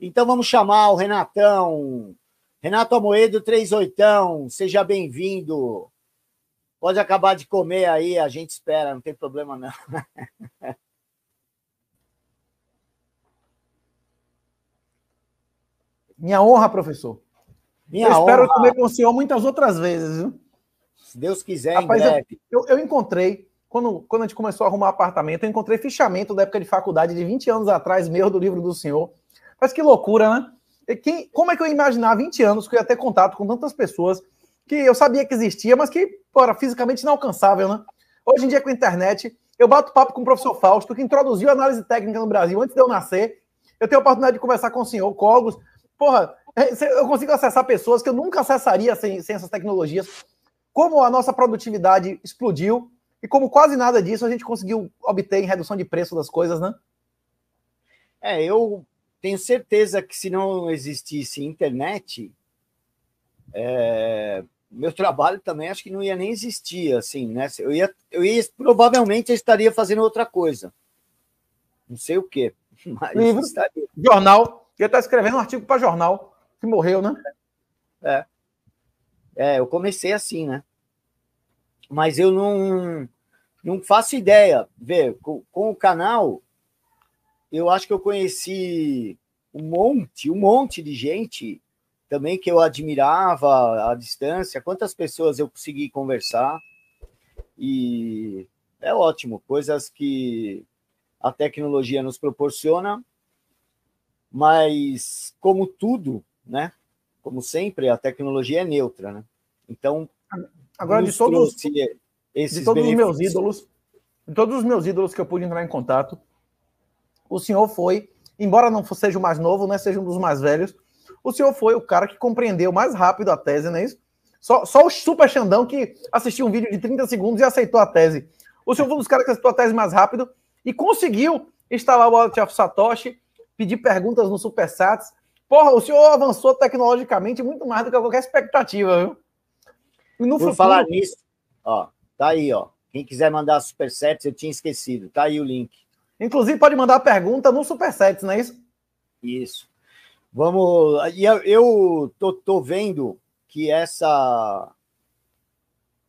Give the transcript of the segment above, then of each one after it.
Então vamos chamar o Renatão. Renato Amoedo, 38, seja bem-vindo. Pode acabar de comer aí, a gente espera, não tem problema não. Minha honra, professor. Minha eu honra. espero comer com o senhor muitas outras vezes, viu? Se Deus quiser, Rapaz, eu, eu, eu, encontrei, quando, quando a gente começou a arrumar apartamento, eu encontrei fichamento da época de faculdade de 20 anos atrás, meu, do livro do senhor. Mas que loucura, né? Quem, como é que eu ia imaginar 20 anos que eu ia ter contato com tantas pessoas que eu sabia que existia, mas que era fisicamente inalcançável, né? Hoje em dia, com a internet, eu bato papo com o professor Fausto, que introduziu a análise técnica no Brasil antes de eu nascer. Eu tenho a oportunidade de conversar com o senhor, Cogos. Porra, é, eu consigo acessar pessoas que eu nunca acessaria sem, sem essas tecnologias. Como a nossa produtividade explodiu e como quase nada disso a gente conseguiu obter em redução de preço das coisas, né? É, eu tenho certeza que se não existisse internet, é, meu trabalho também acho que não ia nem existir, assim, né? Eu ia, eu ia provavelmente eu estaria fazendo outra coisa. Não sei o quê. Mas Livro, uhum. estaria. jornal. Ia estar escrevendo um artigo para jornal, que morreu, né? É. é. eu comecei assim, né? Mas eu não, não faço ideia. Ver, com, com o canal, eu acho que eu conheci um monte, um monte de gente também que eu admirava à distância. Quantas pessoas eu consegui conversar e é ótimo, coisas que a tecnologia nos proporciona, mas como tudo, né? Como sempre, a tecnologia é neutra, né? Então, agora de todos, de todos os meus ídolos, de todos os meus ídolos que eu pude entrar em contato, o senhor foi, embora não seja o mais novo, né, seja um dos mais velhos, o senhor foi o cara que compreendeu mais rápido a tese, não é isso? Só, só o Super Xandão que assistiu um vídeo de 30 segundos e aceitou a tese. O senhor foi um dos caras que aceitou a tese mais rápido e conseguiu instalar o Wallet of Satoshi, pedir perguntas no Super Sats. Porra, o senhor avançou tecnologicamente muito mais do que qualquer expectativa, viu? E no futuro... falar nisso, ó, tá aí, ó. Quem quiser mandar supersets, eu tinha esquecido. Tá aí o link. Inclusive, pode mandar pergunta no Supersets, não é isso? Isso. Vamos. E eu tô, tô vendo que essa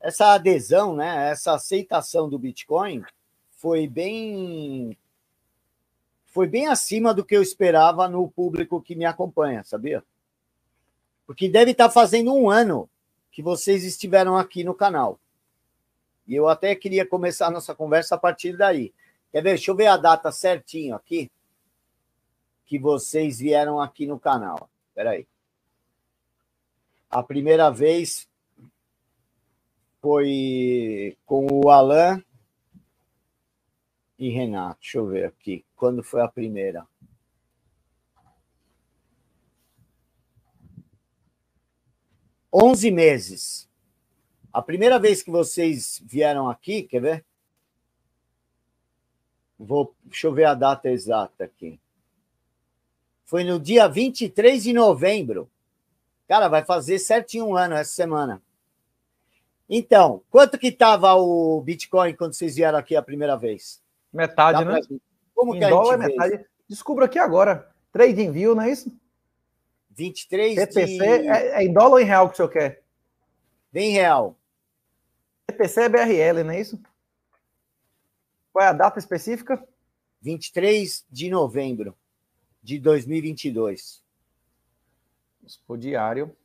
essa adesão, né, essa aceitação do Bitcoin foi bem foi bem acima do que eu esperava no público que me acompanha, sabia? Porque deve estar tá fazendo um ano que vocês estiveram aqui no canal. E eu até queria começar a nossa conversa a partir daí. Quer ver? Deixa eu ver a data certinho aqui que vocês vieram aqui no canal. Espera aí. A primeira vez foi com o Alan e Renato. Deixa eu ver aqui. Quando foi a primeira? Onze meses. A primeira vez que vocês vieram aqui, quer ver? Vou, deixa eu ver a data exata aqui. Foi no dia 23 de novembro. Cara, vai fazer certinho um ano essa semana. Então, quanto que estava o Bitcoin quando vocês vieram aqui a primeira vez? Metade, Dá né? Como em que dólar, a gente metade. Fez? Descubra aqui agora. Trading View, não é isso? 23 TPC de... é, é, em dólar ou em real que o senhor quer? Bem real. TPC é BRL, não é isso? Qual é a data específica? 23 de novembro de 2022. Expo diário.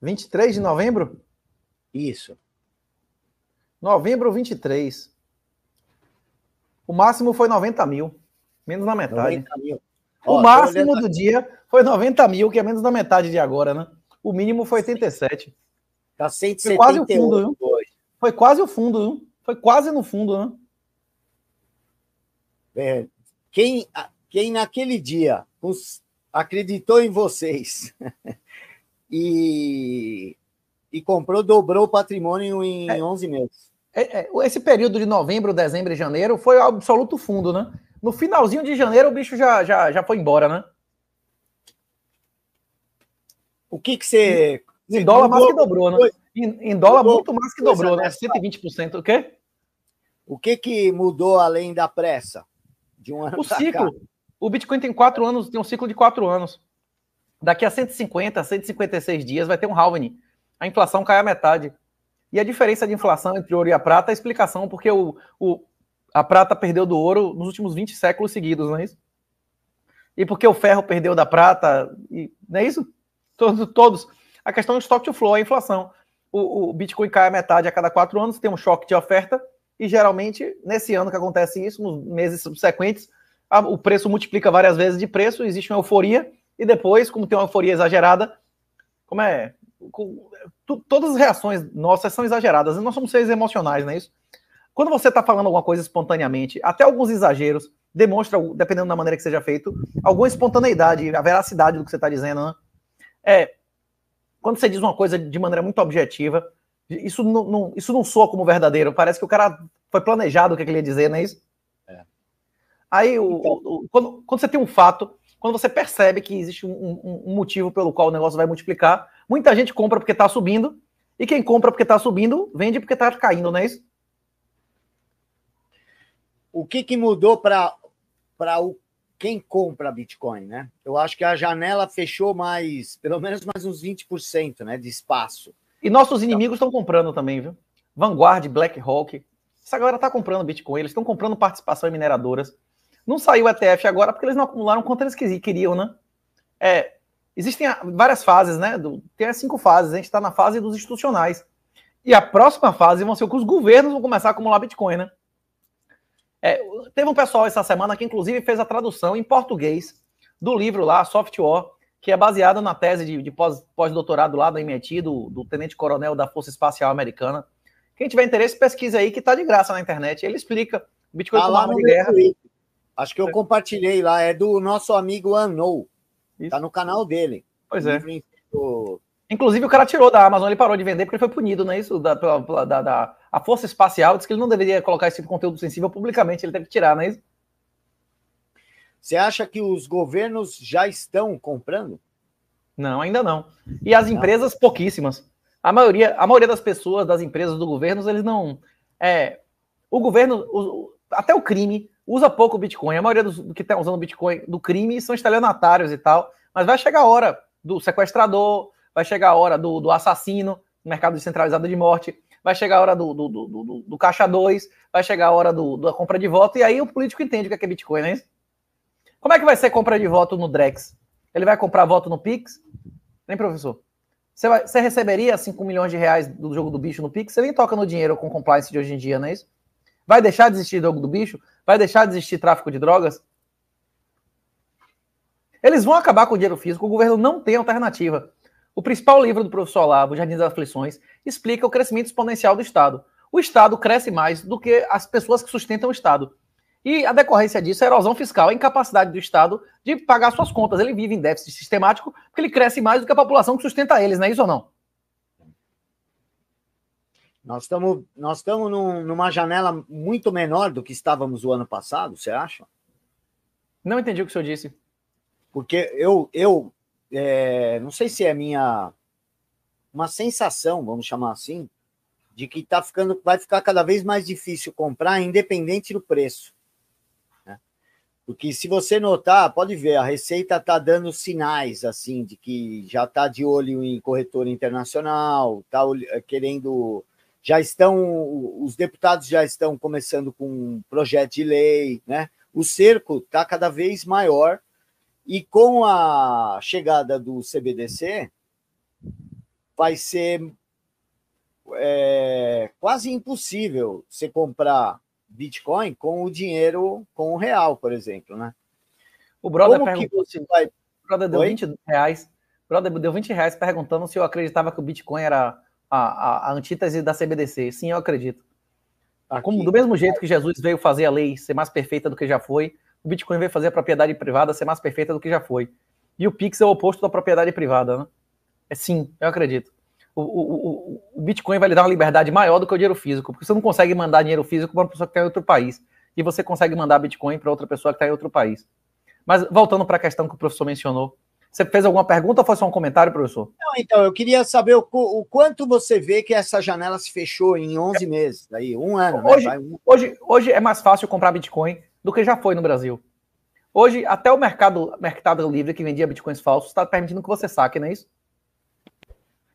Vinte e três de novembro? Isso. Novembro vinte e três. O máximo foi 90 mil, menos da metade. Ó, o máximo olhando... do dia foi 90 mil, que é menos da metade de agora, né? O mínimo foi 87. Tá foi quase o fundo, viu? Foi quase o fundo, viu? Foi quase no fundo, né? É, quem, quem naquele dia os, acreditou em vocês e, e comprou, dobrou o patrimônio em é. 11 meses. É, é, esse período de novembro, dezembro e janeiro foi o absoluto fundo, né? No finalzinho de janeiro o bicho já, já, já foi embora, né? O que que você... Em dólar mais que dobrou, né? Em, dólar muito mais que dobrou, né? 120%, né? o quê? O que que mudou além da pressa? De um ano O ciclo. Cá? O Bitcoin tem quatro anos, tem um ciclo de quatro anos. Daqui a 150, 156 dias vai ter um halving. A inflação cai a metade. E a diferença de inflação entre ouro e a prata é a explicação porque o, o, a prata perdeu do ouro nos últimos 20 séculos seguidos, não é isso? E porque o ferro perdeu da prata, e, não é isso? Todos, todos. A questão do stock to flow, a inflação. O, o Bitcoin cai a metade a cada quatro anos, tem um choque de oferta, e geralmente, nesse ano que acontece isso, nos meses subsequentes, a, o preço multiplica várias vezes de preço, existe uma euforia, e depois, como tem uma euforia exagerada, como é? todas as reações nossas são exageradas. Nós somos seres emocionais, não é isso? Quando você está falando alguma coisa espontaneamente, até alguns exageros demonstram, dependendo da maneira que seja feito, alguma espontaneidade, a veracidade do que você está dizendo. Né? É, quando você diz uma coisa de maneira muito objetiva, isso não, não, isso não soa como verdadeiro. Parece que o cara foi planejado o é que, ele ia dizer, não é isso? É. Aí, o, então... o, quando, quando você tem um fato, quando você percebe que existe um, um, um motivo pelo qual o negócio vai multiplicar, Muita gente compra porque está subindo, e quem compra porque está subindo, vende porque está caindo, não é isso? O que, que mudou para quem compra Bitcoin, né? Eu acho que a janela fechou mais, pelo menos mais uns 20% né, de espaço. E nossos inimigos estão comprando também, viu? Vanguard, BlackRock. Essa galera está comprando Bitcoin, eles estão comprando participação em mineradoras. Não saiu ETF agora porque eles não acumularam quanto eles queriam, né? É, Existem ah, várias fases, né? Do, tem as cinco fases. A gente está na fase dos institucionais. E a próxima fase vão ser que os governos vão começar a acumular Bitcoin, né? É, teve um pessoal essa semana que, inclusive, fez a tradução em português do livro lá, Software, que é baseado na tese de, de pós-doutorado pós lá do MIT, do, do tenente-coronel da Força Espacial Americana. Quem tiver interesse, pesquisa aí, que está de graça na internet. Ele explica Bitcoin ah, como arma de guerra. Acho que eu compartilhei lá, é do nosso amigo Anou. Tá isso. Tá no canal dele. Pois é. Do... Inclusive, o cara tirou da Amazon, ele parou de vender porque ele foi punido, não é isso? Da, pela, da, da, a Força Espacial disse que ele não deveria colocar esse tipo de conteúdo sensível publicamente, ele teve que tirar, não é isso? Você acha que os governos já estão comprando? Não, ainda não. E as empresas, pouquíssimas. A maioria, a maioria das pessoas, das empresas, do governo, eles não. É, o governo, o, até o crime, usa pouco Bitcoin. A maioria dos que estão tá usando Bitcoin do crime são estelionatários e tal. Mas vai chegar a hora do sequestrador, vai chegar a hora do, do assassino, mercado descentralizado de morte, vai chegar a hora do, do, do, do caixa 2, vai chegar a hora da compra de voto. E aí o político entende o é que é Bitcoin, né? Como é que vai ser compra de voto no Drex? Ele vai comprar voto no Pix? Nem professor? Você, vai, você receberia 5 milhões de reais do jogo do bicho no Pix? Você nem toca no dinheiro com compliance de hoje em dia, não é isso? Vai deixar de existir jogo do bicho? Vai deixar de existir tráfico de drogas? Eles vão acabar com o dinheiro físico, o governo não tem alternativa. O principal livro do professor Olavo, Jardim das Aflições, explica o crescimento exponencial do Estado. O Estado cresce mais do que as pessoas que sustentam o Estado. E a decorrência disso é a erosão fiscal, a incapacidade do Estado de pagar suas contas. Ele vive em déficit sistemático porque ele cresce mais do que a população que sustenta eles, não é isso ou não? Nós estamos nós estamos num, numa janela muito menor do que estávamos o ano passado, você acha? Não entendi o que o senhor disse. Porque eu, eu é, não sei se é minha uma sensação, vamos chamar assim, de que tá ficando, vai ficar cada vez mais difícil comprar, independente do preço. Né? Porque se você notar, pode ver, a Receita está dando sinais assim de que já está de olho em corretora internacional, está é, querendo já estão, os deputados já estão começando com um projeto de lei, né? O cerco está cada vez maior e com a chegada do CBDC vai ser é, quase impossível você comprar Bitcoin com o dinheiro, com o real, por exemplo, né? O brother Como perguntou que você vai... brother deu Oi? 20 reais. brother deu 20 reais perguntando se eu acreditava que o Bitcoin era a, a, a antítese da CBDC. Sim, eu acredito. Tá? Aqui, Como do mesmo jeito que Jesus veio fazer a lei ser mais perfeita do que já foi, o Bitcoin veio fazer a propriedade privada ser mais perfeita do que já foi. E o Pix é o oposto da propriedade privada, né? É sim, eu acredito. O, o, o, o, Bitcoin vai lhe dar uma liberdade maior do que o dinheiro físico, porque você não consegue mandar dinheiro físico para uma pessoa que está em outro país. E você consegue mandar Bitcoin para outra pessoa que está em outro país. Mas voltando para a questão que o professor mencionou, você fez alguma pergunta ou foi só um comentário, professor? Não, então, eu queria saber o, o, quanto você vê que essa janela se fechou em 11 meses, aí, um ano. Né, hoje, né? um... hoje, hoje é mais fácil comprar Bitcoin do que já foi no Brasil. Hoje, até o mercado, mercado livre que vendia Bitcoins falsos está permitindo que você saque, não é isso?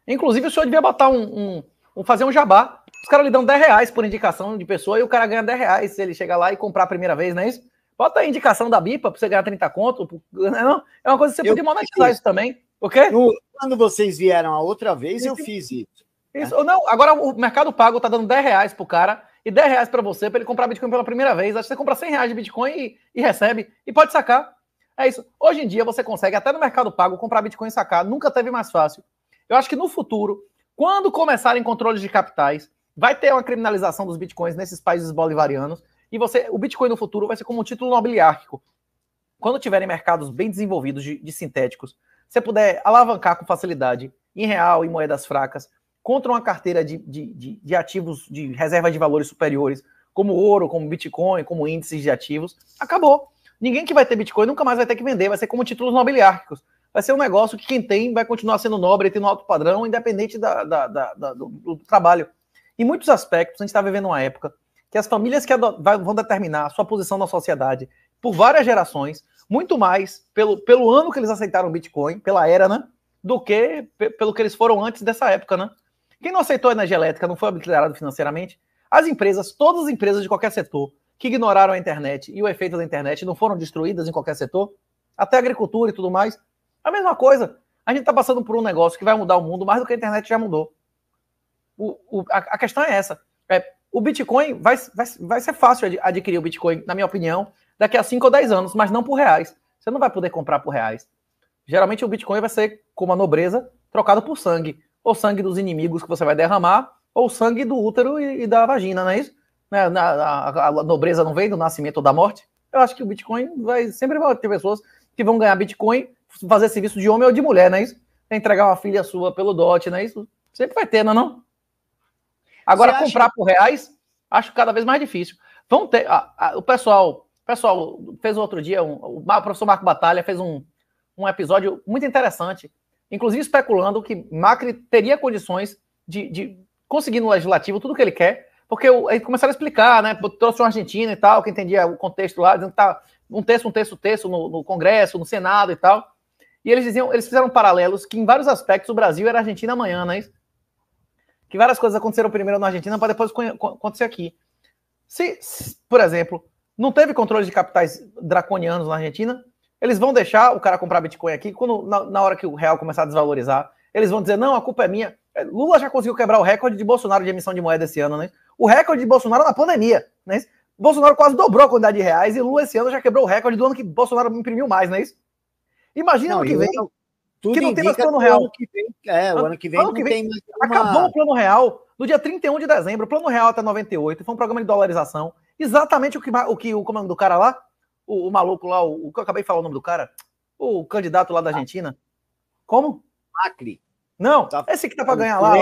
Inclusive, o senhor devia botar um, um, um fazer um jabá. Os caras lhe dão 10 reais por indicação de pessoa e o cara ganha 10 reais se ele chegar lá e comprar a primeira vez, não é isso? Bota a indicação da Bipa para você ganhar 30 conto. Né, não, é uma coisa que você eu podia monetizar isso também. ok? No, quando vocês vieram a outra vez, eu fiz isso. Isso, não, agora o Mercado Pago tá dando 10 reais pro cara e 10 reais pra você para ele comprar Bitcoin pela primeira vez. Acho que você compra 100 reais de Bitcoin e, e, recebe e pode sacar. É isso. Hoje em dia você consegue até no Mercado Pago comprar Bitcoin e sacar. Nunca teve mais fácil. Eu acho que no futuro, quando começarem controles de capitais, vai ter uma criminalização dos Bitcoins nesses países bolivarianos e você, o Bitcoin no futuro vai ser como um título nobiliárquico. Quando tiverem mercados bem desenvolvidos de, de sintéticos, você puder alavancar com facilidade em real, em moedas fracas, contra uma carteira de, de, de, de ativos, de reserva de valores superiores, como ouro, como Bitcoin, como índices de ativos, acabou. Ninguém que vai ter Bitcoin nunca mais vai ter que vender, vai ser como títulos nobiliárquicos. Vai ser um negócio que quem tem vai continuar sendo nobre, tendo alto padrão, independente da, da, da, do, do, trabalho. Em muitos aspectos, a gente está vivendo uma época que as famílias que vão determinar a sua posição na sociedade por várias gerações, muito mais pelo, pelo ano que eles aceitaram o Bitcoin, pela era, né? Do que pelo que eles foram antes dessa época, né? Quem não aceitou a energia elétrica não foi habilitado financeiramente. As empresas, todas as empresas de qualquer setor que ignoraram a internet e o efeito da internet não foram destruídas em qualquer setor, até a agricultura e tudo mais. A mesma coisa. A gente está passando por um negócio que vai mudar o mundo mais do que a internet já mudou. O, o, a, a, questão é essa. É, o Bitcoin vai, vai, vai ser fácil adquirir o Bitcoin, na minha opinião, daqui a 5 ou 10 anos, mas não por reais. Você não vai poder comprar por reais. Geralmente o Bitcoin vai ser, como a nobreza, trocado por sangue. Ou sangue dos inimigos que você vai derramar, ou sangue do útero e, e da vagina, não é isso? Né? Na, a, a, nobreza não vem do nascimento ou da morte. Eu acho que o Bitcoin vai sempre vai ter pessoas que vão ganhar Bitcoin, fazer serviço de homem ou de mulher, não é isso? É entregar uma filha sua pelo dote, não é isso? Sempre vai ter, não é não? Agora, comprar por reais, acho cada vez mais difícil. Vão ter. Ah, ah, o pessoal, pessoal fez outro dia, um, o professor Marco Batalha fez um, um episódio muito interessante, inclusive especulando que Macri teria condições de, de conseguir no legislativo tudo que ele quer, porque ele começaram a explicar, né? Trouxe uma Argentina e tal, que entendia o contexto lá, dizendo que tá um texto, um texto, um texto no, no Congresso, no Senado e tal. E eles diziam, eles fizeram paralelos que em vários aspectos o Brasil era Argentina amanhã, né? que várias coisas aconteceram primeiro na Argentina para depois acontecer aqui. Se, por exemplo, não teve controle de capitais draconianos na Argentina, eles vão deixar o cara comprar Bitcoin aqui quando na, na hora que o real começar a desvalorizar, eles vão dizer: "Não, a culpa é minha". É, Lula já conseguiu quebrar o recorde de Bolsonaro de emissão de moeda esse ano, né? O recorde de Bolsonaro na pandemia, né? Bolsonaro quase dobrou a quantidade de reais e Lula esse ano já quebrou o recorde do ano que Bolsonaro imprimiu mais, não é isso? Imagina não, que vem. Tudo que não tem mais plano real. Ano que vem, é, o ano, ano que vem ano que vem, Acabou uma... o plano real no dia 31 de dezembro. O plano real até 98. Foi um programa de dolarização. Exatamente o que o, que, o comando do cara lá, o, o maluco lá, o, o, que eu acabei de falar o nome do cara, o candidato lá da Argentina. Como? Macri. Não, tá, esse que tá para ganhar lá.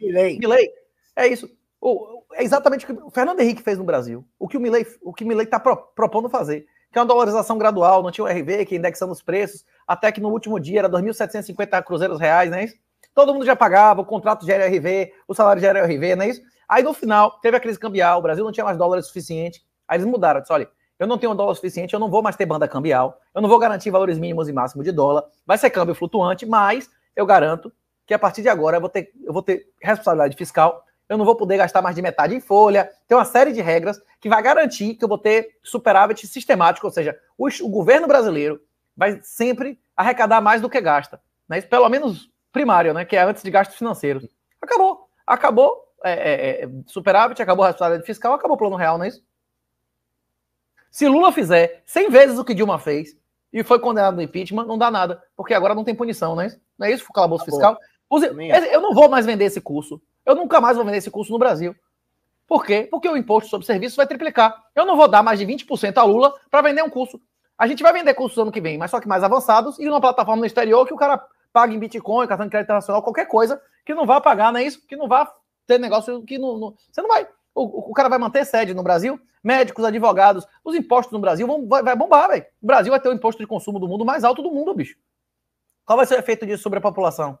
Milley É isso. O, é exatamente o que o Fernando Henrique fez no Brasil. O que o Milley o que Milley tá pro, propondo fazer, que é uma dolarização gradual, não tinha o RV, que é indexando os preços até que no último dia era 2.750 cruzeiros reais, não é isso? Todo mundo já pagava, o contrato já era RV, o salário já era RV, não é isso? Aí no final, teve a crise cambial, o Brasil não tinha mais dólares suficiente, aí eles mudaram, disse, olha, eu não tenho dólar suficiente, eu não vou mais ter banda cambial, eu não vou garantir valores mínimos e máximos de dólar, vai ser câmbio flutuante, mas eu garanto que a partir de agora eu vou ter, eu vou ter responsabilidade fiscal, eu não vou poder gastar mais de metade em folha, tem uma série de regras que vai garantir que eu vou ter superávit sistemático, ou seja, o, o governo brasileiro vai sempre arrecadar mais do que gasta. Né? pelo menos primário, né? que é antes de gastos financeiros. Acabou. Acabou é, é, é, superávit, acabou a responsabilidade fiscal, acabou o plano real, não é isso? Se Lula fizer 100 vezes o que Dilma fez e foi condenado no impeachment, não dá nada, porque agora não tem punição, não é isso? Não é isso, calabouço fiscal? eu não vou mais vender esse curso. Eu nunca mais vou vender esse curso no Brasil. Por quê? Porque o imposto sobre serviço vai triplicar. Eu não vou dar mais de 20% a Lula para vender um curso. A gente vai vender cursos ano que vem, mas só que mais avançados e numa plataforma no exterior que o cara paga em Bitcoin, cartão de crédito internacional, qualquer coisa que não vá pagar, não é isso? Que não vá ter negócio que não. não você não vai. O, o, cara vai manter sede no Brasil, médicos, advogados, os impostos no Brasil vão, vai, vai bombar, velho. O Brasil vai ter o imposto de consumo do mundo mais alto do mundo, bicho. Qual vai ser o efeito disso sobre a população?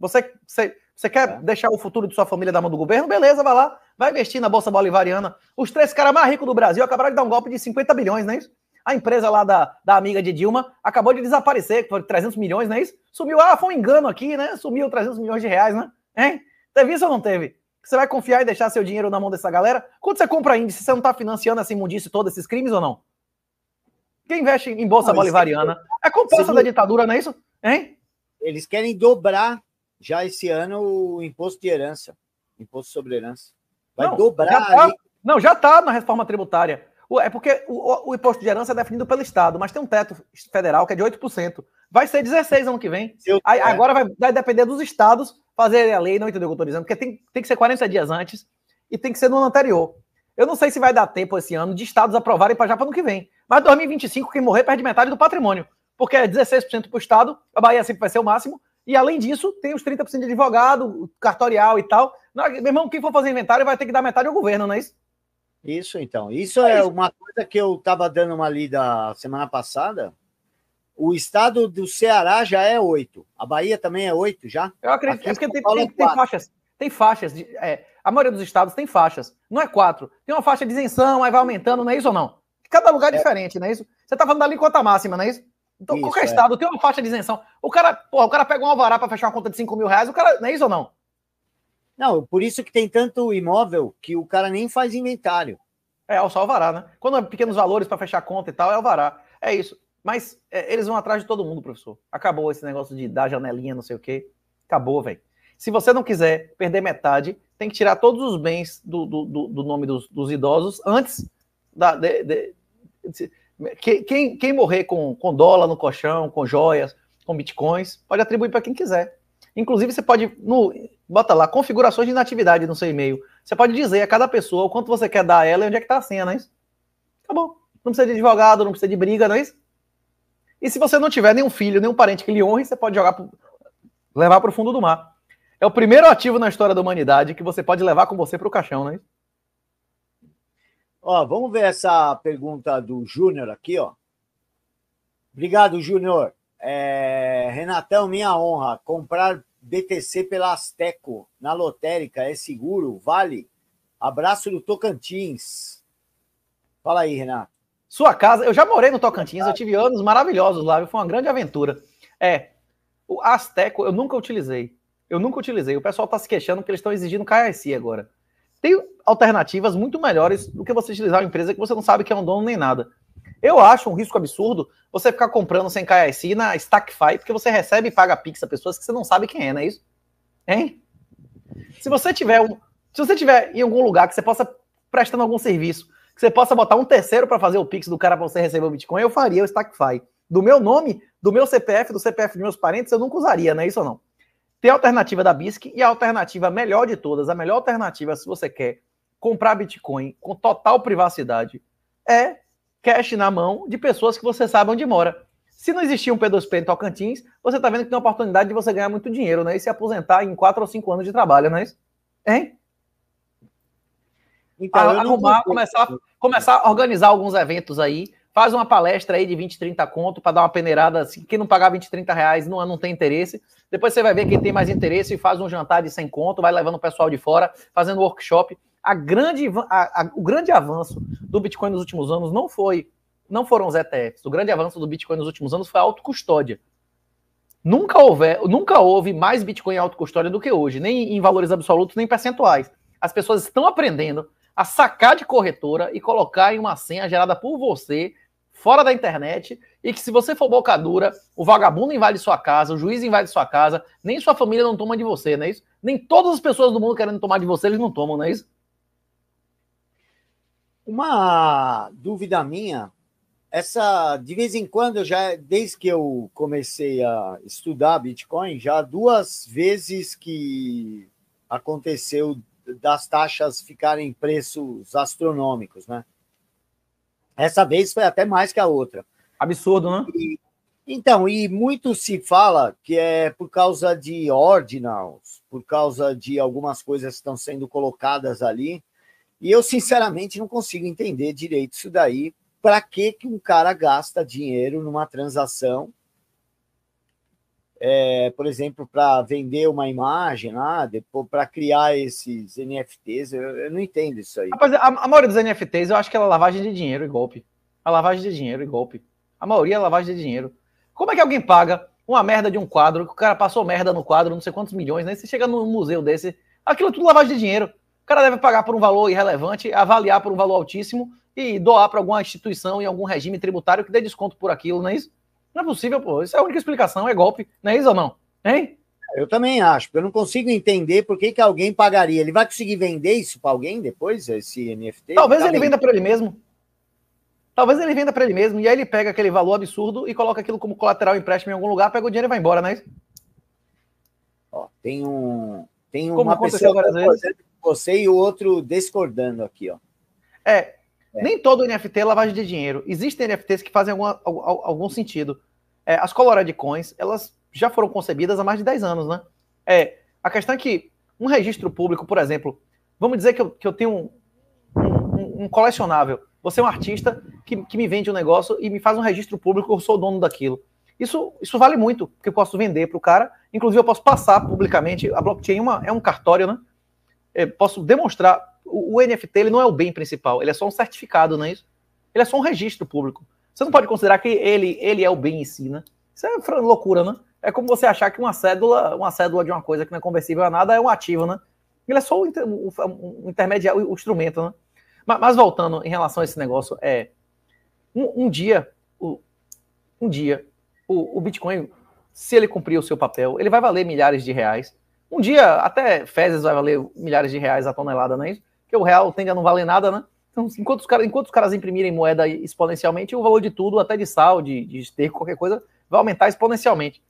Você, você, você quer é. deixar o futuro de sua família da mão do governo? Beleza, vai lá, vai investir na Bolsa Bolivariana. Os três caras mais ricos do Brasil acabaram de dar um golpe de 50 bilhões, não é isso? A empresa lá da, da amiga de Dilma acabou de desaparecer, que foi 300 milhões, não é isso? Sumiu, ah, foi um engano aqui, né? Sumiu 300 milhões de reais, né? Hein? Teve isso ou não teve? Você vai confiar e deixar seu dinheiro na mão dessa galera? Quando você compra índice, você não está financiando essa imundícia todos esses crimes ou não? Quem investe em bolsa não, bolivariana querem... é composta da ditadura, não é isso? Hein? Eles querem dobrar já esse ano o imposto de herança, imposto sobre herança. Vai não, dobrar. Já tá, ali... Não, já está na reforma tributária. É porque o, o, imposto de herança é definido pelo Estado, mas tem um teto federal que é de 8%. Vai ser 16 ano que vem. Eu, Aí, é. Agora vai, vai, depender dos estados fazerem a lei, não entendeu o que eu estou dizendo, porque tem, tem que ser 40 dias antes e tem que ser no ano anterior. Eu não sei se vai dar tempo esse ano de estados aprovarem para já para ano que vem. Mas 2025, quem morrer perde metade do patrimônio, porque é 16% para o Estado, a Bahia sempre vai ser o máximo, e além disso, tem os 30% de advogado, cartorial e tal. meu irmão, quem for fazer inventário vai ter que dar metade ao governo, não é isso? Isso então. Isso é, é isso. uma coisa que eu estava dando uma lida semana passada. O estado do Ceará já é oito. A Bahia também é oito já. Eu acredito Aqui, é porque tem, tem, é tem, faixas. Tem faixas. De, é, a maioria dos estados tem faixas. Não é quatro. Tem uma faixa de isenção, aí vai aumentando, não é isso ou não? Cada lugar é, é. diferente, não é isso? Você está falando da alíquota máxima, não é isso? Então, isso, qualquer é. estado tem uma faixa de isenção. O cara, porra, o cara pega um alvará para fechar uma conta de 5 mil reais, o cara, não é isso ou não? Não, por isso que tem tanto imóvel que o cara nem faz inventário. É, é só alvará, né? Quando é pequenos valores para fechar conta e tal, é alvará. É isso. Mas é, eles vão atrás de todo mundo, professor. Acabou esse negócio de dar janelinha, não sei o quê. Acabou, velho. Se você não quiser perder metade, tem que tirar todos os bens do, do, do, do nome dos, dos, idosos antes da. De, de, de, quem, quem morrer com, com dólar no colchão, com joias, com bitcoins, pode atribuir para quem quiser. Inclusive, você pode. No, bota lá, configurações de natividade no seu e-mail. Você pode dizer a cada pessoa o quanto você quer dar a ela e onde é que está a senha, não é isso? bom. Não precisa de advogado, não precisa de briga, não é isso? E se você não tiver nenhum filho, nenhum parente que lhe honre, você pode jogar pro, levar para o fundo do mar. É o primeiro ativo na história da humanidade que você pode levar com você para o caixão, não é isso? Ó, vamos ver essa pergunta do Júnior aqui, ó. Obrigado, Júnior. É, Renatão, minha honra. Comprar BTC pela Asteco, na lotérica, é seguro, vale. Abraço do Tocantins. Fala aí, Renato. Sua casa, eu já morei no Tocantins, eu tive anos maravilhosos lá, foi uma grande aventura. É, o Asteco eu nunca utilizei. Eu nunca utilizei. O pessoal está se queixando porque eles estão exigindo KYC agora. Tem alternativas muito melhores do que você utilizar uma empresa que você não sabe que é um dono nem nada. Eu acho um risco absurdo você ficar comprando sem KYC na Stackify, porque você recebe e paga Pix a pessoas que você não sabe quem é, não é isso? Hein? Se você tiver um, se você tiver em algum lugar que você possa prestando algum serviço, que você possa botar um terceiro para fazer o Pix do cara para você receber o Bitcoin, eu faria o Stackify. Do meu nome, do meu CPF, do CPF de meus parentes, eu nunca usaria, não é isso ou não? Tem a alternativa da BISC e a alternativa melhor de todas, a melhor alternativa se você quer comprar Bitcoin com total privacidade, é cash na mão de pessoas que você sabe onde mora. Se não existir um P2P em Tocantins, você está vendo que tem uma oportunidade de você ganhar muito dinheiro, né? E se aposentar em 4 ou 5 anos de trabalho, não é isso? Hein? Então, arrumar, começar, começar a organizar alguns eventos aí. Faz uma palestra aí de 20, 30 conto para dar uma peneirada. Assim, quem não pagar 20, 30 reais não, não tem interesse. Depois você vai ver quem tem mais interesse e faz um jantar de 100 conto, vai levando o pessoal de fora, fazendo workshop a grande, a, a, o grande avanço do Bitcoin nos últimos anos não foi, não foram os ETFs. O grande avanço do Bitcoin nos últimos anos foi a autocustódia. Nunca, houver, nunca houve mais Bitcoin em autocustódia do que hoje, nem em valores absolutos, nem percentuais. As pessoas estão aprendendo a sacar de corretora e colocar em uma senha gerada por você, fora da internet, e que se você for boca dura, o vagabundo invade sua casa, o juiz invade sua casa, nem sua família não toma de você, não é isso? Nem todas as pessoas do mundo querendo tomar de você, eles não tomam, não é isso? Uma dúvida minha, essa de vez em quando já desde que eu comecei a estudar Bitcoin, já duas vezes que aconteceu das taxas ficarem preços astronômicos, né? Essa vez foi até mais que a outra. Absurdo, né? E, então, e muito se fala que é por causa de ordinals, por causa de algumas coisas que estão sendo colocadas ali, e eu, sinceramente, não consigo entender direito isso daí. Para que, que um cara gasta dinheiro numa transação? É, por exemplo, para vender uma imagem lá, depois para criar esses NFTs, eu, eu, não entendo isso aí. Rapaz, a, a, maioria dos NFTs eu acho que é lavagem de dinheiro e golpe. A lavagem de dinheiro e golpe. A maioria é lavagem de dinheiro. Como é que alguém paga uma merda de um quadro, que o cara passou merda no quadro, não sei quantos milhões, né? Você chega num museu desse, aquilo é tudo lavagem de dinheiro cara deve pagar por um valor irrelevante, avaliar por um valor altíssimo e doar para alguma instituição e algum regime tributário que dê desconto por aquilo, não é isso? Não é possível, pô. Isso é a única explicação, é golpe, não é isso ou não? Hein? Eu também acho, porque eu não consigo entender por que, que alguém pagaria. Ele vai conseguir vender isso para alguém depois, esse NFT? Talvez tá ele venda para ele mesmo. Talvez ele venda para ele mesmo, e aí ele pega aquele valor absurdo e coloca aquilo como colateral empréstimo em algum lugar, pega o dinheiro e vai embora, não é isso? Ó, tem um. Tem uma pessoa. Agora, você e o outro discordando aqui, ó. É, é. nem todo NFT é lavagem de dinheiro. Existem NFTs que fazem alguma, algum sentido. É, as Colorado Coins, elas já foram concebidas há mais de 10 anos, né? É, a questão é que um registro público, por exemplo, vamos dizer que eu, que eu tenho um, um, um colecionável, você é um artista que, que, me vende um negócio e me faz um registro público, eu sou o dono daquilo. Isso, isso vale muito, porque eu posso vender para o cara, inclusive eu posso passar publicamente, a blockchain é uma, é um cartório, né? é, posso demonstrar. O, o, NFT ele não é o bem principal, ele é só um certificado, não é isso? Ele é só um registro público. Você não pode considerar que ele, ele é o bem em si, né? Isso é loucura, né? É como você achar que uma cédula, uma cédula de uma coisa que não é conversível a nada é um ativo, né? Ele é só o, inter, o, o intermediário, o instrumento, né? Mas, mas, voltando em relação a esse negócio, é um, um dia, o, um dia, o, o Bitcoin, se ele cumprir o seu papel, ele vai valer milhares de reais um dia, até fezes vai valer milhares de reais a tonelada, não é isso? Porque o real tende a não valer nada, né? Então, enquanto os, cara, enquanto os caras imprimirem moeda exponencialmente, o valor de tudo, até de sal, de, de esterco, qualquer coisa, vai aumentar exponencialmente.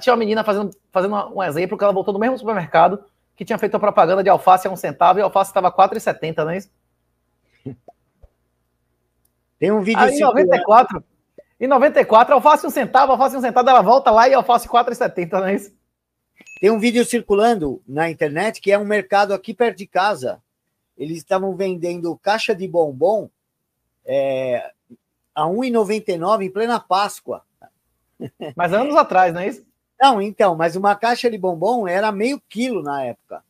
Tinha uma menina fazendo, fazendo um exemplo que ela voltou no mesmo supermercado que tinha feito a propaganda de alface a um centavo e alface estava 4,70, não é isso? Tem um vídeo Aí, assim em 94, em 94, alface um centavo, alface um centavo, ela volta lá e alface 4,70, não é isso? Tem um vídeo circulando na internet que é um mercado aqui perto de casa. Eles estavam vendendo caixa de bombom é, a 1,99 em plena Páscoa. Mas anos atrás, não é isso? Não, então, mas uma caixa de bombom era meio quilo na época.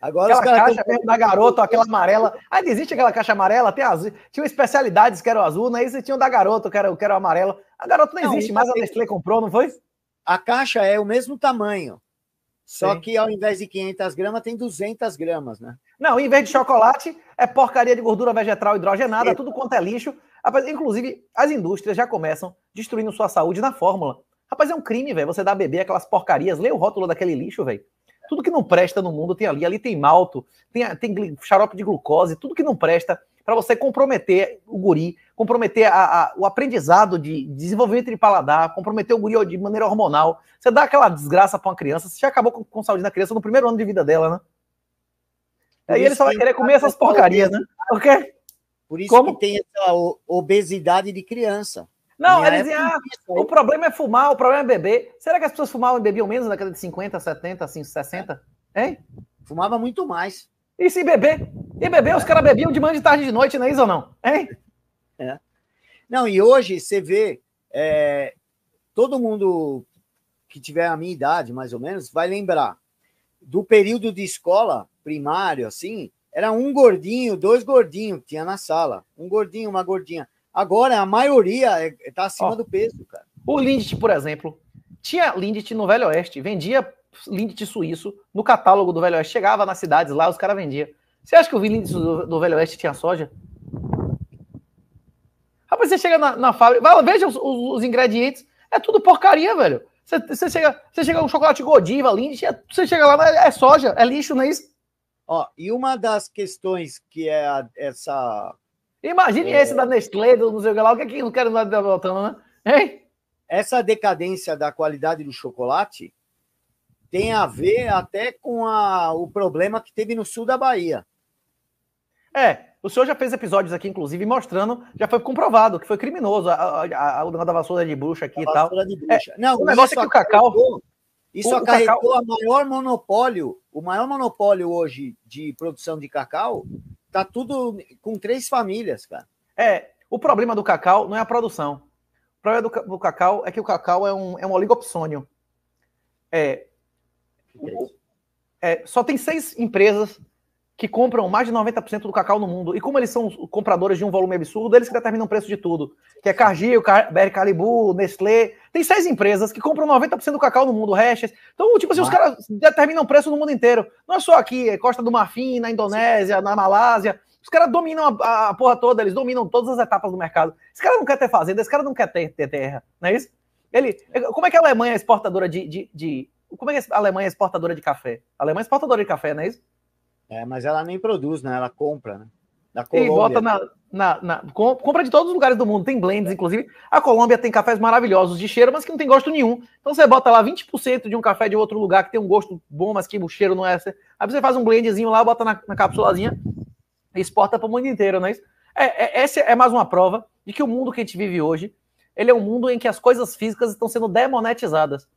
Agora aquela caixa tão... da garoto, aquela amarela. Ainda existe aquela caixa amarela, até azul. Tinha especialidades que era azul, né? E tinha o da garoto, que era, que era o amarelo. A garoto não, não existe mais, a Nestlé comprou, não foi? A caixa é o mesmo tamanho. Só Sim. que ao invés de 500 gramas, tem 200 gramas, né? Não, em vez de chocolate, é porcaria de gordura vegetal hidrogenada, é. tudo quanto é lixo. Rapaz, inclusive, as indústrias já começam destruindo sua saúde na fórmula. Rapaz, é um crime, velho, você dá a beber aquelas porcarias. Lê o rótulo daquele lixo, velho tudo que não presta no mundo tem ali. Ali tem malto, tem, tem xarope de glucose, tudo que não presta para você comprometer o guri, comprometer a, a, o aprendizado de desenvolvimento de paladar, comprometer o guri de maneira hormonal. Você dá aquela desgraça para uma criança, você já acabou com, com saúde da criança no primeiro ano de vida dela, né? Por Aí ele só vai querer comer essas porcarias, né? Por quê? Por isso Como? que tem essa obesidade de criança. Não, eles é dizem, ah, o problema é fumar, o problema é beber. Será que as pessoas fumavam e bebiam menos na década de 50, 70, assim, 60? É. Hein? Fumava muito mais. E se beber? E beber, é. os caras bebiam de manhã, de tarde, de noite, não é isso ou não? Hein? É. Não, e hoje você vê é, todo mundo que tiver a minha idade, mais ou menos, vai lembrar do período de escola primário, assim, era um gordinho, dois gordinhos que tinha na sala. Um gordinho, uma gordinha. Agora, a maioria está é, acima do peso, cara. O Lindt, por exemplo, tinha Lindt no Velho Oeste, vendia Lindt suíço no catálogo do Velho Oeste. Chegava nas cidades lá, os caras vendiam. Você acha que o Lindt do, Velho Oeste tinha soja? Rapaz, você chega na, na fábrica, veja os, os, os, ingredientes, é tudo porcaria, velho. Você, você chega, você chega um chocolate Godiva, Lindt, é, você chega lá, é, é soja, é lixo, não é isso? Ó, e uma das questões que é a, essa Imagine é... esse da Nestlé, do Museu sei o que lá, o que é que não quero nada voltando, né? Hein? Essa decadência da qualidade do chocolate tem a ver até com a, o problema que teve no sul da Bahia. É, o senhor já fez episódios aqui, inclusive, mostrando, já foi comprovado que foi criminoso a, o da vassoura de bruxa aqui a e tal. Bruxa. É, não, o negócio é que o cacau. Isso o, acarretou o cacau... maior monopólio, o maior monopólio hoje de produção de cacau Tá tudo com três famílias, cara. É, o problema do cacau não é a produção. O problema do, do cacau é que o cacau é um, é um oligopsônio. É, é, é, só tem seis empresas que compram mais de 90% do cacau no mundo. E como eles são compradores de um volume absurdo, eles que determinam o preço de tudo. Que é Cargill, BR Calibu, Nestlé. Tem seis empresas que compram 90% do cacau no mundo, Restes. Então, tipo assim, Mas... os caras determinam o preço no mundo inteiro. Não é só aqui, é Costa do Marfim, na Indonésia, Sim. na Malásia. Os caras dominam a, a, porra toda, eles dominam todas as etapas do mercado. Esse cara não quer ter fazenda, esse cara não quer ter, ter terra, não é isso? Ele, como é que a Alemanha é exportadora de, de, de Como é que a Alemanha é exportadora de café? A Alemanha é exportadora de café, não é isso? É, mas ela nem produz, né? Ela compra, né? Da Colômbia. E bota na, na, na, compra de todos os lugares do mundo. Tem blends, inclusive. A Colômbia tem cafés maravilhosos de cheiro, mas que não tem gosto nenhum. Então você bota lá 20% de um café de outro lugar que tem um gosto bom, mas que o cheiro não é. Aí você faz um blendzinho lá, bota na, na capsulazinha e exporta para o mundo inteiro, não é isso? É, é, essa é mais uma prova de que o mundo que a gente vive hoje ele é um mundo em que as coisas físicas estão sendo demonetizadas.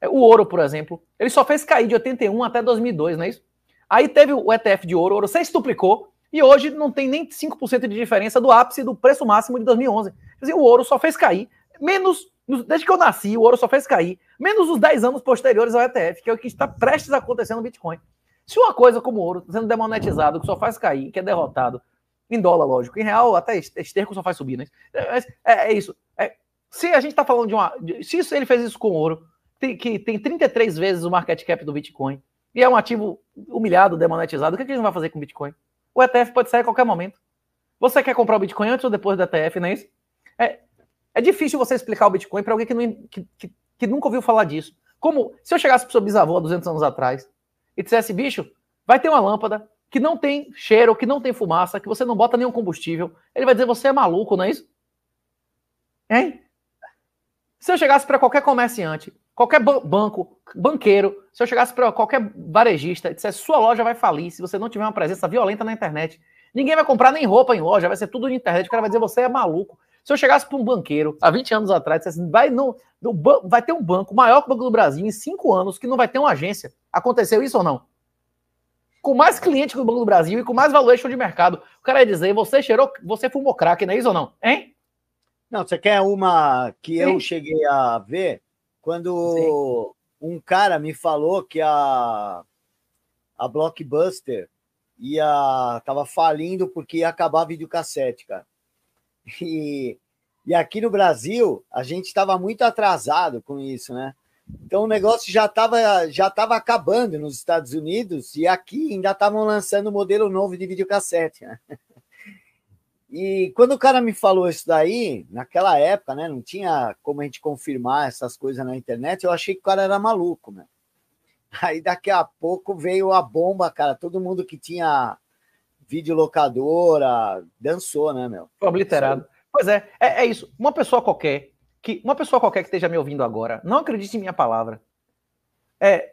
É, o ouro, por exemplo, ele só fez cair de 81 até 2002, não é isso? Aí teve o ETF de ouro, o ouro sextuplicou, e hoje não tem nem 5% de diferença do ápice do preço máximo de 2011. Quer dizer, o ouro só fez cair, menos, desde que eu nasci, o ouro só fez cair, menos os 10 anos posteriores ao ETF, que é o que está prestes a acontecer no Bitcoin. Se uma coisa como ouro tá sendo demonetizado, que só faz cair, que é derrotado, em dólar, lógico, em real até esterco só faz subir, né? É, é, é isso. É, se a gente está falando de uma. Se isso, ele fez isso com ouro, tem, que tem 33 vezes o market cap do Bitcoin, e é um ativo humilhado, demonetizado, o que, a é gente vai fazer com o Bitcoin? O ETF pode sair a qualquer momento. Você quer comprar o Bitcoin antes ou depois do ETF, não é isso? É, é difícil você explicar o Bitcoin para alguém que, não, que, que, que, nunca ouviu falar disso. Como se eu chegasse para o seu bisavô há 200 anos atrás e dissesse, bicho, vai ter uma lâmpada que não tem cheiro, que não tem fumaça, que você não bota nenhum combustível. Ele vai dizer, você é maluco, não é isso? Hein? Se eu chegasse para qualquer comerciante Qualquer banco, banqueiro, se eu chegasse para qualquer varejista e dissesse sua loja vai falir se você não tiver uma presença violenta na internet, ninguém vai comprar nem roupa em loja, vai ser tudo na internet. O cara vai dizer você é maluco. Se eu chegasse para um banqueiro há 20 anos atrás, dissesse, vai, no, no, vai ter um banco maior que o Banco do Brasil em 5 anos que não vai ter uma agência. Aconteceu isso ou não? Com mais clientes que o Banco do Brasil e com mais valuation de mercado. O cara ia dizer, você cheirou, você fumou crack, não é isso ou não? Hein? Não, você quer uma que Sim. eu cheguei a ver? Quando Sim. um cara me falou que a, a Blockbuster ia tava falindo porque ia acabar a videocassete, cara. E, e aqui no Brasil, a gente estava muito atrasado com isso, né? Então o negócio já estava já tava acabando nos Estados Unidos e aqui ainda estavam lançando um modelo novo de videocassete, né? E quando o cara me falou isso daí, naquela época, né, não tinha como a gente confirmar essas coisas na internet, eu achei que o cara era maluco, né? Aí daqui a pouco veio a bomba, cara, todo mundo que tinha videolocadora dançou, né, meu? Foi obliterado. Pois é, é, é isso. Uma pessoa qualquer, que uma pessoa qualquer que esteja me ouvindo agora, não acredite em minha palavra. É,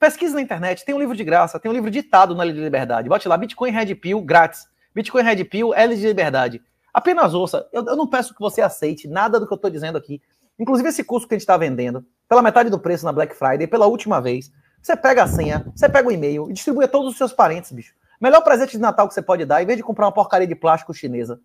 pesquisa na internet, tem um livro de graça, tem um livro ditado na de Liberdade. Bote lá Bitcoin Red Pill grátis. Bitcoin Red Pill, L de Liberdade. Apenas ouça, eu, eu, não peço que você aceite nada do que eu estou dizendo aqui. Inclusive esse curso que a gente está vendendo, pela metade do preço na Black Friday, pela última vez, você pega a senha, você pega o e-mail e distribui a todos os seus parentes, bicho. Melhor presente de Natal que você pode dar, em vez de comprar uma porcaria de plástico chinesa,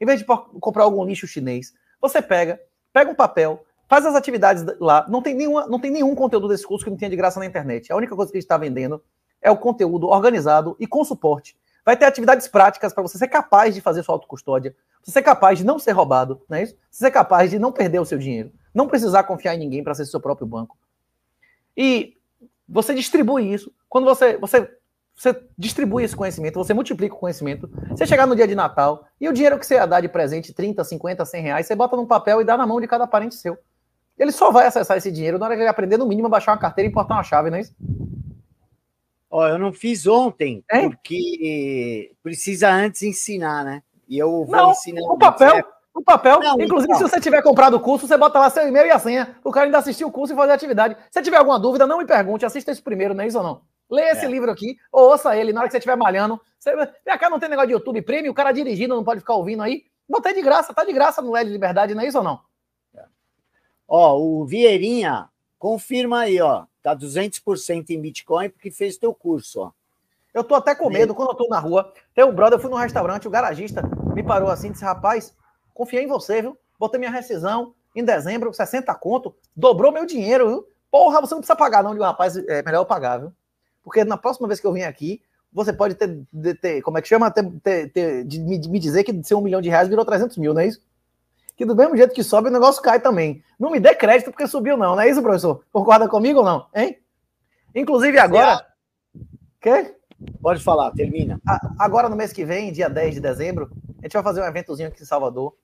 em vez de comprar algum lixo chinês, você pega, pega um papel, faz as atividades lá. Não tem, nenhuma, não tem nenhum conteúdo desse curso que não tenha de graça na internet. A única coisa que a gente está vendendo é o conteúdo organizado e com suporte Vai ter atividades práticas para você ser capaz de fazer sua autocustódia, você ser capaz de não ser roubado, não é isso? Você ser capaz de não perder o seu dinheiro, não precisar confiar em ninguém para ser seu próprio banco. E você distribui isso. Quando você, você, você distribui esse conhecimento, você multiplica o conhecimento. Você chegar no dia de Natal e o dinheiro que você ia dar de presente, 30, 50, 100 reais, você bota num papel e dá na mão de cada parente seu. Ele só vai acessar esse dinheiro na hora que ele aprender, no mínimo, a baixar uma carteira e importar uma chave, não é isso? Ó, eu não fiz ontem, é? porque precisa antes ensinar, né? E eu vou não, ensinar. O papel, né? o papel. Não, Inclusive, então. se você tiver comprado o curso, você bota lá seu e-mail e a senha. O cara ainda assistiu o curso e fazer a atividade. Se tiver alguma dúvida, não me pergunte, assista isso primeiro, não né, é isso ou não? Lê é. esse livro aqui, ouça ele na hora que você estiver malhando. Você... Vem cá, não tem negócio de YouTube Premium, o cara dirigindo, não pode ficar ouvindo aí. Botei de graça, tá de graça no LED Liberdade, não né, é isso ou não? Ó, o Vieirinha, confirma aí, ó. Tá 200% em Bitcoin porque fez teu curso, ó. Eu tô até com medo quando eu tô na rua. Tem um brother, eu fui num restaurante, o garagista me parou assim, disse: "Rapaz, confiei em você, viu? Botei minha rescisão em dezembro, 60 conto, dobrou meu dinheiro, viu? Porra, você não precisa pagar não, de um rapaz, é melhor eu pagar, viu? Porque na próxima vez que eu vim aqui, você pode ter, ter como é que chama, ter, ter, ter de, me, dizer que ser um milhão de reais virou 300 mil, não é isso? que do mesmo jeito que sobe, o negócio cai também. Não me dê crédito porque subiu, não. Não é isso, professor? Concorda comigo ou não? Hein? Inclusive agora. Quê? Pode falar, termina. agora no mês que vem, dia 10 de dezembro, a gente vai fazer um eventozinho aqui em Salvador.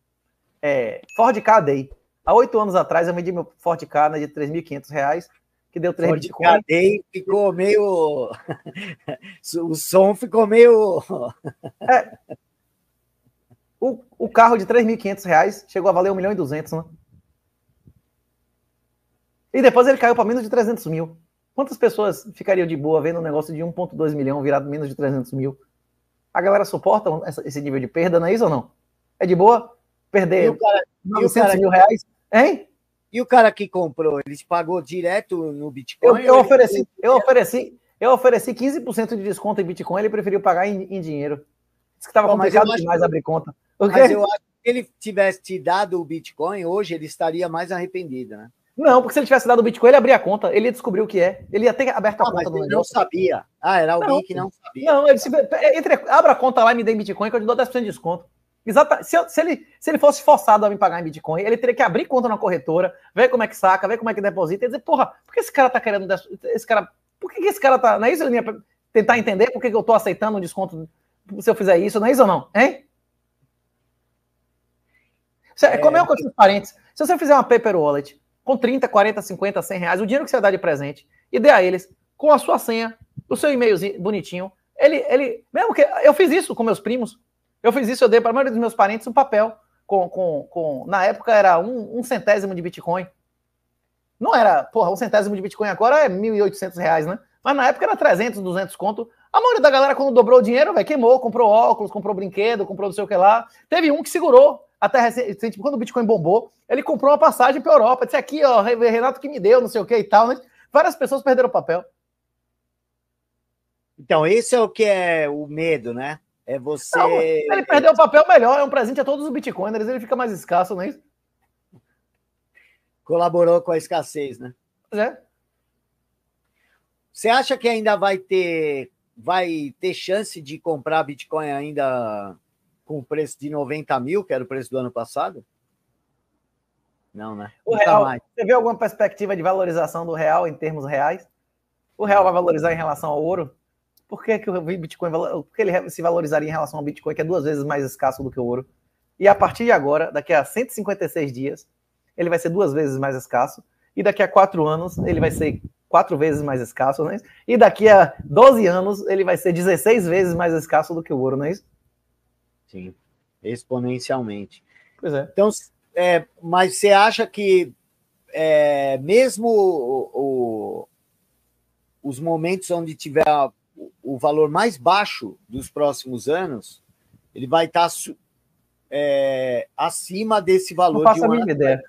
É, Ford K Day. Há oito anos atrás eu vendi meu Ford K né, de 3.500 reais, que deu 3 de Bitcoin. Ford ficou meio... o som ficou meio... é, o, o carro de 3.500 reais chegou a valer 1 milhão e 200, né? E depois ele caiu para menos de 300 mil. Quantas pessoas ficariam de boa vendo um negócio de 1,2 milhão virado menos de 300 mil? A galera suporta esse nível de perda, não é isso ou não? É de boa perder cara, 900 cara, mil reais? Hein? E o cara que comprou, ele pagou direto no Bitcoin? Eu, eu ofereci, eu ofereci, eu ofereci 15% de desconto em Bitcoin, ele preferiu pagar em, em dinheiro. Diz que estava complicado demais abrir conta. Mas eu acho que se ele tivesse te dado o Bitcoin, hoje ele estaria mais arrependido, né? Não, porque se ele tivesse dado o Bitcoin, ele abria a conta, ele ia descobrir o que é. Ele ia ter aberto a ah, conta mas do ele negócio. não sabia. Ah, era alguém não, que não sabia. Não, ele se, entre, abra a conta lá e me dê em Bitcoin que eu te dou 10% de desconto. Exata, se, eu, se, ele, se ele fosse forçado a me pagar em Bitcoin, ele teria que abrir conta na corretora, ver como é que saca, ver como é que deposita e dizer, porra, por que esse cara tá querendo. Esse cara, por que, que esse cara tá. Não é isso, ia Tentar entender por que, que eu tô aceitando um desconto se eu fizer isso, não é isso ou não? Hein? Você, é... Como é com seus parentes? Se você fizer uma paper wallet com 30, 40, 50, 100 reais, o dinheiro que você dá de presente, e dê a eles, com a sua senha, o seu e-mailzinho bonitinho, ele, ele, mesmo que, eu fiz isso com meus primos, eu fiz isso, eu dei para a maioria dos meus parentes um papel, com, com, com na época era um, um centésimo de Bitcoin, não era, porra, um centésimo de Bitcoin agora é 1.800 reais, né? Mas na época era 300, 200 conto, a maioria da galera, quando dobrou o dinheiro, velho, queimou, comprou óculos, comprou brinquedo, comprou não sei o que lá. Teve um que segurou até recente, quando o Bitcoin bombou, ele comprou uma passagem para Europa. Disse aqui, ó, Renato que me deu, não sei o que e tal. Né? Várias pessoas perderam o papel. Então, isso é o que é o medo, né? É você. Não, ele perdeu o papel melhor, é um presente a todos os Bitcoiners, ele fica mais escasso, não é isso? Colaborou com a escassez, né? É. Você acha que ainda vai ter vai ter chance de comprar Bitcoin ainda com o preço de 90 mil, que era o preço do ano passado? Não, né? O real, você vê alguma perspectiva de valorização do real em termos reais? O real vai valorizar em relação ao ouro? Por que, que o Bitcoin por que ele se valorizaria em relação ao Bitcoin, que é duas vezes mais escasso do que o ouro? E a partir de agora, daqui a 156 dias, ele vai ser duas vezes mais escasso. E daqui a quatro anos, ele vai ser quatro vezes mais escasso, né? E daqui a 12 anos ele vai ser 16 vezes mais escasso do que o ouro, não é isso? Sim, exponencialmente. Pois é. Então, é, mas você acha que é, mesmo o, o, os momentos onde tiver o valor mais baixo dos próximos anos, ele vai estar tá é, acima desse valor. Não faço de a mínima ideia.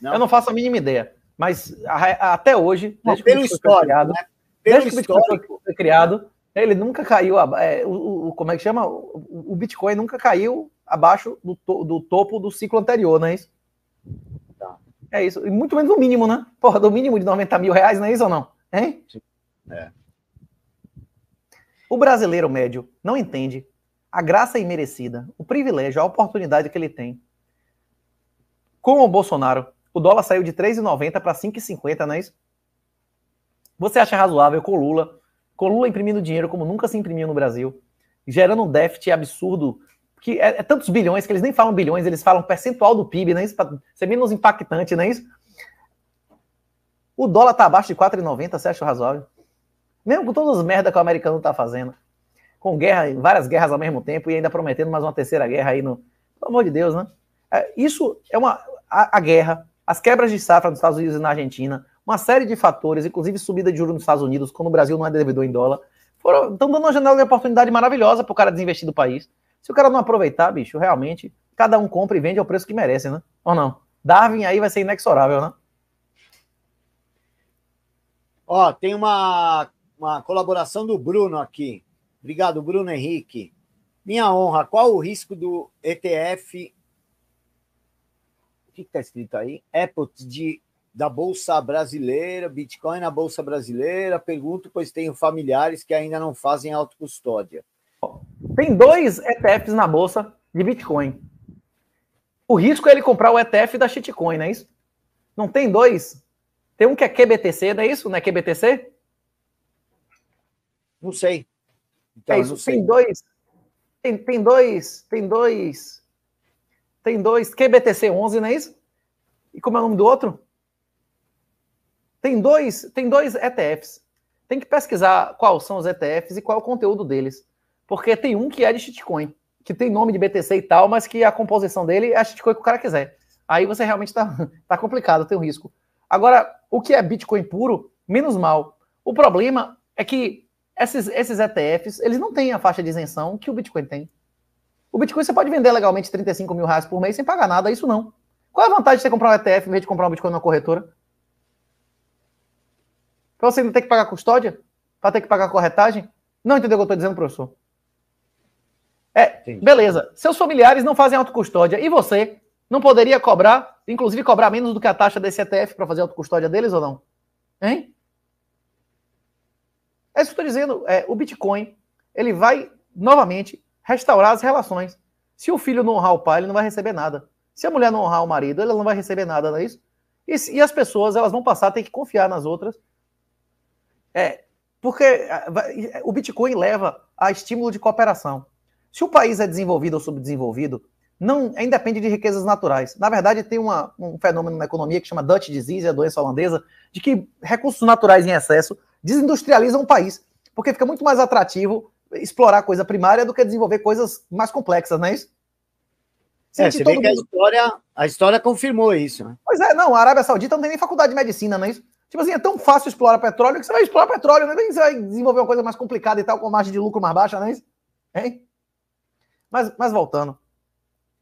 Não. Eu não faço a mínima ideia mas a, a, até hoje, Não, desde pelo que histórico, criado, né? pelo desde histórico. foi criado, ele nunca caiu, é, o, o, como é que chama? O, o Bitcoin nunca caiu abaixo do, to, do, topo do ciclo anterior, não é isso? Tá. É isso, e muito menos o mínimo, né? Porra, do mínimo de 90 mil reais, não é isso ou não? Hein? É. O brasileiro médio não entende a graça imerecida, o privilégio, a oportunidade que ele tem. Com o Bolsonaro, o dólar saiu de 3,90 para 5,50, não é isso? Você acha razoável com Lula, com Lula imprimindo dinheiro como nunca se imprimiu no Brasil, gerando um déficit absurdo, que é, é tantos bilhões que eles nem falam bilhões, eles falam percentual do PIB, não é isso? Para ser menos impactante, não é isso? O dólar tá abaixo de 4,90, você acha razoável? Mesmo com todas as merdas que o americano tá fazendo, com guerra, várias guerras ao mesmo tempo e ainda prometendo mais uma terceira guerra aí no. Pelo amor de Deus, né? É, isso é uma. a, a guerra, as quebras de safra nos Estados Unidos e na Argentina, uma série de fatores, inclusive subida de juros nos Estados Unidos, quando o Brasil não é devedor em dólar, foram, estão dando uma janela de oportunidade maravilhosa para o cara desinvestir do país. Se o cara não aproveitar, bicho, realmente, cada um compra e vende ao preço que merece, né? Ou não? Darwin aí vai ser inexorável, né? Ó, tem uma, uma colaboração do Bruno aqui. Obrigado, Bruno Henrique. Minha honra, qual o risco do ETF que está escrito aí? Apple de, da Bolsa Brasileira, Bitcoin na Bolsa Brasileira. Pergunto, pois tenho familiares que ainda não fazem autocustódia. Tem dois ETFs na Bolsa de Bitcoin. O risco é ele comprar o ETF da shitcoin, não é isso? Não tem dois? Tem um que é QBTC, não é isso? Não é QBTC? Não sei. Então, é isso, sei. tem dois. Tem, tem dois. Tem dois tem dois QBTC11, não é isso? E como é o nome do outro? Tem dois, tem dois ETFs. Tem que pesquisar quais são os ETFs e qual é o conteúdo deles. Porque tem um que é de shitcoin, que tem nome de BTC e tal, mas que a composição dele é a shitcoin que o cara quiser. Aí você realmente está tá complicado, tem um risco. Agora, o que é Bitcoin puro, menos mal. O problema é que esses, esses ETFs, eles não têm a faixa de isenção que o Bitcoin tem. O Bitcoin você pode vender legalmente 35 mil reais por mês sem pagar nada, é isso não. Qual é a vantagem de você comprar um ETF em vez de comprar um Bitcoin na corretora? Pra você não ter que pagar custódia? Pra ter que pagar corretagem? Não entendeu o que eu estou dizendo, professor? É, beleza. Seus familiares não fazem autocustódia. E você não poderia cobrar, inclusive cobrar menos do que a taxa desse ETF para fazer autocustódia deles ou não? Hein? É isso que eu estou dizendo. É, o Bitcoin, ele vai novamente restaurar as relações. Se o filho não honrar o pai, ele não vai receber nada. Se a mulher não honrar o marido, ela não vai receber nada, não é isso? E, e as pessoas, elas vão passar a ter que confiar nas outras. É, porque ah, o Bitcoin leva a estímulo de cooperação. Se o país é desenvolvido ou subdesenvolvido, não ainda é, depende de riquezas naturais. Na verdade, tem uma, um fenômeno na economia que chama Dutch disease, a doença holandesa, de que recursos naturais em excesso desindustrializam o país, porque fica muito mais atrativo explorar coisa primária do que desenvolver coisas mais complexas, não é isso? é, você vê que a, história, a história confirmou isso. Né? Pois é, não, a Arábia Saudita não tem nem faculdade de medicina, não é isso? Tipo assim, é tão fácil explorar petróleo que você vai explorar petróleo, não né? é que você vai desenvolver uma coisa mais complicada e tal, com margem de lucro mais baixa, não é isso? Hein? Mas, mas voltando,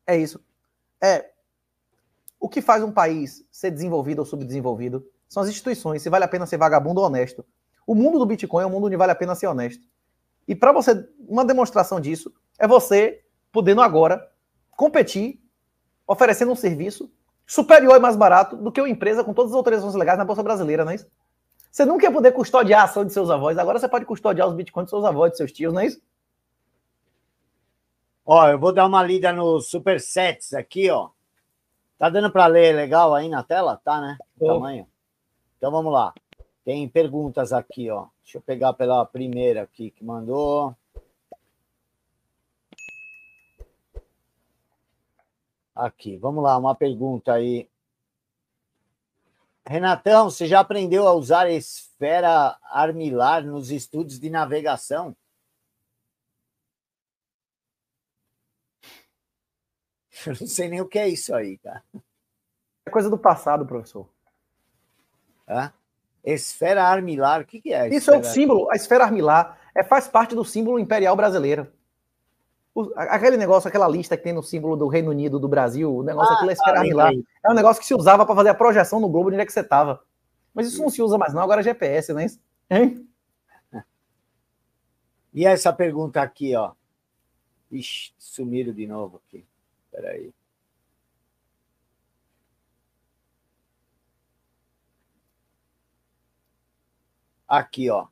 é isso. É, o que faz um país ser desenvolvido ou subdesenvolvido são as instituições, se vale a pena ser vagabundo ou honesto. O mundo do Bitcoin é um mundo onde vale a pena ser honesto. E para você, uma demonstração disso é você podendo agora competir, oferecendo um serviço superior e mais barato do que uma empresa com todas as autorizações legais na Bolsa Brasileira, não é isso? Você nunca ia poder custodiar a ação de seus avós, agora você pode custodiar os bitcoins de seus avós, de seus tios, não é isso? Ó, eu vou dar uma lida nos supersets aqui, ó. Tá dando para ler legal aí na tela? Tá, né? Oh. Tamanho. Então vamos lá. Tem perguntas aqui, ó. Deixa eu pegar pela primeira aqui que mandou. Aqui, vamos lá, uma pergunta aí. Renatão, você já aprendeu a usar esfera armilar nos estudos de navegação? Eu não sei nem o que é isso aí, cara. É coisa do passado, professor. Hã? Esfera armilar, o que, que é? Isso é um símbolo, a esfera armilar é, faz parte do símbolo imperial brasileiro. O, aquele negócio, aquela lista que tem no símbolo do Reino Unido, do Brasil, o negócio é ah, esfera ah, armilar. É um negócio que se usava para fazer a projeção no globo de onde é que você estava. Mas isso não se usa mais não, agora é GPS, né? Hein? E essa pergunta aqui, ó. Ixi, sumiram de novo aqui. Peraí. Aqui, ó.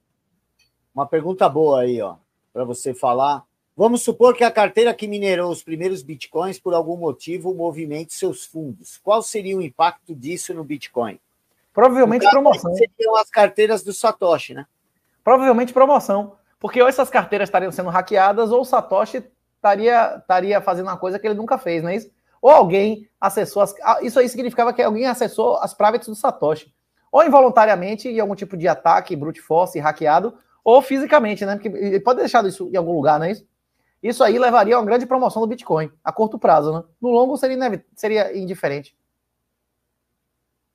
Uma pergunta boa aí, ó, para você falar. Vamos supor que a carteira que minerou os primeiros bitcoins, por algum motivo, movimente seus fundos. Qual seria o impacto disso no Bitcoin? Provavelmente promoção. Seriam as carteiras do Satoshi, né? Provavelmente promoção. Porque ou essas carteiras estariam sendo hackeadas, ou o Satoshi estaria, estaria fazendo uma coisa que ele nunca fez, não é isso? Ou alguém acessou as. Ah, isso aí significava que alguém acessou as privates do Satoshi ou involuntariamente em algum tipo de ataque, brute force, hackeado, ou fisicamente, né? Porque ele pode deixar isso em algum lugar, não é isso? Isso aí levaria a uma grande promoção do Bitcoin, a curto prazo, né? No longo seria, seria indiferente.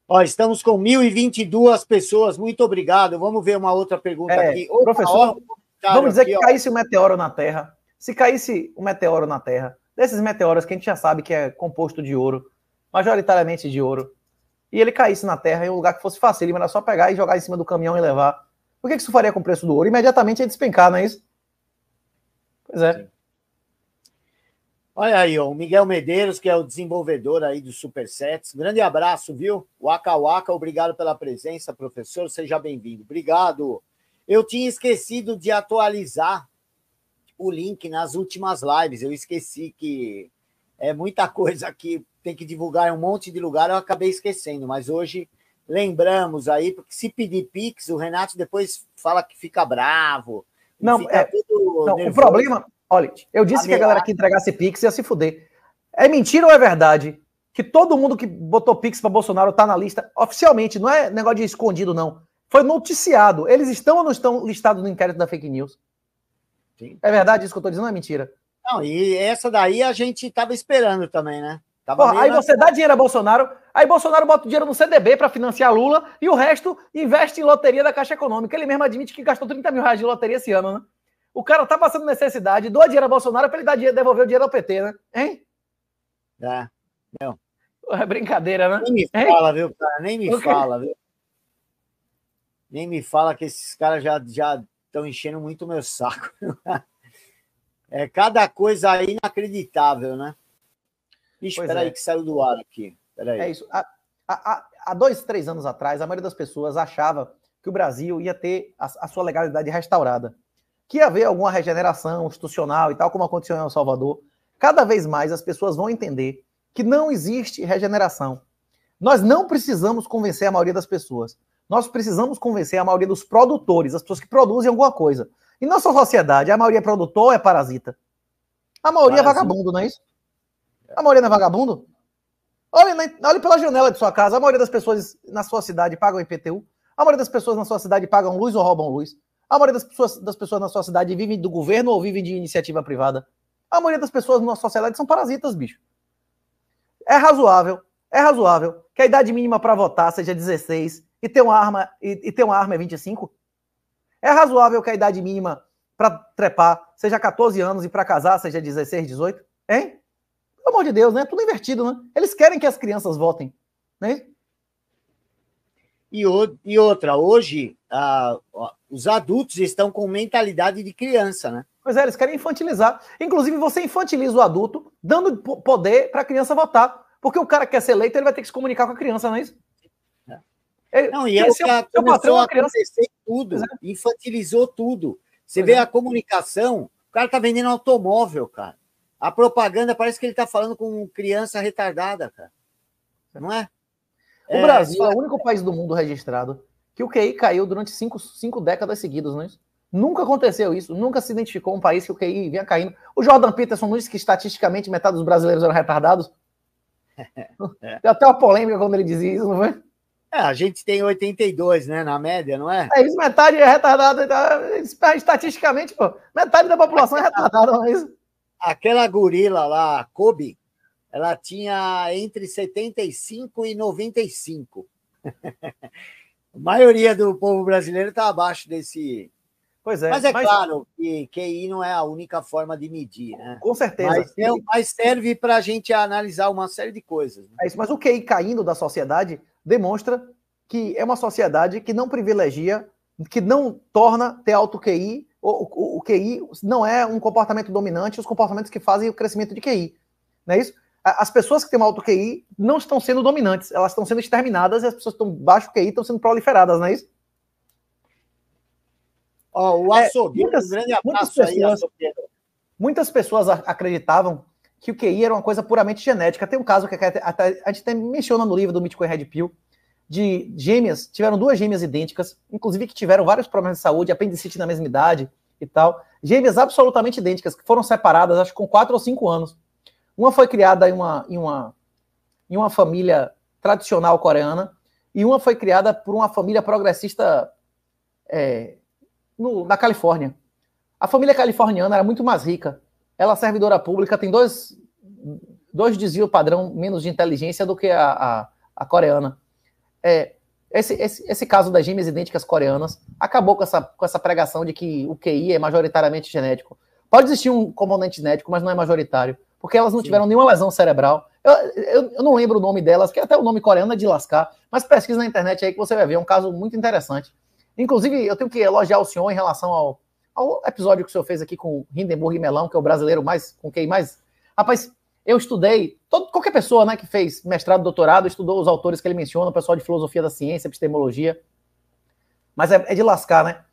Ó, estamos com 1.022 pessoas, muito obrigado. Vamos ver uma outra pergunta é, aqui. Opa, professor, ó, vamos dizer aqui, que ó. caísse um meteoro na Terra. Se caísse um meteoro na Terra, desses meteoros que a gente já sabe que é composto de ouro, majoritariamente de ouro, e ele caísse na terra em um lugar que fosse fácil. Ele era só pegar e jogar em cima do caminhão e levar. O que, que isso faria com o preço do ouro? Imediatamente ia despencar, não é isso? Pois é. Sim. Olha aí, ó, o Miguel Medeiros, que é o desenvolvedor aí do Supersets. Grande abraço, viu? Waka Waka, obrigado pela presença, professor. Seja bem-vindo. Obrigado. Eu tinha esquecido de atualizar o link nas últimas lives. Eu esqueci que é muita coisa que tem que divulgar em um monte de lugar, eu acabei esquecendo, mas hoje lembramos aí, porque se pedir Pix, o Renato depois fala que fica bravo. Não, fica é, não o problema, olha, eu disse a que a galera que entregasse Pix ia se fuder. É mentira ou é verdade? Que todo mundo que botou Pix para Bolsonaro tá na lista oficialmente, não é negócio de escondido, não. Foi noticiado. Eles estão ou não estão listados no inquérito da fake news? Sim. É verdade isso que eu tô dizendo, não é mentira. Não, e essa daí a gente tava esperando também, né? Tava. Porra, aí na... você dá dinheiro a Bolsonaro, aí Bolsonaro bota o dinheiro no CDB para financiar Lula e o resto investe em loteria da Caixa Econômica. Ele mesmo admite que gastou 30 mil reais de loteria esse ano, né? O cara tá passando necessidade, doa dinheiro a Bolsonaro para ele dar dinheiro, devolver o dinheiro ao PT, né? Hein? É, não. É brincadeira, né? Nem me hein? fala, viu, cara? Nem me okay. fala, viu? Nem me fala que esses caras já estão enchendo muito o meu saco. É cada coisa aí inacreditável, né? espera é. aí que saiu do ar aqui. Peraí. É isso. Há, há, há, dois, três anos atrás, a maioria das pessoas achava que o Brasil ia ter a, a sua legalidade restaurada. Que ia haver alguma regeneração institucional e tal, como aconteceu em El Salvador. Cada vez mais as pessoas vão entender que não existe regeneração. Nós não precisamos convencer a maioria das pessoas. Nós precisamos convencer a maioria dos produtores, as pessoas que produzem alguma coisa. E nossa sociedade, a maioria é produtor ou é parasita? A maioria é vagabundo, não é isso? A maioria não é vagabundo? Olhe, olhe pela janela de sua casa, a maioria das pessoas na sua cidade pagam IPTU, a maioria das pessoas na sua cidade pagam luz ou roubam luz, a maioria das pessoas, das pessoas na sua cidade vivem do governo ou vivem de iniciativa privada. A maioria das pessoas na nossa sociedade são parasitas, bicho. É razoável, é razoável que a idade mínima para votar seja 16 e ter uma arma e, e ter uma arma é 25? É razoável que a idade mínima para trepar seja 14 anos e para casar seja 16, 18? Hein? Pelo amor de Deus, né? É tudo invertido, né? Eles querem que as crianças votem, né? E, o, e outra, hoje ah, os adultos estão com mentalidade de criança, né? Pois é, eles querem infantilizar. Inclusive, você infantiliza o adulto, dando poder para a criança votar. Porque o cara que quer ser eleito, ele vai ter que se comunicar com a criança, não é isso? É. Ele, não, e é o que seu, patrão, a criança tudo, é. infantilizou tudo. Você vê é. a comunicação, o cara tá vendendo automóvel, cara. A propaganda parece que ele tá falando com criança retardada, cara. Não é? O é, Brasil é o único país do mundo registrado que o QI caiu durante cinco, cinco décadas seguidas, não é isso? Nunca aconteceu isso, nunca se identificou um país que o QI vinha caindo. O Jordan Peterson não disse que estatisticamente metade dos brasileiros eram retardados. É. até uma polêmica quando ele dizia isso, não foi? É, a gente tem 82, né, na média, não é? É isso, metade é retardado. Então, é, estatisticamente, pô, metade da população é retardada, é isso? Aquela gorila lá, Kobe, ela tinha entre 75 e 95. a maioria do povo brasileiro está abaixo desse. Pois é. Mas é mas... claro que QI não é a única forma de medir, né? Com certeza. Mas, é, mas serve para a gente analisar uma série de coisas. Né? É isso, mas o QI caindo da sociedade demonstra que é uma sociedade que não privilegia, que não torna ter alto QI, o, o, o QI não é um comportamento dominante, os comportamentos que fazem o crescimento de QI. Não é isso? As pessoas que têm um alto QI não estão sendo dominantes, elas estão sendo exterminadas e as pessoas que estão baixo QI estão sendo proliferadas, não é isso? oh, o açougueiro, é, muitas, um grande abraço muitas pessoas, aí, Muitas pessoas acreditavam que o QI era uma coisa puramente genética. Tem um caso que a gente até menciona no livro do Mítico Red Pill, de gêmeas, tiveram duas gêmeas idênticas, inclusive que tiveram vários problemas de saúde, apendicite na mesma idade e tal. Gêmeas absolutamente idênticas, que foram separadas, acho que com quatro ou cinco anos. Uma foi criada em uma, em uma, em uma família tradicional coreana, e uma foi criada por uma família progressista é, no, na Califórnia. A família californiana era muito mais rica ela, servidora pública, tem dois, dois desvios padrão menos de inteligência do que a, a, a coreana. É, esse, esse, esse caso das gêmeas idênticas coreanas acabou com essa, com essa pregação de que o QI é majoritariamente genético. Pode existir um componente genético, mas não é majoritário, porque elas não Sim. tiveram nenhuma lesão cerebral. Eu, eu, eu, não lembro o nome delas, que até o nome coreano é de lascar, mas pesquisa na internet aí que você vai ver, é um caso muito interessante. Inclusive, eu tenho que elogiar o senhor em relação ao, ao episódio que o senhor fez aqui com o Hindenburg e Melão, que é o brasileiro mais com quem mais. Rapaz, eu estudei, todo, qualquer pessoa né, que fez mestrado, doutorado, estudou os autores que ele menciona, o pessoal de filosofia da ciência, epistemologia. Mas é, é de lascar, né?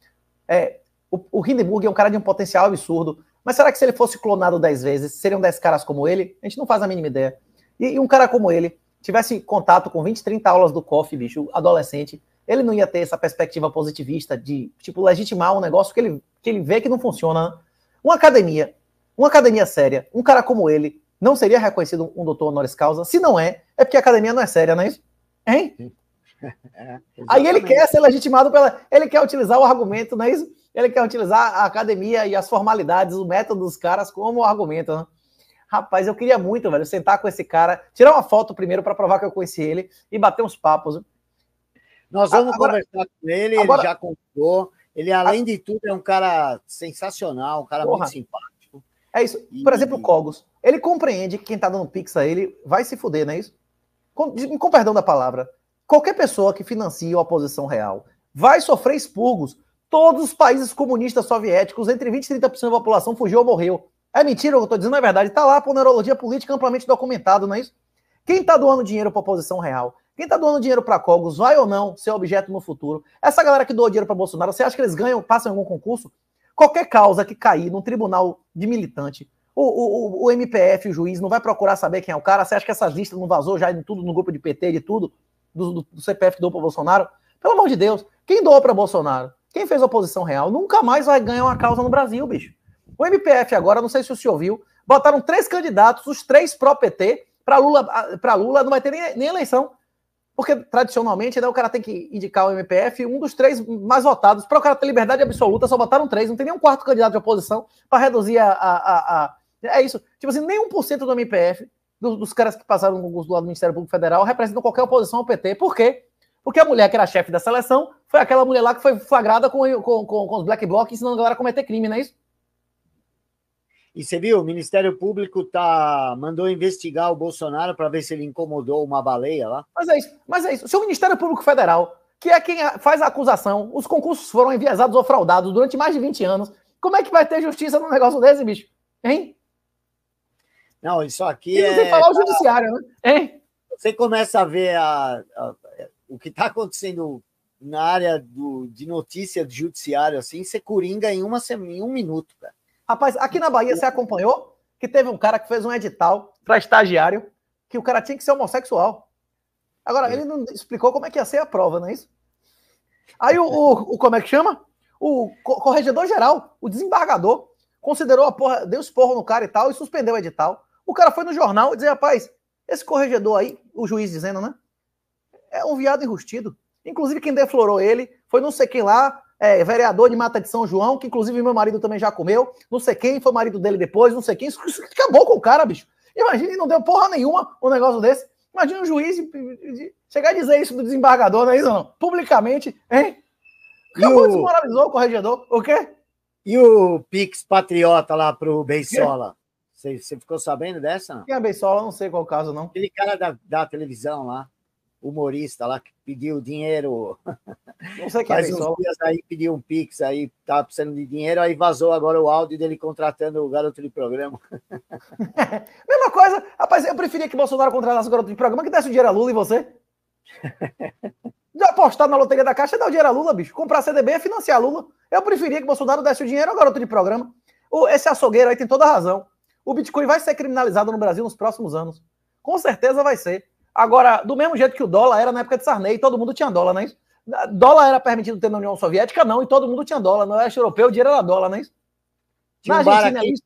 É, o, o, Hindenburg é um cara de um potencial absurdo. Mas será que se ele fosse clonado 10 vezes, seriam 10 caras como ele? A gente não faz a mínima ideia. E, e um cara como ele tivesse contato com 20, 30 aulas do COF, bicho, adolescente, ele não ia ter essa perspectiva positivista de, tipo, legitimar um negócio que ele, que ele vê que não funciona. Uma academia, uma academia séria, um cara como ele, não seria reconhecido um doutor honoris causa? Se não é, é porque a academia não é séria, não é isso? Hein? É, Aí ele quer ser legitimado pela. Ele quer utilizar o argumento, não é isso? Ele quer utilizar a academia e as formalidades, o método dos caras como argumento, né? Rapaz, eu queria muito, velho, sentar com esse cara, tirar uma foto primeiro para provar que eu conheci ele e bater uns papos. Nós vamos agora, conversar com ele, agora, ele já contou. Ele, além a... de tudo, é um cara sensacional, um cara Porra. muito simpático. É isso. E... Por exemplo, o Cogos. Ele compreende que quem tá dando pix a ele vai se fuder, não é isso? Com, com perdão da palavra. Qualquer pessoa que financia a oposição real vai sofrer expurgos. Todos os países comunistas soviéticos, entre 20 e 30% da população fugiu ou morreu. É mentira o que eu estou dizendo, é verdade. Está lá a neurologia política amplamente documentado, não é isso? Quem está doando dinheiro para a oposição real? Quem está doando dinheiro para Cogos vai ou não ser objeto no futuro? Essa galera que doa dinheiro para Bolsonaro, você acha que eles ganham, passam em algum concurso? Qualquer causa que cair num tribunal de militante, o, o, o MPF, o juiz, não vai procurar saber quem é o cara? Você acha que essas listas não vazou já em tudo, no grupo de PT, de tudo, do, do, do CPF que doou para Bolsonaro? Pelo amor de Deus, quem doou para Bolsonaro? Quem fez oposição real nunca mais vai ganhar uma causa no Brasil, bicho. O MPF agora, não sei se o senhor viu, botaram três candidatos, os três pró-PT, para Lula, para Lula não vai ter nem, nem eleição. Porque tradicionalmente né, o cara tem que indicar o MPF, um dos três mais votados. Para o cara ter liberdade absoluta, só votaram três, não tem nenhum quarto candidato de oposição para reduzir a, a, a, É isso. Tipo assim, nem 1% do MPF, dos, dos, caras que passaram no concurso do lado do Ministério Público Federal, representam qualquer oposição ao PT. Por quê? Porque a mulher que era chefe da seleção foi aquela mulher lá que foi flagrada com, com, com, com os black blocs ensinando a galera a cometer crime, não é isso? E você viu, o Ministério Público tá, mandou investigar o Bolsonaro para ver se ele incomodou uma baleia lá. Mas é isso, mas é isso. Se o Ministério Público Federal, que é quem faz a acusação, os concursos foram enviesados ou fraudados durante mais de 20 anos, como é que vai ter justiça num negócio desse, bicho? Hein? Não, isso aqui e é... Sem falar o judiciário, né? Hein? Você começa a ver a, a, o que está acontecendo na área do, de notícia de judiciário, assim, você coringa em, uma, em um minuto, cara. Rapaz, aqui na Bahia você acompanhou que teve um cara que fez um edital para estagiário que o cara tinha que ser homossexual. Agora, é. ele não explicou como é que ia ser a prova, não é isso? Aí o, o, o como é que chama? O corregedor geral, o desembargador, considerou a porra, deu esporro no cara e tal, e suspendeu o edital. O cara foi no jornal e dizia, rapaz, esse corregedor aí, o juiz dizendo, né? É um viado enrustido. Inclusive, quem deflorou ele foi não sei quem lá, é, vereador de Mata de São João, que inclusive meu marido também já comeu. Não sei quem foi marido dele depois, não sei quem. Isso, acabou com o cara, bicho. Imagina, não deu porra nenhuma um negócio desse. Imagina um juiz de, de chegar a dizer isso do desembargador, não é isso não? Publicamente, hein? Acabou, e o... desmoralizou o corregedor. O quê? E o Pix Patriota lá pro Beisola? Você ficou sabendo dessa? Não? Quem é Beisola? Não sei qual o caso, não. Aquele cara da, da televisão lá humorista lá que pediu dinheiro. Não sei Faz uns só. dias aí pediu um pix aí, tava tá precisando de dinheiro, aí vazou agora o áudio dele contratando o garoto de programa. mesma coisa, rapaz, eu preferia que Bolsonaro contratasse o garoto de programa que desse o dinheiro a Lula e você. Já apostar na loteria da Caixa é dar o dinheiro a Lula, bicho. Comprar CDB é financiar Lula. Eu preferia que Bolsonaro desse o dinheiro ao garoto de programa. Esse açougueiro aí tem toda a razão. O Bitcoin vai ser criminalizado no Brasil nos próximos anos. Com certeza vai ser. Agora, do mesmo jeito que o dólar era na época de Sarney, todo mundo tinha dólar, não é isso? Dólar era permitido ter na União Soviética? Não, e todo mundo tinha dólar. No Oeste europeu, o dinheiro era dólar, não é isso? Tinha na Argentina, um é isso?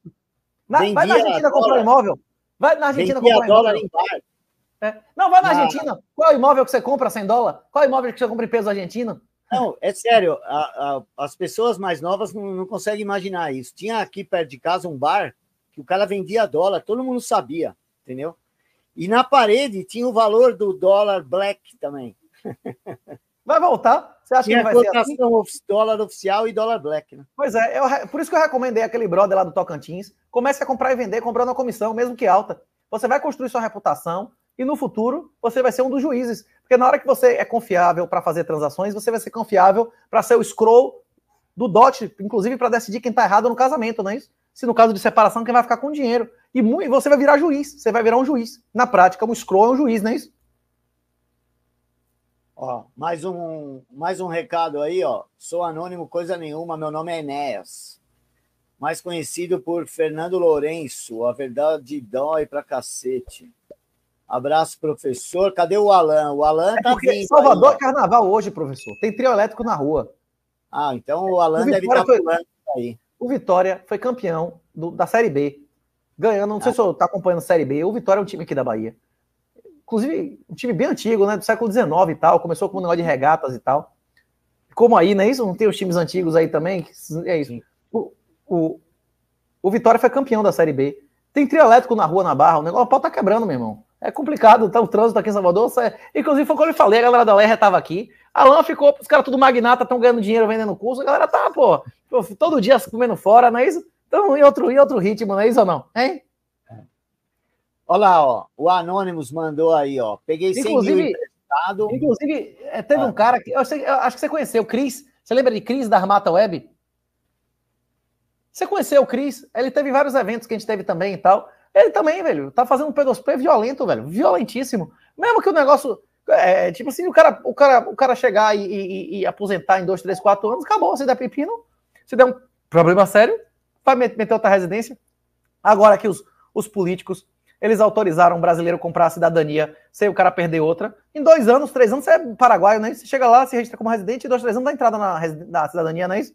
Na, vai na Argentina comprar imóvel. Vai na Argentina comprar imóvel. É. Não, vai na ah. Argentina. Qual é imóvel que você compra sem dólar? Qual é imóvel que você compra em peso argentino? Não, é sério. A, a, as pessoas mais novas não, não conseguem imaginar isso. Tinha aqui perto de casa um bar que o cara vendia dólar, todo mundo sabia, entendeu? E na parede tinha o valor do dólar black também. Vai voltar? Você acha tinha que não vai ser assim? Of, dólar oficial e dólar black, né? Pois é, eu, por isso que eu recomendei aquele brother lá do Tocantins. Comece a comprar e vender comprando a comissão, mesmo que alta. Você vai construir sua reputação e no futuro você vai ser um dos juízes. Porque na hora que você é confiável para fazer transações, você vai ser confiável para ser o scroll do DOT, inclusive para decidir quem está errado no casamento, não é isso? Se no caso de separação, quem vai ficar com o dinheiro. E você vai virar juiz, você vai virar um juiz. Na prática, um scroll é um juiz, não é isso? Ó, mais um, mais um recado aí, ó. Sou anônimo, coisa nenhuma, meu nome é Enéas. Mais conhecido por Fernando Lourenço, a verdade dói pra cacete. Abraço, professor. Cadê o Alan? O Alan é tá vindo. Salvador aí, é carnaval hoje, professor. Tem trio elétrico na rua. Ah, então o Alan deve estar tá foi... aí. O Vitória foi campeão do, da Série B Ganhando, não ah. sei se ah. eu está acompanhando a Série B, o Vitória é um time aqui da Bahia. Inclusive, um time bem antigo, né? Do século XIX e tal. Começou com um negócio de regatas e tal. Como aí, não é isso? Não tem os times antigos aí também? É isso. O, o, o Vitória foi campeão da Série B. Tem trio elétrico na rua, na barra. O negócio, o pau tá quebrando, meu irmão. É complicado, tá, o trânsito aqui em Salvador. Sai... Inclusive, foi quando eu falei, a galera da Lerra tava aqui. Alan ficou, os caras tudo magnata, estão ganhando dinheiro vendendo curso. A galera tá, pô, todo dia comendo fora, não é isso? Então, em outro, em outro ritmo, não é isso ou não? Hein? É. Olha lá, ó, o Anonymous mandou aí, ó. Peguei 100 inclusive, mil emprestado. Inclusive, é, teve ah. um cara que. Eu, eu acho que você conheceu, Cris. Você lembra de Cris da Armata Web? Você conheceu o Cris? Ele teve vários eventos que a gente teve também e tal. Ele também, velho, tá fazendo um P2P violento, velho. Violentíssimo. Mesmo que o negócio. É, tipo assim, o cara, o cara, o cara chegar e, e, e aposentar em dois, três, quatro anos, acabou. Se der pepino, se der um problema sério, vai meter outra residência. Agora que os, os políticos eles autorizaram um brasileiro comprar a cidadania sem o cara perder outra. Em dois anos, três anos, você é paraguaio, né? Você chega lá, se registra como residente, e dois, três anos dá entrada na, na cidadania, não é isso?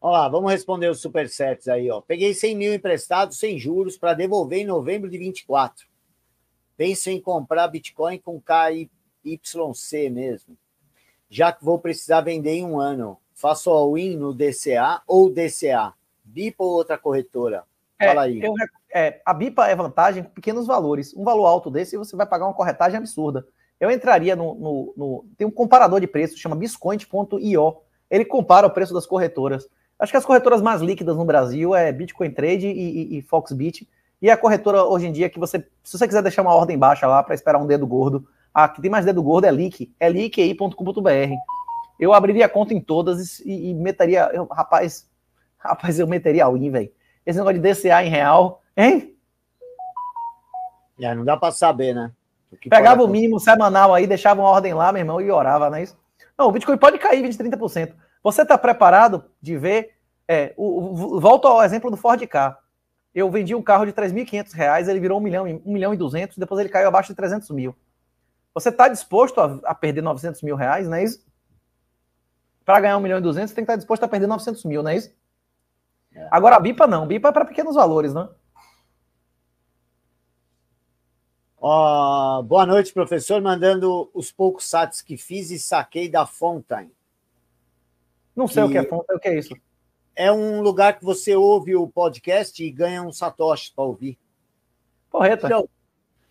Olha lá, vamos responder os supersets aí, ó. Peguei 100 mil emprestados sem juros para devolver em novembro de 24. Penso em comprar Bitcoin com KYC mesmo, já que vou precisar vender em um ano faço all-in no DCA ou DCA? BIPA ou outra corretora? É, Fala aí. Eu, é, a BIPA é vantagem com pequenos valores. Um valor alto desse você vai pagar uma corretagem absurda. Eu entraria no. no, no tem um comparador de preços, chama Biscoint.io. Ele compara o preço das corretoras. Acho que as corretoras mais líquidas no Brasil é Bitcoin Trade e, e, e Foxbit. E a corretora hoje em dia que você, se você quiser deixar uma ordem baixa lá para esperar um dedo gordo, a que tem mais dedo gordo é Liqui. é lick.com.br eu abriria a conta em todas e, e meteria. Eu, rapaz, rapaz, eu meteria a win, velho. Esse negócio de DCA em real, hein? É, não dá para saber, né? Pegava o mínimo semanal aí, deixava uma ordem lá, meu irmão, e orava, não é isso? Não, o Bitcoin pode cair 20, 30%. Você tá preparado de ver? É, o, o, volto ao exemplo do Ford K. Eu vendi um carro de 3.500 reais, ele virou 1 milhão, 1 milhão e 200, depois ele caiu abaixo de 300 mil. Você está disposto a, a, perder 900 mil reais, não é isso? Para ganhar 1 milhão e 200, você tem que estar tá disposto a perder 900 mil, não é isso? É. Agora, a BIPA não. BIPA é para pequenos valores, né? Oh, boa noite, professor. Mandando os poucos sats que fiz e saquei da Fontaine. Não sei que o que é Fontaine, o que é isso? É um lugar que você ouve o podcast e ganha um satoshi para ouvir. Correto. Então,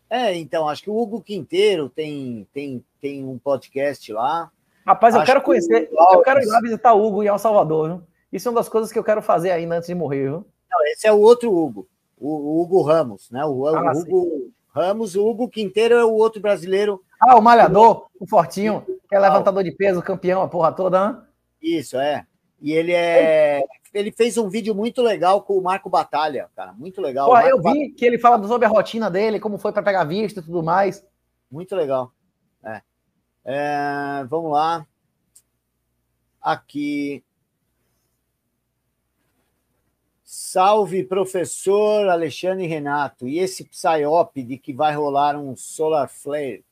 é, então, acho que o Hugo Quinteiro tem, tem, tem um podcast lá. Rapaz, eu Acho quero conhecer, que... eu quero ir lá visitar o Hugo em El Salvador, viu? Isso é uma das coisas que eu quero fazer ainda antes de morrer, viu? Não, esse é o outro Hugo, o, Hugo Ramos, né? O, é ah, o Hugo sim. Ramos, o Hugo Quinteiro é o outro brasileiro. Ah, o malhador, o fortinho, que é levantador de peso, campeão, a porra toda, hein? Né? Isso, é. E ele é. Ele fez um vídeo muito legal com o Marco Batalha, cara. Muito legal. Pô, eu vi Batalha. que ele fala sobre a rotina dele, como foi para pegar vista e tudo mais. Muito legal. É. É, vamos lá. Aqui. Salve, professor Alexandre Renato. E esse PSYOP de que vai rolar um solar flare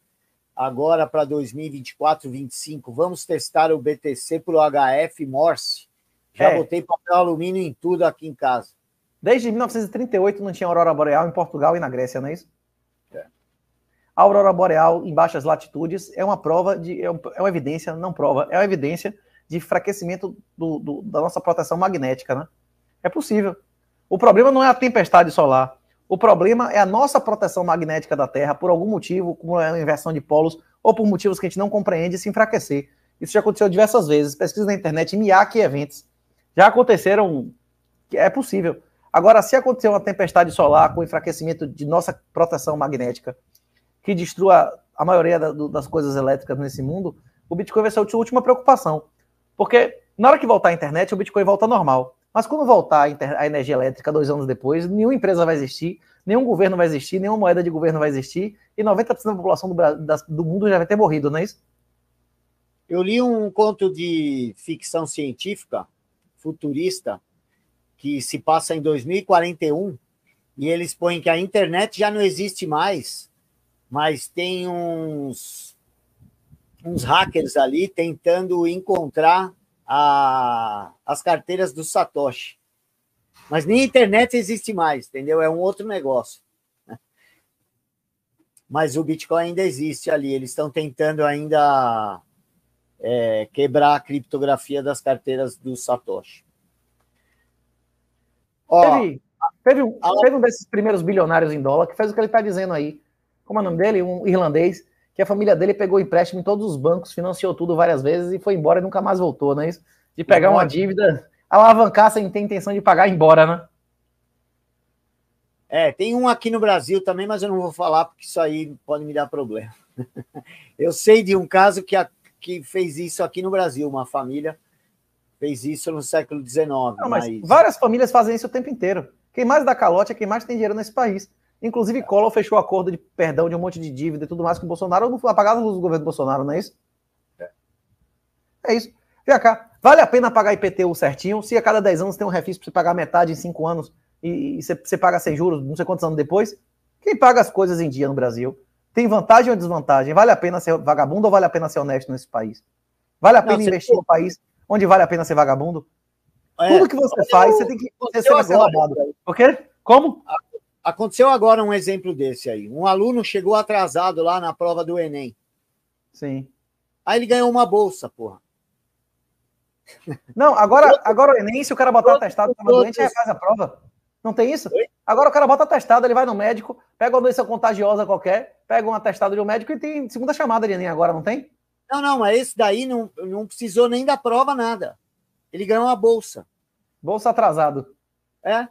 agora para 2024, 25. Vamos testar o BTC para o HF Morse. Já é. botei papel alumínio em tudo aqui em casa. Desde 1938 não tinha aurora boreal em Portugal e na Grécia, não é isso? A aurora boreal em baixas latitudes é uma prova de. É, é uma evidência, não prova, é uma evidência de enfraquecimento do, do, da nossa proteção magnética, né? É possível. O problema não é a tempestade solar. O problema é a nossa proteção magnética da Terra, por algum motivo, como é a inversão de polos, ou por motivos que a gente não compreende, se enfraquecer. Isso já aconteceu diversas vezes. Pesquisa na internet, MIAC e eventos. Já aconteceram. É possível. Agora, se acontecer uma tempestade solar com enfraquecimento de nossa proteção magnética, que destrua a maioria da, do, das coisas elétricas nesse mundo, o Bitcoin vai ser a última preocupação. Porque na hora que voltar a internet, o Bitcoin volta normal. Mas quando voltar a, energia elétrica dois anos depois, nenhuma empresa vai existir, nenhum governo vai existir, nenhuma moeda de governo vai existir, e 90% da população do, do mundo já vai ter morrido, não é isso? Eu li um conto de ficção científica, futurista, que se passa em 2041, e eles põem que a internet já não existe mais, mas tem uns, uns hackers ali tentando encontrar a, as carteiras do Satoshi. Mas nem internet existe mais, entendeu? É um outro negócio. Mas o Bitcoin ainda existe ali. Eles estão tentando ainda é, quebrar a criptografia das carteiras do Satoshi. Ó, teve, teve, a... teve um desses primeiros bilionários em dólar que fez o que ele está dizendo aí como é o nome dele? Um irlandês, que a família dele pegou empréstimo em todos os bancos, financiou tudo várias vezes e foi embora e nunca mais voltou, não é isso? De pegar uma dívida, alavancar sem ter intenção de pagar embora, né? É, tem um aqui no Brasil também, mas eu não vou falar porque isso aí pode me dar problema. Eu sei de um caso que, a, que fez isso aqui no Brasil, uma família fez isso no século XIX. Não, mas, mas várias famílias fazem isso o tempo inteiro. Quem mais dá calote é quem mais tem dinheiro nesse país. Inclusive, Collor fechou acordo de perdão de um monte de dívida e tudo mais com o Bolsonaro. Não foi apagado luzes do governo do Bolsonaro, não é isso? É, é isso. Vem cá. Vale a pena pagar IPTU certinho? Se a cada 10 anos tem um refis para você pagar metade em 5 anos e, você, paga sem juros, não sei quantos anos depois? Quem paga as coisas em dia no Brasil? Tem vantagem ou desvantagem? Vale a pena ser vagabundo ou vale a pena ser honesto nesse país? Vale a pena não, investir no for... país onde vale a pena ser vagabundo? É, Tudo que você faz, você tem que ser, ser roubado. Por quê? Como? Ah, Aconteceu agora um exemplo desse aí. Um aluno chegou atrasado lá na prova do Enem. Sim. Aí ele ganhou uma bolsa, porra. Não, agora, agora o Enem, se o cara botar todos, atestado, tava todos. doente, aí faz a prova. Não tem isso? Oi? Agora o cara bota atestado, ele vai no médico, pega uma doença contagiosa qualquer, pega um atestado de um médico e tem segunda chamada de Enem agora, não tem? Não, não, mas esse daí não, não precisou nem da prova, nada. Ele ganhou uma bolsa. Bolsa atrasado. É,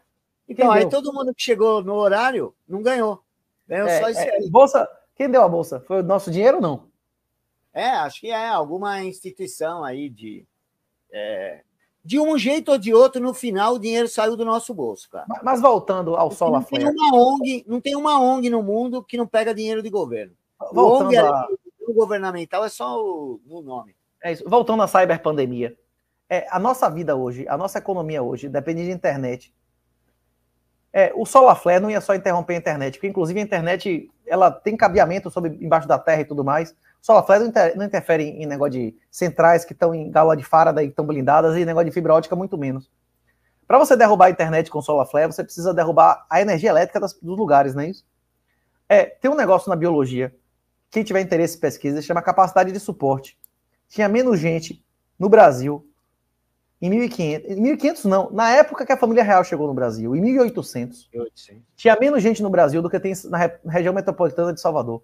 então, aí todo mundo que chegou no horário não ganhou. Ganhou é, só é, aí. Bolsa, quem deu a bolsa? Foi o nosso dinheiro ou não? É, acho que é alguma instituição aí de. É, de um jeito ou de outro, no final, o dinheiro saiu do nosso bolso, cara. Mas, mas voltando ao Porque Sola não Tem uma ONG, não tem uma ONG no mundo que não pega dinheiro de governo. Voltando o ONG a... o governamental é só o, nome. É isso. Voltando à cyberpandemia. É, a nossa vida hoje, a nossa economia hoje, depende de internet. É, o solar flare não ia só interromper a internet, porque inclusive a internet ela tem cabeamento sobre embaixo da terra e tudo mais. O solar flare não, inter, não interfere em, negócio de centrais que estão em gala de Faraday, que estão blindadas, e negócio de fibra ótica muito menos. Para você derrubar a internet com solar flare, você precisa derrubar a energia elétrica das, dos lugares, não é isso? É, tem um negócio na biologia, quem tiver interesse em pesquisa, chama capacidade de suporte. Tinha menos gente no Brasil em 1500, 1500 não, na época que a família real chegou no Brasil, em 1800, 1800. tinha menos gente no Brasil do que tem na região metropolitana de Salvador.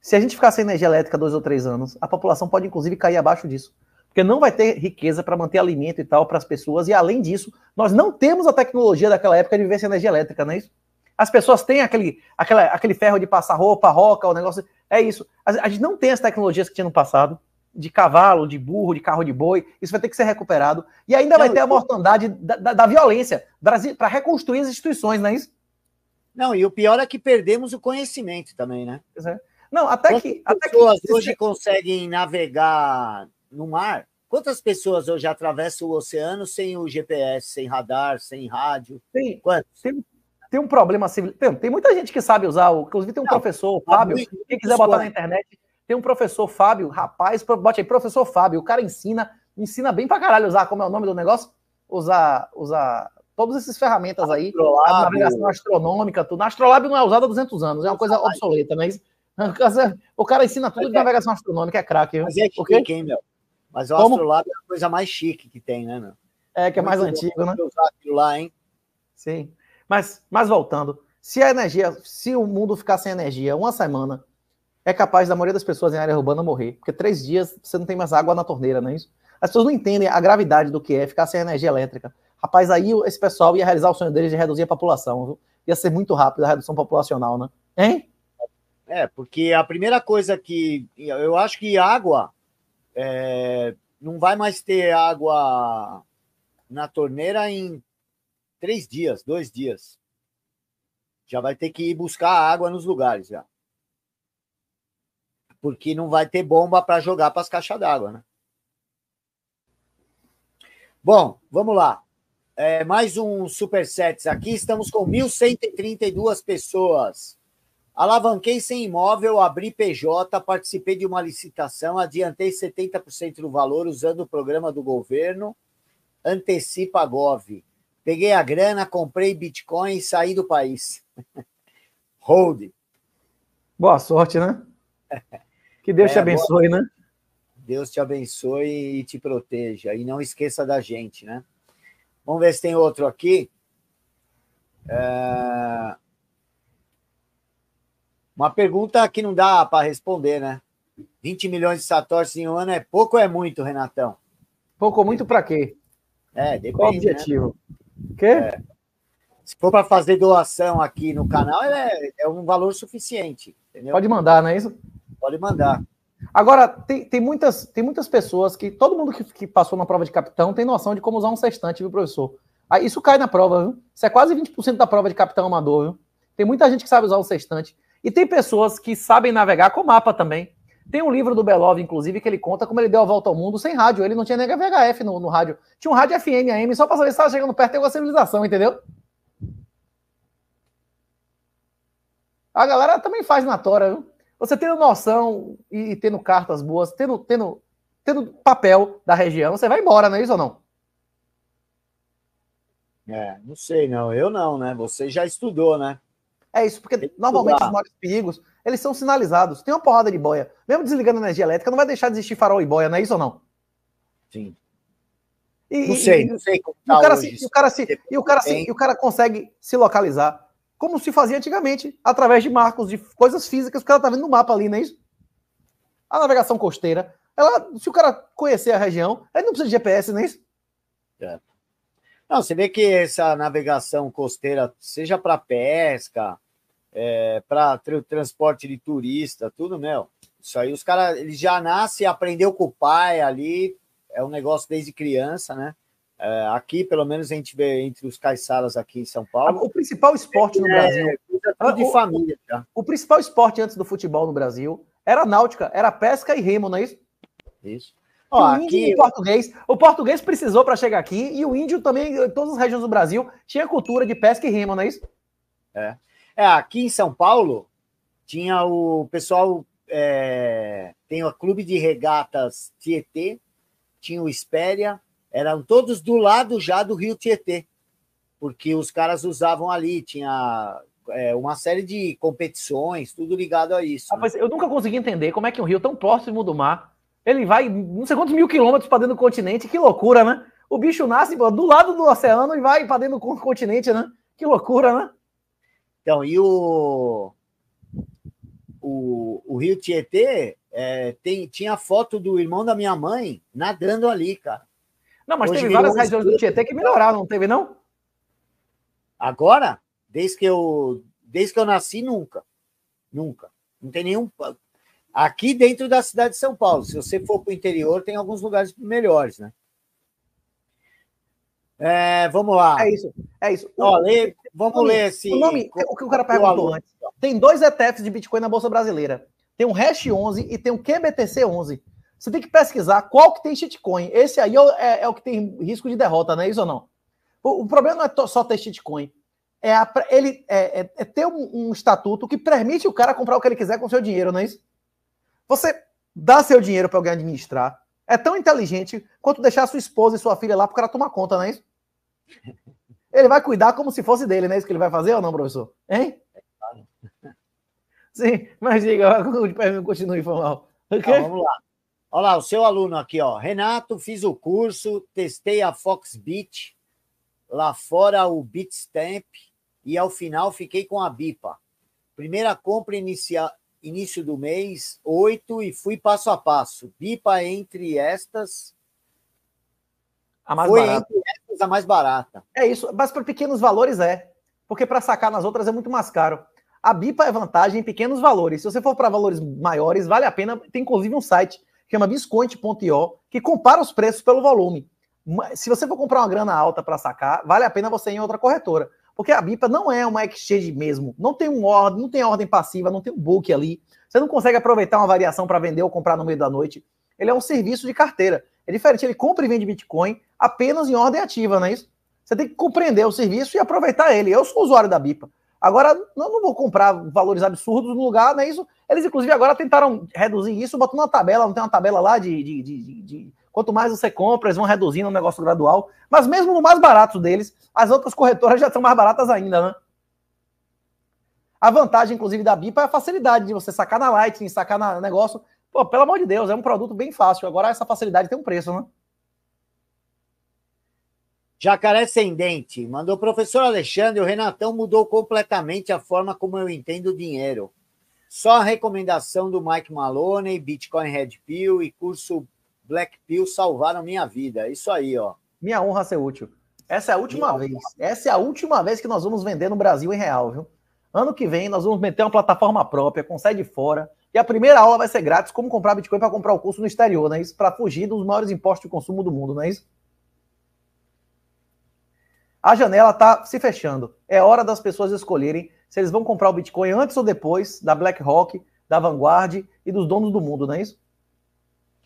Se a gente ficar sem energia elétrica dois ou três anos, a população pode inclusive cair abaixo disso. Porque não vai ter riqueza para manter alimento e tal para as pessoas. E além disso, nós não temos a tecnologia daquela época de viver sem energia elétrica, não é isso? As pessoas têm aquele, aquele ferro de passar roupa, roca, o negócio. É isso. A, a gente não tem as tecnologias que tinha no passado de cavalo, de burro, de carro de boi, isso vai ter que ser recuperado. E ainda não, vai é ter a mortandade da, da, da, violência para reconstruir as instituições, não é isso? Não, e o pior é que perdemos o conhecimento também, né? É. Não, até Quantas que. Até pessoas que... hoje conseguem navegar no mar? Quantas pessoas hoje atravessam o oceano sem o GPS, sem radar, sem rádio? Tem, Quantos? Tem, tem um problema civil. Tem, tem, muita gente que sabe usar, inclusive tem um não, professor, o Fábio, quem quiser botar na internet, tem um professor Fábio, rapaz, bote aí, professor Fábio, o cara ensina, ensina bem pra caralho usar, como é o nome do negócio? Usar, usar todas essas ferramentas aí, Astrolab. navegação astronômica, tudo. Astrolab não é usada há 200 anos, é uma coisa obsoleta, né? O cara ensina tudo de é- navegação astronômica, é craque. Mas é chique, okay? hein, meu? Mas o como? Astrolab é a coisa mais chique que tem, né, meu? É, que é mais Muito antigo, né? Usar aquilo lá, hein? Sim. Mas, mas voltando, se a energia, se o mundo ficar sem energia uma semana, é capaz da maioria das pessoas em área urbana morrer, porque três dias você não tem mais água na torneira, não é isso? As pessoas não entendem a gravidade do que é ficar sem energia elétrica. Rapaz, aí esse pessoal ia realizar o sonho deles de reduzir a população, viu? Ia ser muito rápido a redução populacional, né? Hein? É, porque a primeira coisa que. Eu acho que água. É, não vai mais ter água na torneira em três dias, dois dias. Já vai ter que ir buscar água nos lugares já porque não vai ter bomba para jogar para as caixas d'água, né? Bom, vamos lá. É, mais um super sets aqui. Estamos com 1.132 pessoas. Alavanquei sem imóvel, abri PJ, participei de uma licitação, adiantei 70% do valor usando o programa do governo Antecipa Gov. Peguei a grana, comprei Bitcoin e saí do país. Hold. Boa sorte, né? Que Deus é, te abençoe, boa... né? Deus te abençoe e te proteja. E não esqueça da gente, né? Vamos ver se tem outro aqui. É... Uma pergunta que não dá para responder, né? 20 milhões de satoshis em um ano é pouco ou é muito, Renatão? Pouco ou muito para quê? É, depende. Qual né? o objetivo? Né? Quê? É. Se for para fazer doação aqui no canal, é, é um valor suficiente. Entendeu? Pode mandar, não é isso? Pode mandar. Agora, tem, tem, muitas, tem muitas pessoas que. Todo mundo que, que passou na prova de capitão tem noção de como usar um sextante, viu, professor? Ah, isso cai na prova, viu? Isso é quase 20% da prova de capitão amador, viu? Tem muita gente que sabe usar um sextante. E tem pessoas que sabem navegar com mapa também. Tem um livro do Belov, inclusive, que ele conta como ele deu a volta ao mundo sem rádio. Ele não tinha nem VHF no, no rádio. Tinha um rádio FM, AM, só pra saber se estava chegando perto de alguma civilização, entendeu? A galera também faz na tora, viu? Você tendo noção e, e tendo cartas boas, tendo, tendo, tendo papel da região, você vai embora, não é isso ou não? É, não sei não, eu não, né? Você já estudou, né? É isso, porque normalmente estudar. os maiores perigos, eles são sinalizados. Tem uma porrada de boia. Mesmo desligando a energia elétrica, não vai deixar de existir farol e boia, não é isso ou não? Sim. E, não sei, e, não sei como tá o cara hoje. Se, o cara se, e o cara, se, e o cara consegue se localizar como se fazia antigamente, através de marcos, de coisas físicas que o cara tá vendo no mapa ali, não é isso? A navegação costeira, ela, se o cara conhecer a região, ele não precisa de GPS, não é isso? É. Não, você vê que essa navegação costeira, seja para pesca, é, para transporte de turista, tudo, meu, isso aí os caras, eles já nascem, aprendeu com o pai ali, é um negócio desde criança, né? É, aqui, pelo menos, a gente vê entre os caiçaras aqui em São Paulo. O principal esporte no é, Brasil. É, ah, de família. O, o principal esporte antes do futebol no Brasil era náutica, era pesca e remo, não é isso? Isso. Ó, aqui... o português. O português precisou para chegar aqui e o índio também, em todas as regiões do Brasil, tinha cultura de pesca e remo, não é isso? É. é aqui em São Paulo, tinha o pessoal. É, tem o Clube de Regatas Tietê, tinha o Espéria, eram todos do lado já do Rio Tietê, porque os caras usavam ali, tinha é, uma série de competições, tudo ligado a isso. Ah, né? eu nunca consegui entender como é que um rio tão próximo do mar, ele vai não sei quantos mil quilômetros para dentro do continente, que loucura, né? O bicho nasce pô, do lado do oceano e vai para dentro do continente, né? Que loucura, né? Então, e o, o, o Rio Tietê é, tem, tinha foto do irmão da minha mãe nadando ali, cara. Não, mas Hoje teve várias regiões do Tietê que melhoraram, não teve, não? Agora? Desde que eu, desde que eu nasci, nunca. Nunca. Não tem nenhum. Aqui dentro da cidade de São Paulo, se você for para o interior, tem alguns lugares melhores, né? É, vamos lá. É isso. É isso. Ó, lê, vamos o nome, ler esse. O, nome, é, o que o cara perguntou antes. Tem dois ETFs de Bitcoin na Bolsa Brasileira. Tem um Hash 11 e tem um QBTC 11 você tem que pesquisar qual que tem shitcoin. Esse aí é, é, é o que tem risco de derrota, não é isso ou não? O, o problema não é só ter shitcoin. É, a, ele, é, é, é ter um, um, estatuto que permite o cara comprar o que ele quiser com seu dinheiro, não é isso? Você dá seu dinheiro para alguém administrar. É tão inteligente quanto deixar sua esposa e sua filha lá para o cara tomar conta, não é isso? Ele vai cuidar como se fosse dele, não é isso que ele vai fazer ou não, professor? Hein? É Sim, mas diga, continue, foi mal. Okay? vamos lá. Olha lá, o seu aluno aqui, ó. Renato, fiz o curso, testei a Foxbit, lá fora o Bitstamp e ao final fiquei com a BIPA. Primeira compra inicia, início do mês, 8 e fui passo a passo. BIPA entre estas a mais foi barata. entre estas a mais barata. É isso, mas para pequenos valores é, porque para sacar nas outras é muito mais caro. A BIPA é vantagem em pequenos valores. Se você for para valores maiores, vale a pena. Tem inclusive um site chama Visconde.io, que compara os preços pelo volume. Se você for comprar uma grana alta para sacar, vale a pena você ir em outra corretora. Porque a BIPA não é uma exchange mesmo. Não tem um ordem, não tem ordem passiva, não tem um book ali. Você não consegue aproveitar uma variação para vender ou comprar no meio da noite. Ele é um serviço de carteira. É diferente, ele compra e vende Bitcoin apenas em ordem ativa, não é isso? Você tem que compreender o serviço e aproveitar ele. Eu sou usuário da BIPA. Agora, não, não vou comprar valores absurdos no lugar, não é isso? Eles, inclusive, agora tentaram reduzir isso, botando uma tabela, não tem uma tabela lá de, de, de, de quanto mais você compra, eles vão reduzindo o um negócio gradual. Mas mesmo no mais barato deles, as outras corretoras já são mais baratas ainda, né? A vantagem, inclusive, da BIPA é a facilidade de você sacar na Lightning, sacar no negócio. Pô, pelo amor de Deus, é um produto bem fácil. Agora essa facilidade tem um preço, né? Jacaré sem dente. Mandou professor Alexandre, o Renatão mudou completamente a forma como eu entendo dinheiro. Só a recomendação do Mike Maloney, Bitcoin Red Pill e curso Black Pill salvaram minha vida. É isso aí, ó. Minha honra ser útil. Essa é a última minha vez. Honra. Essa é a última vez que nós vamos vender no Brasil em real, viu? Ano que vem nós vamos meter uma plataforma própria, com sede fora. E a primeira aula vai ser grátis, como comprar Bitcoin para comprar o curso no exterior, não é isso? Para fugir dos maiores impostos de consumo do mundo, não é isso? A janela está se fechando. É hora das pessoas escolherem se eles vão comprar o Bitcoin antes ou depois da BlackRock, da Vanguard e dos donos do mundo, não é isso?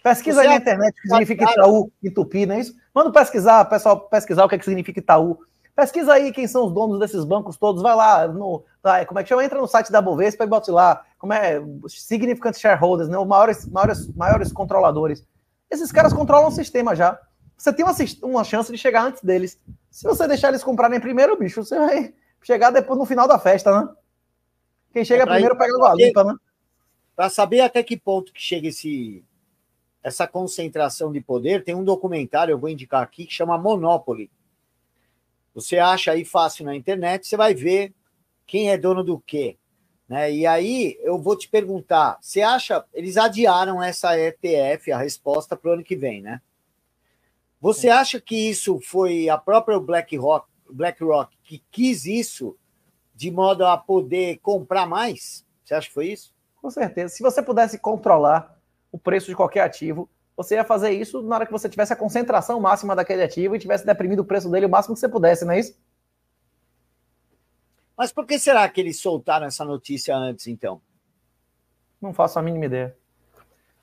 Pesquisa aí na internet o que significa Itaú e Tupi, não é isso? Manda pesquisar, pessoal, pesquisar o que, é que significa Itaú. Pesquisa aí quem são os donos desses bancos todos. Vai lá, no, como é que chama? Entra no site da Bovespa e bota lá. Como é? Significant shareholders, né? Os maiores, maiores, maiores controladores. Esses caras controlam o sistema já. Você tem uma, uma chance de chegar antes deles. Se você deixar eles comprarem primeiro, bicho, você vai chegar depois no final da festa, né? Quem chega é primeiro ir, pega a limpa, né? Para saber até que ponto que chega esse, essa concentração de poder, tem um documentário, eu vou indicar aqui, que chama Monopoly. Você acha aí fácil na internet, você vai ver quem é dono do quê. Né? E aí eu vou te perguntar: você acha. Eles adiaram essa ETF, a resposta, para o ano que vem, né? Você é. acha que isso foi a própria BlackRock, BlackRock que quis isso de modo a poder comprar mais? Você acha que foi isso? Com certeza. Se você pudesse controlar o preço de qualquer ativo, você ia fazer isso na hora que você tivesse a concentração máxima daquele ativo e tivesse deprimido o preço dele o máximo que você pudesse, não é isso? Mas por que será que eles soltaram essa notícia antes, então? Não faço a mínima ideia.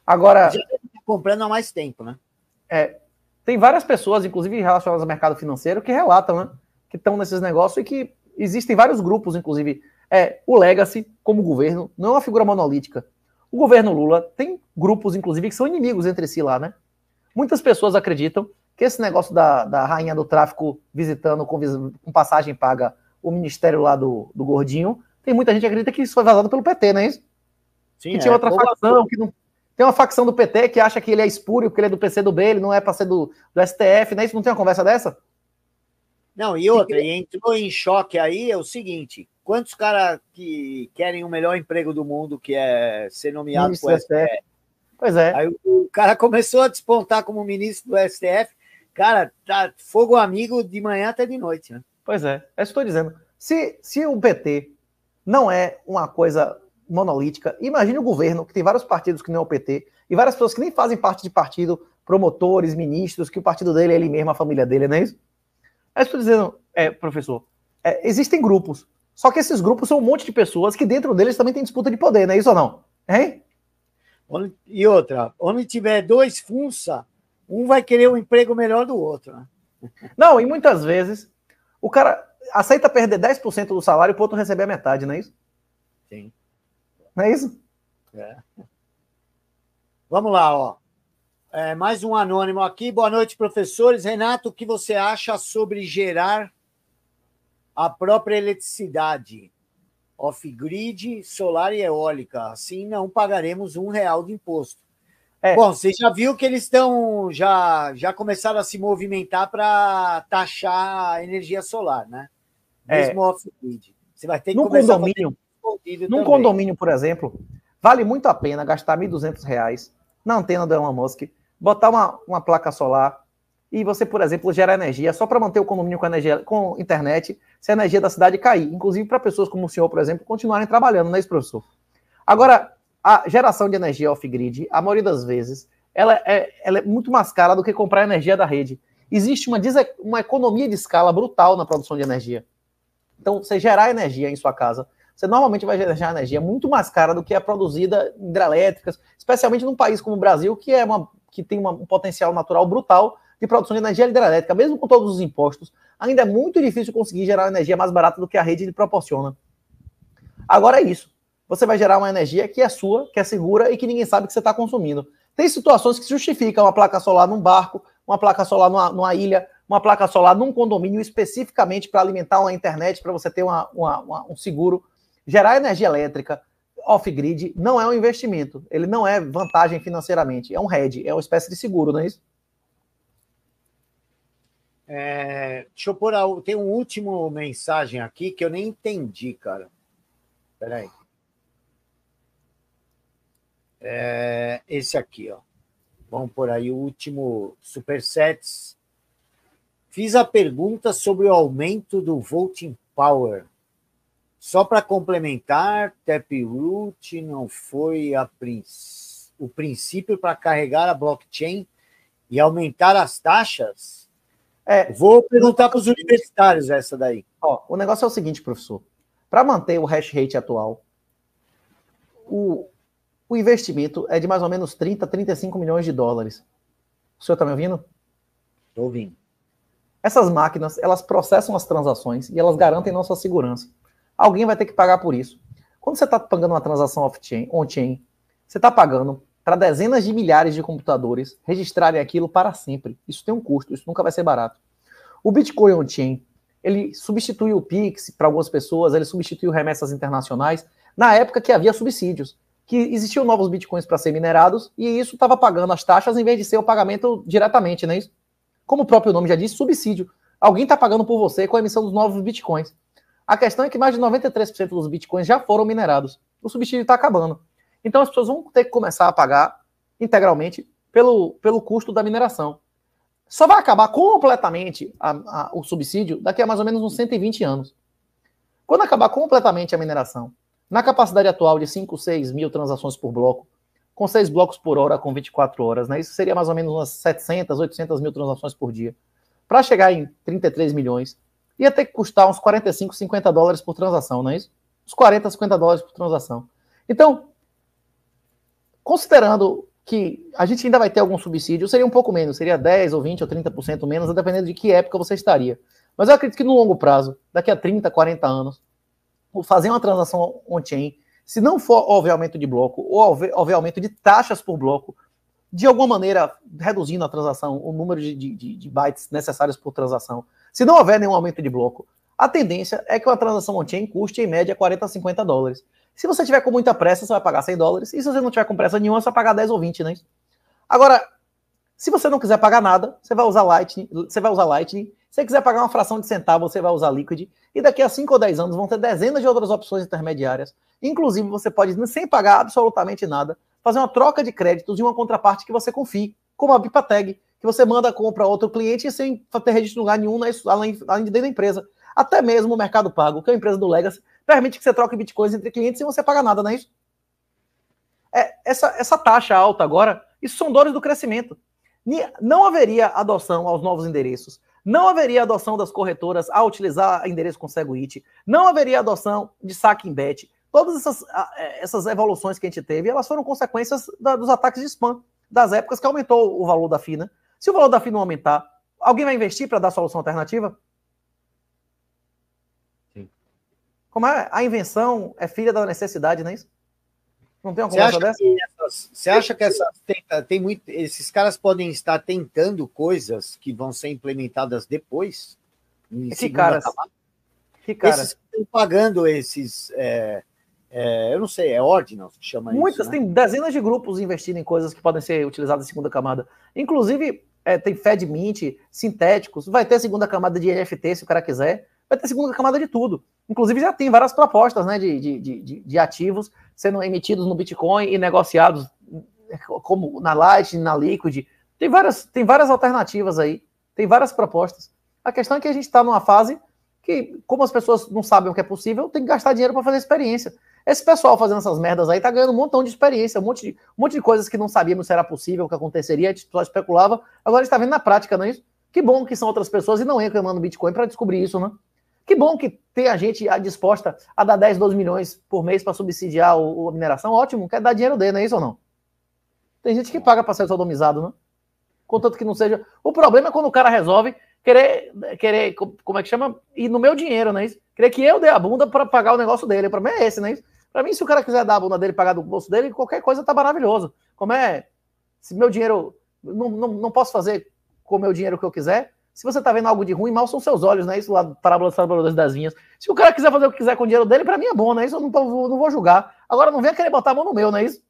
Agora. Já tá comprando há mais tempo, né? É, tem várias pessoas, inclusive relacionadas ao mercado financeiro, que relatam, né? Que estão nesses negócios e que existem vários grupos, inclusive. É, o Legacy, como governo, não é uma figura monolítica. O governo Lula tem grupos, inclusive, que são inimigos entre si lá, né? Muitas pessoas acreditam que esse negócio da, da rainha do tráfico visitando com, com passagem paga o ministério lá do, do Gordinho, tem muita gente que acredita que isso foi vazado pelo PT, não é isso? Sim, que tinha é. outra facção, que não, tem uma facção do PT que acha que ele é espúrio, porque ele é do PC do B, ele não é para ser do, do STF, né? Isso não tem uma conversa dessa? Não, e outra, e entrou em choque aí é o seguinte: quantos caras que querem o melhor emprego do mundo, que é ser nomeado para o STF? Pois é. Aí o cara começou a despontar como ministro do STF. Cara, tá fogo amigo de manhã até de noite, né? Pois é, é isso que eu estou dizendo. Se, se o PT não é uma coisa monolítica. Imagine o governo, que tem vários partidos que não é o PT, e várias pessoas que nem fazem parte de partido, promotores, ministros, que o partido dele é ele mesmo, a família dele, não é isso? Aí estou dizendo, é, professor, é, existem grupos, só que esses grupos são um monte de pessoas que dentro deles também tem disputa de poder, não é isso ou não? Hein? E outra, onde tiver dois funça, um vai querer um emprego melhor do outro. Né? Não, e muitas vezes o cara aceita perder 10% do salário para o outro receber a metade, não é isso? Sim não é isso? É. Vamos lá, ó. É, mais um anônimo aqui. Boa noite, professores. Renato, o que você acha sobre gerar a própria eletricidade off-grid, solar e eólica? Assim não pagaremos um real de imposto. É. Bom, você já viu que eles estão já já começaram a se movimentar para taxar a energia solar, né? É. Mesmo é. off-grid. Você vai ter que no condomínio. Num também. condomínio, por exemplo, vale muito a pena gastar R$ 1.200 na antena da Elon Musk, botar uma, uma placa solar e você, por exemplo, gera energia só para manter o condomínio com, energia, com internet, se a energia da cidade cair. Inclusive para pessoas como o senhor, por exemplo, continuarem trabalhando, não é isso, professor? Agora, a geração de energia off-grid, a maioria das vezes, ela é, ela é, muito mais cara do que comprar energia da rede. Existe uma, uma economia de escala brutal na produção de energia. Então, você gerar energia em sua casa você normalmente vai gerar energia muito mais cara do que a é produzida hidrelétricas, especialmente num país como o Brasil, que, é uma, que tem uma, um potencial natural brutal de produção de energia hidrelétrica, mesmo com todos os impostos, ainda é muito difícil conseguir gerar energia mais barata do que a rede lhe proporciona. Agora é isso. Você vai gerar uma energia que é sua, que é segura e que ninguém sabe que você está consumindo. Tem situações que justificam uma placa solar num barco, uma placa solar numa, numa ilha, uma placa solar num condomínio especificamente para alimentar uma internet, para você ter uma, uma, uma, um seguro Gerar energia elétrica off-grid não é um investimento, ele não é vantagem financeiramente, é um hedge, é uma espécie de seguro, não é isso? É, deixa eu pôr. A, tem um último mensagem aqui que eu nem entendi, cara. Peraí. É, esse aqui, ó. Vamos por aí o último supersets. Fiz a pergunta sobre o aumento do voting power. Só para complementar, Taproot não foi a princ... o princípio para carregar a blockchain e aumentar as taxas? É, Vou perguntar para os universitários essa daí. Ó, o negócio é o seguinte, professor. Para manter o hash rate atual, o, o investimento é de mais ou menos 30, 35 milhões de dólares. O senhor está me ouvindo? Estou ouvindo. Essas máquinas, elas processam as transações e elas garantem nossa segurança. Alguém vai ter que pagar por isso. Quando você está pagando uma transação off-chain, on-chain, você está pagando para dezenas de milhares de computadores registrarem aquilo para sempre. Isso tem um custo, isso nunca vai ser barato. O Bitcoin on-chain, ele substituiu o Pix para algumas pessoas, ele substituiu remessas internacionais, na época que havia subsídios, que existiam novos bitcoins para ser minerados, e isso estava pagando as taxas em vez de ser o pagamento diretamente, né? Como o próprio nome já diz, subsídio. Alguém está pagando por você com a emissão dos novos bitcoins. A questão é que mais de 93% dos bitcoins já foram minerados. O subsídio está acabando. Então as pessoas vão ter que começar a pagar integralmente pelo, pelo custo da mineração. Só vai acabar completamente a, a, o subsídio daqui a mais ou menos uns 120 anos. Quando acabar completamente a mineração, na capacidade atual de 5, 6 mil transações por bloco, com 6 blocos por hora, com 24 horas, né? isso seria mais ou menos umas 700, 800 mil transações por dia. Para chegar em 33 milhões, ia ter que custar uns 45, 50 dólares por transação, não é isso? Uns 40, 50 dólares por transação. Então, considerando que a gente ainda vai ter algum subsídio, seria um pouco menos, seria 10 ou 20 ou 30% menos, dependendo de que época você estaria. Mas eu acredito que no longo prazo, daqui a 30, 40 anos, fazer uma transação on-chain, se não for houver aumento de bloco ou houver aumento de taxas por bloco, de alguma maneira reduzindo a transação, o número de, de, de bytes necessários por transação, se não houver nenhum aumento de bloco, a tendência é que uma transação on-chain custe em média 40 a 50 dólares. Se você tiver com muita pressa, você vai pagar 100 dólares. E se você não tiver com pressa nenhuma, você vai pagar 10 ou 20, né? Agora, se você não quiser pagar nada, você vai usar Lightning, você vai usar Lightning. Se você quiser pagar uma fração de centavo, você vai usar Liquid. E daqui a 5 ou 10 anos vão ter dezenas de outras opções intermediárias. Inclusive, você pode, sem pagar absolutamente nada, fazer uma troca de créditos de uma contraparte que você confie, como a Bipateg, que você manda a compra a outro cliente sem ter registro em lugar nenhum na, né, além, além de dentro da empresa. Até mesmo o Mercado Pago, que é a empresa do Legacy, permite que você troque bitcoins entre clientes sem você pagar nada, não é isso? É, essa, essa taxa alta agora, isso são dores do crescimento. Não haveria adoção aos novos endereços, não haveria adoção das corretoras a utilizar endereço com SegWit, não haveria adoção de saque em bet. Todas essas, é, essas evoluções que a gente teve, elas foram consequências da, dos ataques de spam, das épocas que aumentou o valor da FINA. Né? Se o valor da FI não aumentar, alguém vai investir para dar solução alternativa? Sim. Como é? A invenção é filha da necessidade, não é isso? Não tem uma conversa dessa? Essas, você acha que essas, tem, tem muito, esses caras podem estar tentando coisas que vão ser implementadas depois? Que caras? Que caras? Esses que estão pagando esses... É... É, eu não sei, é Ordinals que chama Muitas, isso. Muitas, né? tem dezenas de grupos investindo em coisas que podem ser utilizadas em segunda camada. Inclusive, é, tem Fed Mint, sintéticos, vai ter segunda camada de NFT se o cara quiser, vai ter segunda camada de tudo. Inclusive já tem várias propostas né, de, de, de, de ativos sendo emitidos no Bitcoin e negociados é, como na Lightning, na Liquid. Tem várias, tem várias alternativas aí, tem várias propostas. A questão é que a gente está numa fase que, como as pessoas não sabem o que é possível, tem que gastar dinheiro para fazer experiência. Esse pessoal fazendo essas merdas aí tá ganhando um montão de experiência, um monte de, um monte de coisas que não sabíamos se era possível, o que aconteceria, a gente só especulava. Agora a gente tá vendo na prática, não é isso? Que bom que são outras pessoas e não reclamando Bitcoin para descobrir isso, né? Que bom que tem a gente disposta a dar 10, 12 milhões por mês para subsidiar o, a mineração. Ótimo, quer dar dinheiro dele, não é isso ou não? Tem gente que paga para ser sodomizado, né? Contanto que não seja. O problema é quando o cara resolve querer, querer, como é que chama? E no meu dinheiro, não é isso? Querer que eu dê a bunda para pagar o negócio dele. O problema é esse, não é isso? Para mim, se o cara quiser dar a bunda dele, pagar do bolso dele, qualquer coisa tá maravilhoso. Como é? Se meu dinheiro. Não, não, não posso fazer com o meu dinheiro o que eu quiser. Se você tá vendo algo de ruim, mal são seus olhos, né? Isso lá do Parábola das Trabalhadores das Vinhas. Se o cara quiser fazer o que quiser com o dinheiro dele, para mim é bom, né? Isso eu não, tô, não vou julgar. Agora não venha querer botar a mão no meu, não é isso?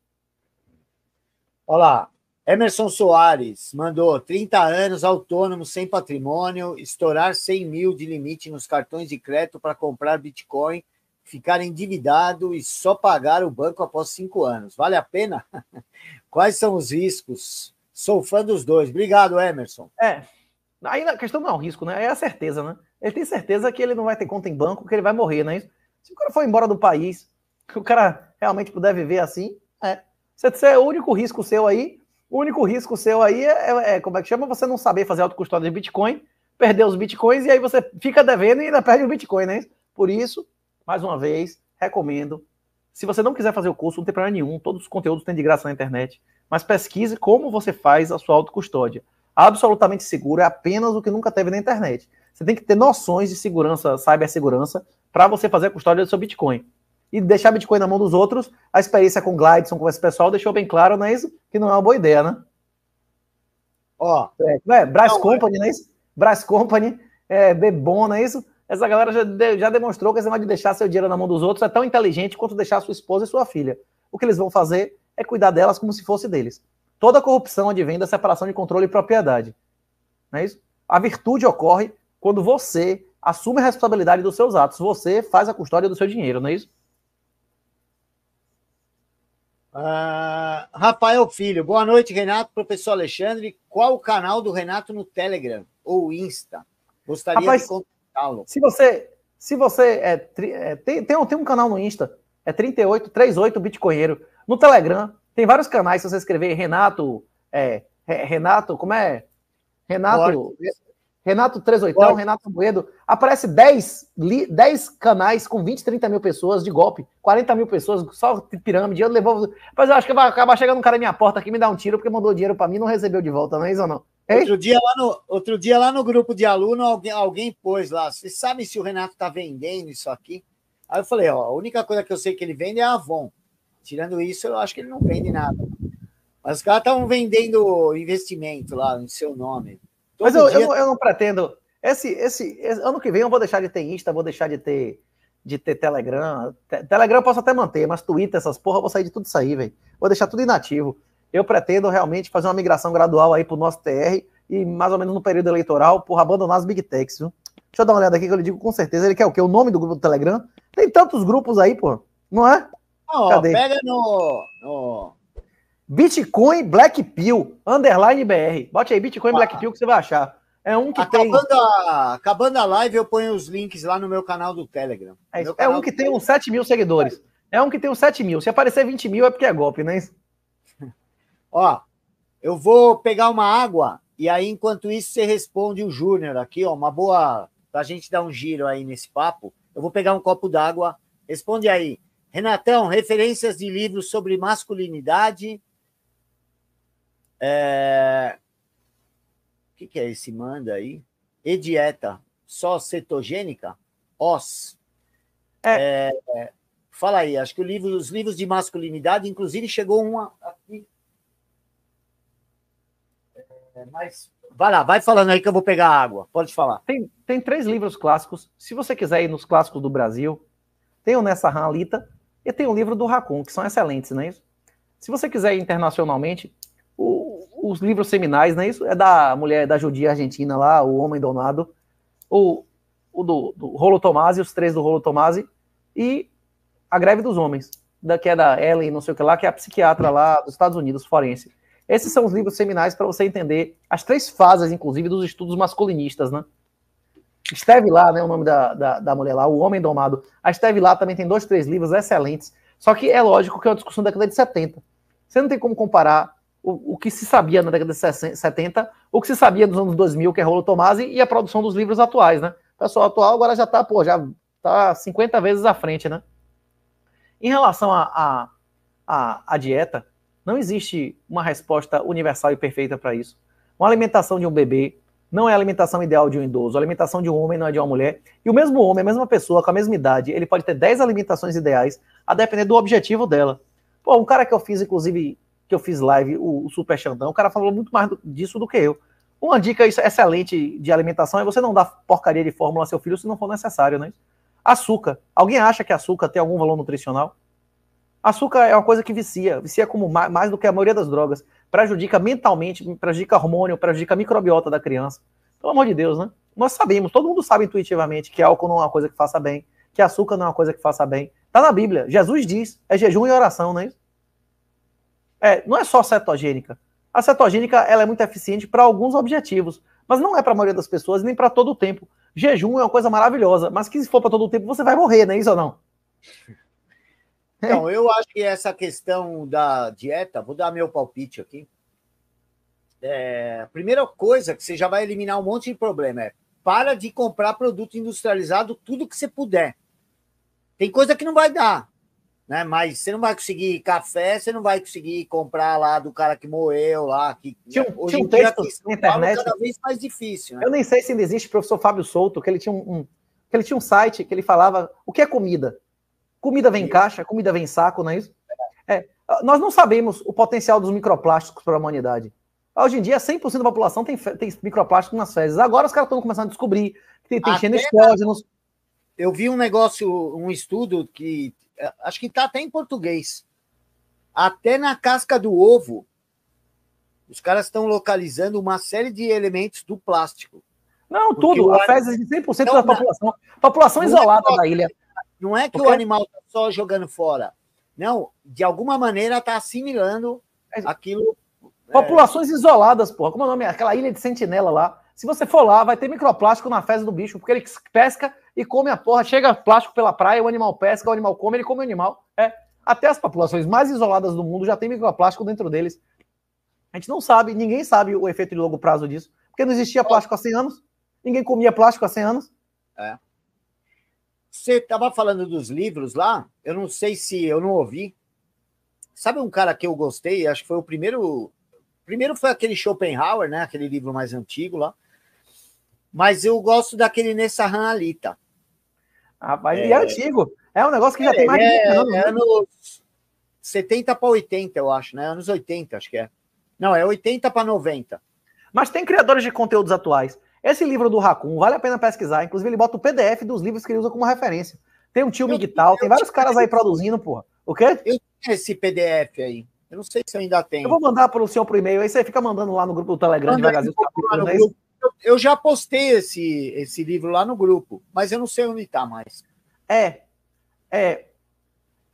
Olha lá. Emerson Soares mandou 30 anos, autônomo, sem patrimônio, estourar 100 mil de limite nos cartões de crédito para comprar Bitcoin, ficar endividado e só pagar o banco após cinco anos. Vale a pena? Quais são os riscos? Sou fã dos dois. Obrigado, Emerson. É. Aí a questão não é o risco, né? É a certeza, né? Ele tem certeza que ele não vai ter conta em banco, que ele vai morrer, né? Se o cara for embora do país, que o cara realmente puder viver assim, é. Se é o único risco seu aí, o único risco seu aí é, é, é, como é que chama? Você não saber fazer autocustódia de Bitcoin, perder os Bitcoins e aí você fica devendo e ainda perde o Bitcoin, né? Por isso, mais uma vez, recomendo. Se você não quiser fazer o curso, não tem problema nenhum. Todos os conteúdos têm de graça na internet. Mas pesquise como você faz a sua autocustódia. Absolutamente seguro é apenas o que nunca teve na internet. Você tem que ter noções de segurança, cibersegurança, para você fazer a custódia do seu Bitcoin e deixar Bitcoin na mão dos outros, a experiência com Glideson, com esse pessoal, deixou bem claro, não é isso? Que não é uma boa ideia, né? Ó, é, é Brás não, é. Company, é. Né, não é isso? Brás Company, é, Bebon, não é isso? Essa galera já, de, já demonstrou que esse negócio de deixar seu dinheiro na mão dos outros é tão inteligente quanto deixar sua esposa e sua filha. O que eles vão fazer é cuidar delas como se fosse deles. Toda corrupção advém da separação de controle e propriedade. Não é isso? A virtude ocorre quando você assume a responsabilidade dos seus atos, você faz a custódia do seu dinheiro, não é isso? Uh, Rafael Filho, boa noite, Renato, professor Alexandre. Qual o canal do Renato no Telegram ou Insta? Gostaria Rapaz, de contá-lo. Se você, se você é, é, tem, tem, um, tem um canal no Insta, é 3838 Bitcoinheiro. No Telegram, tem vários canais, se você escrever Renato, é, Renato, como é? Renato. Renato 381, Renato Moedo. Aparece 10, 10 canais com 20, 30 mil pessoas de golpe. 40 mil pessoas, só pirâmide. Eu levou. Mas eu acho que vai acabar chegando um cara na minha porta aqui, me dá um tiro, porque mandou dinheiro para mim não recebeu de volta, não é isso ou não? Outro dia, lá no, outro dia lá no grupo de aluno, alguém, alguém pôs lá. Vocês sabem se o Renato tá vendendo isso aqui? Aí eu falei, ó, a única coisa que eu sei que ele vende é a Avon. Tirando isso, eu acho que ele não vende nada. Mas os caras estavam vendendo investimento lá em seu nome. Mas eu, dia... eu, não, eu, não pretendo. Esse, esse, esse, ano que vem eu vou deixar de ter Insta, vou deixar de ter de ter Telegram. Te, Telegram eu posso até manter, mas Twitter, essas porra, eu vou sair de tudo isso aí, velho. Vou deixar tudo inativo. Eu pretendo realmente fazer uma migração gradual aí pro nosso TR e mais ou menos no período eleitoral, por abandonar as big techs, viu? Deixa eu dar uma olhada aqui que eu lhe digo com certeza. Ele quer o quê? O nome do grupo do Telegram? Tem tantos grupos aí, pô. Não é? Não, Cadê? pega no, no, Bitcoin Black Pill, underline BR. Bote aí Bitcoin ah. Black Pill que você vai achar. É um que acabando tem. A, acabando a live, eu ponho os links lá no meu canal do Telegram. É, é um que tem uns 7 mil seguidores. É um que tem uns 7 mil. Se aparecer 20 mil é porque é golpe, né? Ó, eu vou pegar uma água e aí, enquanto isso, você responde o Júnior aqui, ó. Uma boa. Pra gente dar um giro aí nesse papo. Eu vou pegar um copo d'água. Responde aí. Renatão, referências de livros sobre masculinidade é... O que, que é esse manda aí? E dieta só cetogênica? Os. É. É... Fala aí, acho que o livro, os livros de masculinidade, inclusive chegou um aqui. É, mas vai lá, vai falando aí que eu vou pegar água. Pode falar. Tem, tem três livros clássicos. Se você quiser ir nos clássicos do Brasil, tem o Nessa Ralita e tem o livro do Racon, que são excelentes, não é isso? Se você quiser ir internacionalmente, os livros seminais, né? Isso é da mulher da judia argentina lá, o Homem Donado, o, o do, do Rolo Tomasi, os três do Rolo Tomasi, e a Greve dos Homens, da, que é da Ellen, não sei o que lá, que é a psiquiatra lá dos Estados Unidos, forense. Esses são os livros seminais para você entender as três fases, inclusive, dos estudos masculinistas, né? Esteve lá, né? O nome da, da, da mulher lá, o Homem Domado. A Esteve lá também tem dois, três livros excelentes. Só que é lógico que é uma discussão da década de 70. Você não tem como comparar o, o, que se sabia na década de 70, o que se sabia nos anos 2000, que é Rolo Tomasi, e a produção dos livros atuais, né? O pessoal atual agora já está, pô, já tá 50 vezes à frente, né? Em relação à a, dieta, não existe uma resposta universal e perfeita para isso. Uma alimentação de um bebê não é a alimentação ideal de um idoso, a alimentação de um homem não é de uma mulher. E o mesmo homem, a mesma pessoa, com a mesma idade, ele pode ter 10 alimentações ideais, a depender do objetivo dela. Pô, um cara que eu fiz, inclusive, que eu fiz live, o, o Super Xandão, o cara falou muito mais do, disso do que eu. Uma dica é excelente de alimentação é você não dar porcaria de fórmula ao seu filho se não for necessário, né? Açúcar. Alguém acha que açúcar tem algum valor nutricional? Açúcar é uma coisa que vicia, vicia como mais, mais do que a maioria das drogas. Prejudica mentalmente, prejudica hormônio, prejudica a microbiota da criança. Pelo amor de Deus, né? Nós sabemos, todo mundo sabe intuitivamente que álcool não é uma coisa que faça bem, que açúcar não é uma coisa que faça bem. Tá na Bíblia. Jesus diz, é jejum e oração, não é isso? É, não é só cetogênica. A cetogênica ela é muito eficiente para alguns objetivos, mas não é para a maioria das pessoas nem para todo o tempo. Jejum é uma coisa maravilhosa, mas que se for para todo o tempo você vai morrer, não é isso ou não? Então, eu acho que essa questão da dieta, vou dar meu palpite aqui. É, a primeira coisa é que você já vai eliminar um monte de problema é para de comprar produto industrializado tudo que você puder. Tem coisa que não vai dar né? Mas você não vai conseguir café, você não vai conseguir comprar lá do cara que moeu lá. Que, né? tinha, hoje tinha um texto na é internet. cada vez mais difícil. Né? Eu nem sei se ainda existe o professor Fábio Souto, que ele tinha um, um, que ele tinha um site que ele falava o que é comida. Comida vem em caixa, comida vem em saco, não é isso? É, nós não sabemos o potencial dos microplásticos para a humanidade. Hoje em dia, 100% da população tem, tem microplástico nas fezes. Agora os caras estão começando a descobrir que tem, tem eu vi um negócio, um estudo que eh, acho que está até em português. Até na casca do ovo, os caras estão localizando uma série de elementos do plástico. Não, tudo. A fezes de 100% não, da população. População é isolada é da ilha. Não é que Porque... o animal está só jogando fora. Não, de alguma maneira está assimilando aquilo. É. Populações é... isoladas, porra. Como é o nome? Aquela ilha de sentinela lá. Se você for lá, vai ter microplástico na fezes do bicho, porque ele pesca e come a porra. Chega plástico pela praia, o animal pesca, o animal come, ele come o animal. É. Até as populações mais isoladas do mundo já tem microplástico dentro deles. A gente não sabe, ninguém sabe o efeito de longo prazo disso. Porque não existia plástico há 100 anos, ninguém comia plástico há 100 anos. É. Você estava falando dos livros lá, eu não sei se eu não ouvi. Sabe um cara que eu gostei? Acho que foi o primeiro. Primeiro foi aquele Schopenhauer, né? Aquele livro mais antigo lá. Mas eu gosto daquele Nessahan Alita. Rapaz, é... e é antigo. É um negócio que já é, tem mais de é, anos. É né? anos 70 para 80, eu acho, né? Anos 80, acho que é. Não, é 80 para 90. Mas tem criadores de conteúdos atuais. Esse livro do Raccoon vale a pena pesquisar. Inclusive, ele bota o PDF dos livros que ele usa como referência. Tem um tio Miguel, tem vários caras aí produzindo, porra. O quê? Eu tenho esse PDF aí. Eu não sei se ainda tem. Eu vou mandar para o senhor por e-mail. Aí você fica mandando lá no grupo do Telegram Manda de Magazine. Aí, no é grupo, eu já postei esse, esse livro lá no grupo, mas eu não sei onde está mais. É, é,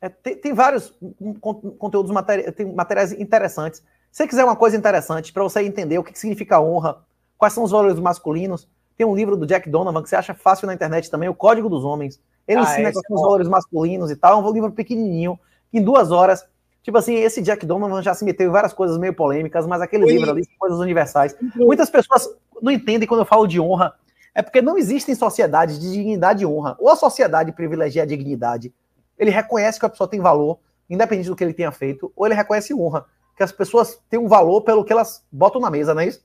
é tem, tem, vários conteúdos, materia, tem materiais interessantes. Se você quiser uma coisa interessante para você entender o que, que significa honra, quais são os valores masculinos, tem um livro do Jack Donovan que você acha fácil na internet também, O Código dos Homens. Ele ah, ensina quais são é os valores masculinos e tal. É um livro pequenininho, em duas horas. Tipo assim, esse Jack Donovan já se meteu em várias coisas meio polêmicas, mas aquele livro ali são coisas universais. Muitas pessoas não entendem quando eu falo de honra. É porque não existem sociedades de dignidade e honra. Ou a sociedade privilegia a dignidade. Ele reconhece que a pessoa tem valor, independente do que ele tenha feito, ou ele reconhece honra, que as pessoas têm um valor pelo que elas botam na mesa, não é isso?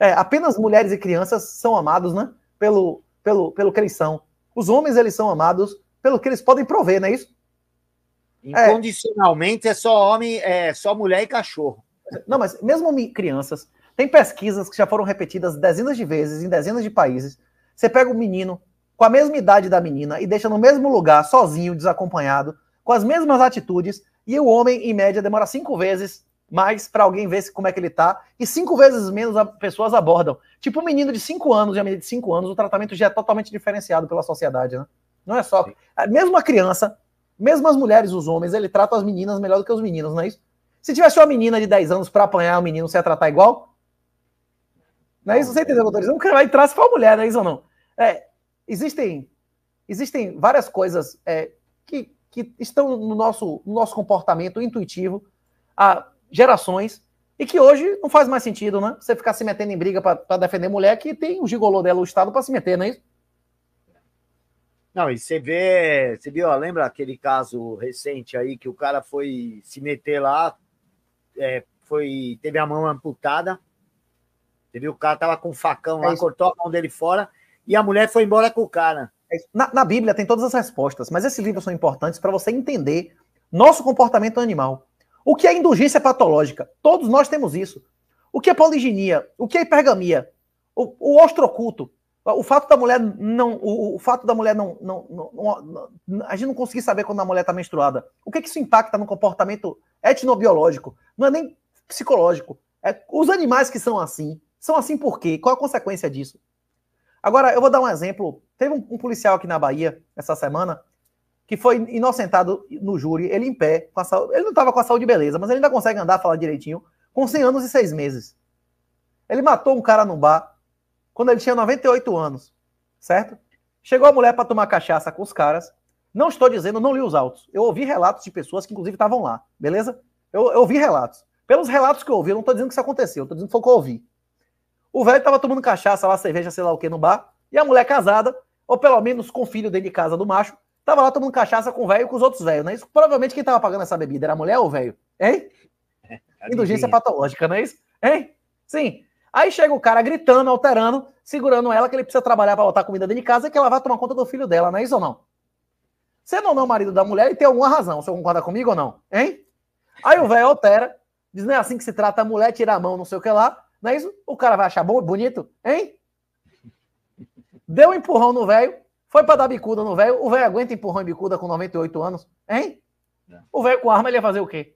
É, apenas mulheres e crianças são amados, né? Pelo, pelo, pelo que eles são. Os homens, eles são amados pelo que eles podem prover, não é isso? É. Incondicionalmente é, é só homem, é só mulher e cachorro. Não, mas mesmo crianças, tem pesquisas que já foram repetidas dezenas de vezes em dezenas de países. Você pega o menino com a mesma idade da menina e deixa no mesmo lugar, sozinho, desacompanhado, com as mesmas atitudes, e o homem, em média, demora cinco vezes mais para alguém ver como é que ele tá e cinco vezes menos as pessoas abordam. Tipo um menino de cinco anos e a menina de cinco anos, o tratamento já é totalmente diferenciado pela sociedade, né? Não é só. Mesmo a criança, mesmo as mulheres, os homens, ele trata as meninas melhor do que os meninos, não é isso? Se tivesse uma menina de 10 anos para apanhar o um menino, você ia tratar igual? Não é isso? Você entendeu o que eu O cara vai entrar se a mulher, não é isso ou não? É, existem, existem várias coisas é, que, que estão no nosso, no nosso comportamento intuitivo há gerações e que hoje não faz mais sentido, né? Você ficar se metendo em briga para defender mulher que tem um gigolô dela, o Estado, para se meter, não é isso? Não, e você vê, você viu, ó, lembra aquele caso recente aí que o cara foi se meter lá, é, foi teve a mão amputada, você viu? O cara tava com um facão lá, é cortou a mão dele fora e a mulher foi embora com o cara. É na, na, Bíblia tem todas as respostas, mas esses livros são importantes para você entender nosso comportamento animal. O que é indulgência patológica? Todos nós temos isso. O que é poliginia? O que é hipergamia? O, o ostroculto? O fato da mulher não. O, o fato da mulher não, não, não, não, A gente não conseguir saber quando a mulher está menstruada. O que, é que isso impacta no comportamento etnobiológico? Não é nem psicológico. É os animais que são assim. São assim por quê? Qual a consequência disso? Agora, eu vou dar um exemplo. Teve um, um policial aqui na Bahia, essa semana, que foi inocentado no júri, ele em pé, saúde, ele não estava com a saúde beleza, mas ele ainda consegue andar, falar direitinho, com 100 anos e 6 meses. Ele matou um cara num bar, quando ele tinha 98 anos, certo? Chegou a mulher para tomar cachaça com os caras. Não estou dizendo, não li os autos. Eu ouvi relatos de pessoas que, inclusive, estavam lá, beleza? Eu, eu ouvi relatos. Pelos relatos que eu ouvi, eu não estou dizendo que isso aconteceu, estou dizendo que foi o que eu ouvi. O velho tava tomando cachaça lá, cerveja, sei lá o que, no bar. E a mulher casada, ou pelo menos com o filho dentro de casa do macho, tava lá tomando cachaça com o velho e com os outros velhos, né? Isso, provavelmente quem tava pagando essa bebida era a mulher ou o velho, hein? É, Indulgência patológica, não é isso? Hein? Sim. Aí chega o cara gritando, alterando, segurando ela que ele precisa trabalhar para botar comida dentro de casa e que ela vai tomar conta do filho dela, não é isso ou não? Sendo ou não marido da mulher, e tem alguma razão. Você concorda comigo ou não? Hein? Aí o velho altera, diz, não é assim que se trata a mulher, tira a mão, não sei o que lá. Não é isso? O cara vai achar bom, bonito, hein? Deu um empurrão no velho, foi para dar bicuda no velho. O velho aguenta empurrão e bicuda com 98 anos, hein? É. O velho com arma ele ia fazer o quê?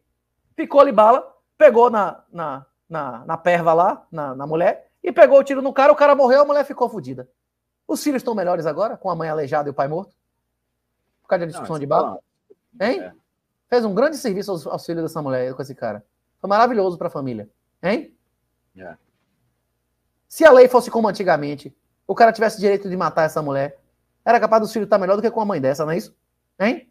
picou ali bala, pegou na, na, na, na perva lá, na, na mulher, e pegou o tiro no cara, o cara morreu, a mulher ficou fodida. Os filhos estão melhores agora, com a mãe aleijada e o pai morto? Por causa da discussão Não, de bala? Hein? É. Fez um grande serviço aos, aos filhos dessa mulher com esse cara. Foi maravilhoso para a família. Hein? É. Se a lei fosse como antigamente, o cara tivesse direito de matar essa mulher, era capaz do filho estar melhor do que com a mãe dessa, não é isso? Hein?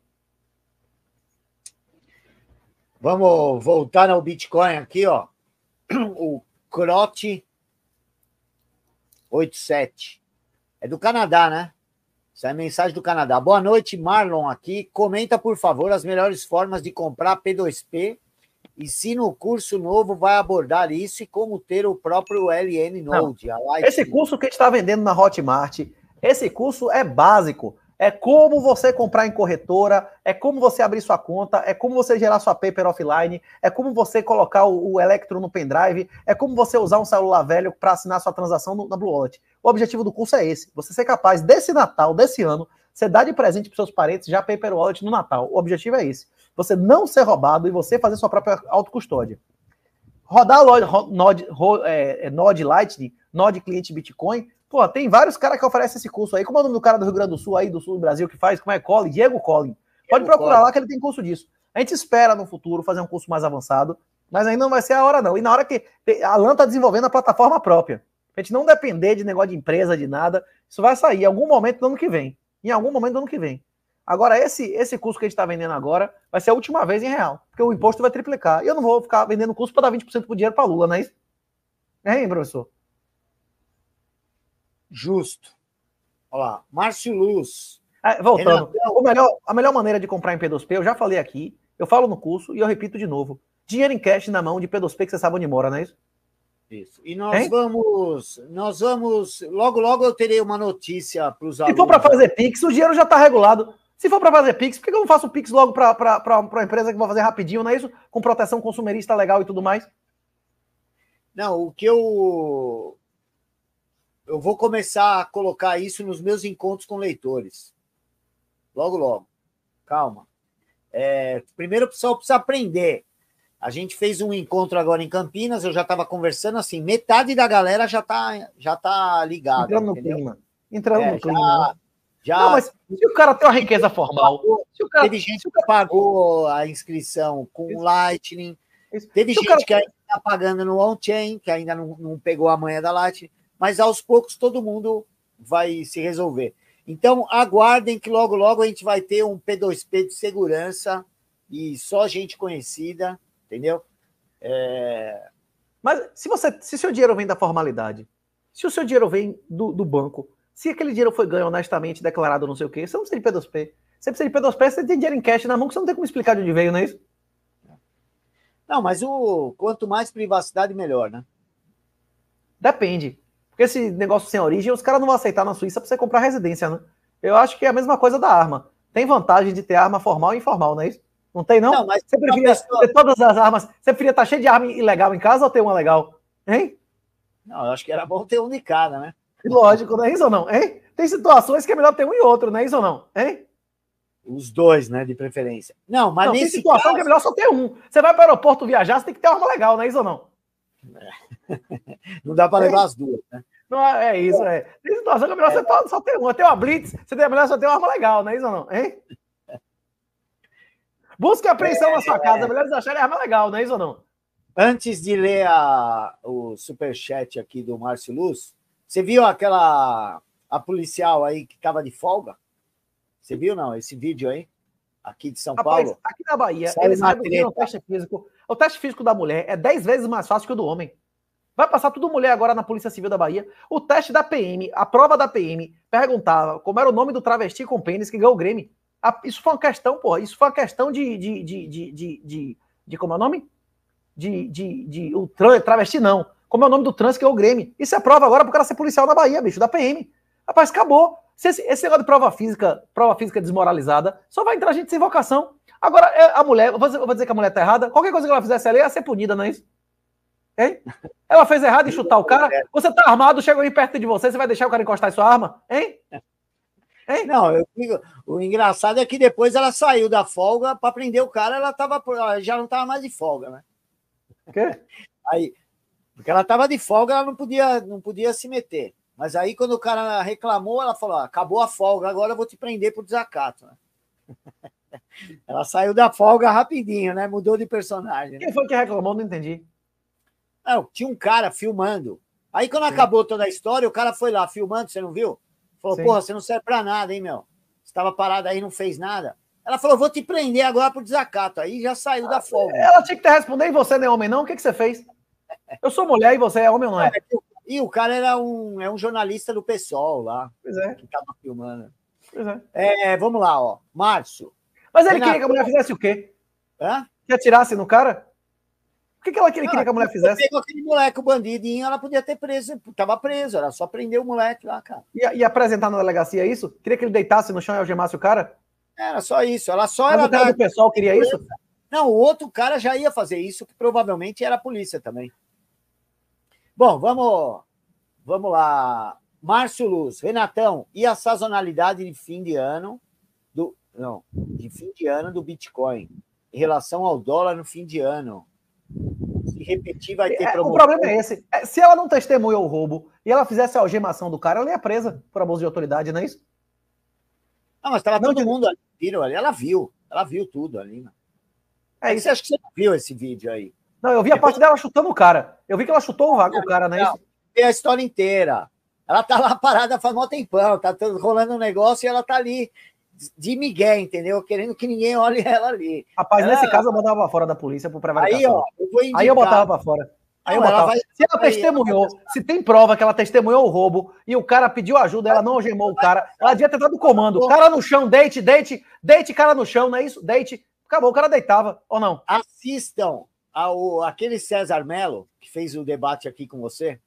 Vamos voltar ao Bitcoin aqui, ó. O Crot 87. É do Canadá, né? Essa é a mensagem do Canadá. Boa noite, Marlon aqui. Comenta, por favor, as melhores formas de comprar P2P e se no curso novo, vai abordar isso e como ter o próprio LN Node. Esse curso que a gente está vendendo na Hotmart, esse curso é básico. É como você comprar em corretora, é como você abrir sua conta, é como você gerar sua paper offline, é como você colocar o, o no pendrive, é como você usar um celular velho para assinar sua transação no, na Blue Wallet. O objetivo do curso é esse: você ser capaz desse Natal, desse ano, você dar de presente para seus parentes já paper wallet no Natal. O objetivo é esse você não ser roubado e você fazer sua própria autocustódia. Rodar Node, Node é, é, Lightning, Node Cliente Bitcoin, pô, tem vários caras que oferecem esse curso aí. Como é o nome do cara do Rio Grande do Sul aí, do sul do Brasil, que faz? Como é? Colin Diego Collin. Pode Diego procurar lá que ele tem curso disso. A gente espera no futuro fazer um curso mais avançado, mas ainda não vai ser a hora não. E na hora que a LAN está desenvolvendo a plataforma própria, a gente não depender de negócio de empresa, de nada, isso vai sair em algum momento do ano que vem. Em algum momento do ano que vem. Agora, esse, esse curso que a gente está vendendo agora vai ser a última vez em real, porque o imposto vai triplicar. E eu não vou ficar vendendo curso para dar 20% do dinheiro para Lula, não é isso? hein, é professor? Justo. Olha lá, Márcio Luz. É, voltando, o melhor, a melhor maneira de comprar em P2P, eu já falei aqui, eu falo no curso e eu repito de novo. Dinheiro em cash na mão de P2P que você sabe onde mora, não é isso? Isso. E nós hein? vamos, nós vamos, logo logo eu terei uma notícia para os alunos. Se for para fazer Pix, o dinheiro já está regulado. Se for para fazer Pix, por que eu não faço Pix logo para a empresa que vou fazer rapidinho, não é isso? Com proteção consumerista legal e tudo mais? Não, o que eu. Eu vou começar a colocar isso nos meus encontros com leitores. Logo, logo. Calma. É, primeiro, só pessoal precisa aprender. A gente fez um encontro agora em Campinas, eu já estava conversando assim, metade da galera já está já tá ligada. Entrando no clima. Entrando é, no clima. Já, né? Já... Não, mas se o cara tem uma riqueza formal. Se o cara, teve gente que pagou a inscrição com Isso. Lightning. Isso. Teve se gente cara... que ainda está pagando no on-chain, que ainda não, não pegou a manha da Lightning. Mas aos poucos todo mundo vai se resolver. Então, aguardem que logo, logo a gente vai ter um P2P de segurança e só gente conhecida, entendeu? É... Mas se você, se seu dinheiro vem da formalidade, se o seu dinheiro vem do, do banco, se aquele dinheiro foi ganho honestamente, declarado não sei o quê, você não precisa de P2P. Você precisa de P2P, você tem dinheiro em cash na mão que você não tem como explicar de onde veio, não é isso? Não, mas o quanto mais privacidade, melhor, né? Depende. Porque esse negócio sem origem, os caras não vão aceitar na Suíça para você comprar residência, né? Eu acho que é a mesma coisa da arma. Tem vantagem de ter arma formal e informal, não é isso? Não tem, não? não mas você preferia pessoa... ter todas as armas. Você preferia estar tá cheio de arma ilegal em casa ou ter uma legal? Hein? Não, eu acho que era bom ter um de cada, né? Lógico, né, ou não? Hein? Tem situações que é melhor ter um e outro, né, ou não? Hein? Os dois, né, de preferência. Não, mas não, nesse tem situação caso... que é melhor só ter um. Você vai para o aeroporto viajar, você tem que ter uma arma legal, né, ou não? não dá para levar as duas, né? Não, é, é isso, é. Tem situação que é melhor você só ter uma. Tem uma blitz, você tem a é melhor só ter uma arma legal, não é isso, não? Hein? a apreensão é, na sua é. casa, é melhor eles acharem a arma legal, não é isso, não? Antes de ler a, o superchat aqui do Márcio Luz, você viu aquela a policial aí que estava de folga? Você viu não esse vídeo aí? Aqui de São Rapaz, Paulo. Aqui na Bahia, eles reduziram o é teste físico. O teste físico da mulher é 10 vezes mais fácil que o do homem. Vai passar tudo mulher agora na Polícia Civil da Bahia. O teste da PM, a prova da PM, perguntava como era o nome do travesti com pênis que ganhou o Grêmio. Isso foi uma questão, porra. Isso foi uma questão de. de, de, de, de, de, de como é o nome? De, de, de, o travesti, não como é o nome do trânsito que é o Grêmio. Isso é prova agora pro cara ser policial na Bahia, bicho, da PM. Rapaz, acabou. Esse, esse negócio de prova física, prova física desmoralizada, só vai entrar gente sem vocação. Agora, é, a mulher, eu vou dizer que a mulher tá errada, qualquer coisa que ela fizesse ali ia ser punida, não é isso? Hein? Ela fez errado em chutar o cara? Você tá armado, chega ali perto de você, você vai deixar o cara encostar em sua arma? Hein? Hein? Não, eu digo, o engraçado é que depois ela saiu da folga para prender o cara, ela tava, ela já não tava mais de folga, né? O quê? Aí, porque ela estava de folga, ela não podia, não podia se meter. Mas aí, quando o cara reclamou, ela falou: ah, acabou a folga, agora eu vou te prender por desacato. ela saiu da folga rapidinho, né? Mudou de personagem. Né? Quem né? foi que reclamou? Não entendi. Não, ah, tinha um cara filmando. Aí, quando Sim. acabou toda a história, o cara foi lá filmando, você não viu? Falou: Sim. porra, você não serve pra nada, hein, meu? Você estava parado aí, não fez nada. Ela falou: vou te prender agora por desacato. Aí já saiu ah, da folga. Ela tinha que ter respondido, e você nem é homem, não? O que, que você fez? Eu sou mulher e você é homem ou não é? E o cara era um, é um jornalista do pessoal lá. Pois é. Que tava filmando. Pois é. é vamos lá, ó. Márcio. Mas ele Renato... queria que a mulher fizesse o quê? Hã? Que atirasse no cara? O que, que ela queria, queria que ah, a mulher fizesse? Pegou aquele moleque, o bandidinho, ela podia ter preso, tava preso, era só prender o moleque lá, cara. E, e apresentar na delegacia isso? Queria que ele deitasse no chão e algemasse o cara? Era só isso, ela só Mas era. O cara da... do pessoal queria isso? Não, o outro cara já ia fazer isso, que provavelmente era a polícia também. Bom, vamos, vamos lá. Márcio Luz, Renatão, e a sazonalidade de fim de ano do não, de fim de ano do Bitcoin em relação ao dólar no fim de ano. Se repetir, vai ter problema. É, o problema é esse. É, se ela não testemunhou o roubo e ela fizesse a algemação do cara, ela ia é presa por abuso de autoridade, não é isso? Não, mas estava todo mundo ali, viram ali. Ela viu. Ela viu tudo ali, mano. É, isso. Você acha que você não viu esse vídeo aí? Não, eu vi a parte dela chutando o cara. Eu vi que ela chutou o, o cara, né? Tem a história inteira. Ela tá lá parada faz mó tempão, tá rolando um negócio e ela tá ali de Miguel, entendeu? Querendo que ninguém olhe ela ali. Rapaz, ela... nesse caso eu mandava fora da polícia por prevaricação. Aí, ó, eu vou indicar. Aí eu botava pra fora. Aí não, eu botava. Ela vai... Se ela testemunhou, ela vai... se tem prova que ela testemunhou o roubo e o cara pediu ajuda, ela não algemou o cara, ela devia ter dado o comando. Cara no chão, deite, deite, deite cara no chão, não é isso? Deite, Acabou, o cara deitava, ou não? Assistam ao aquele César Melo, que fez o debate aqui com você.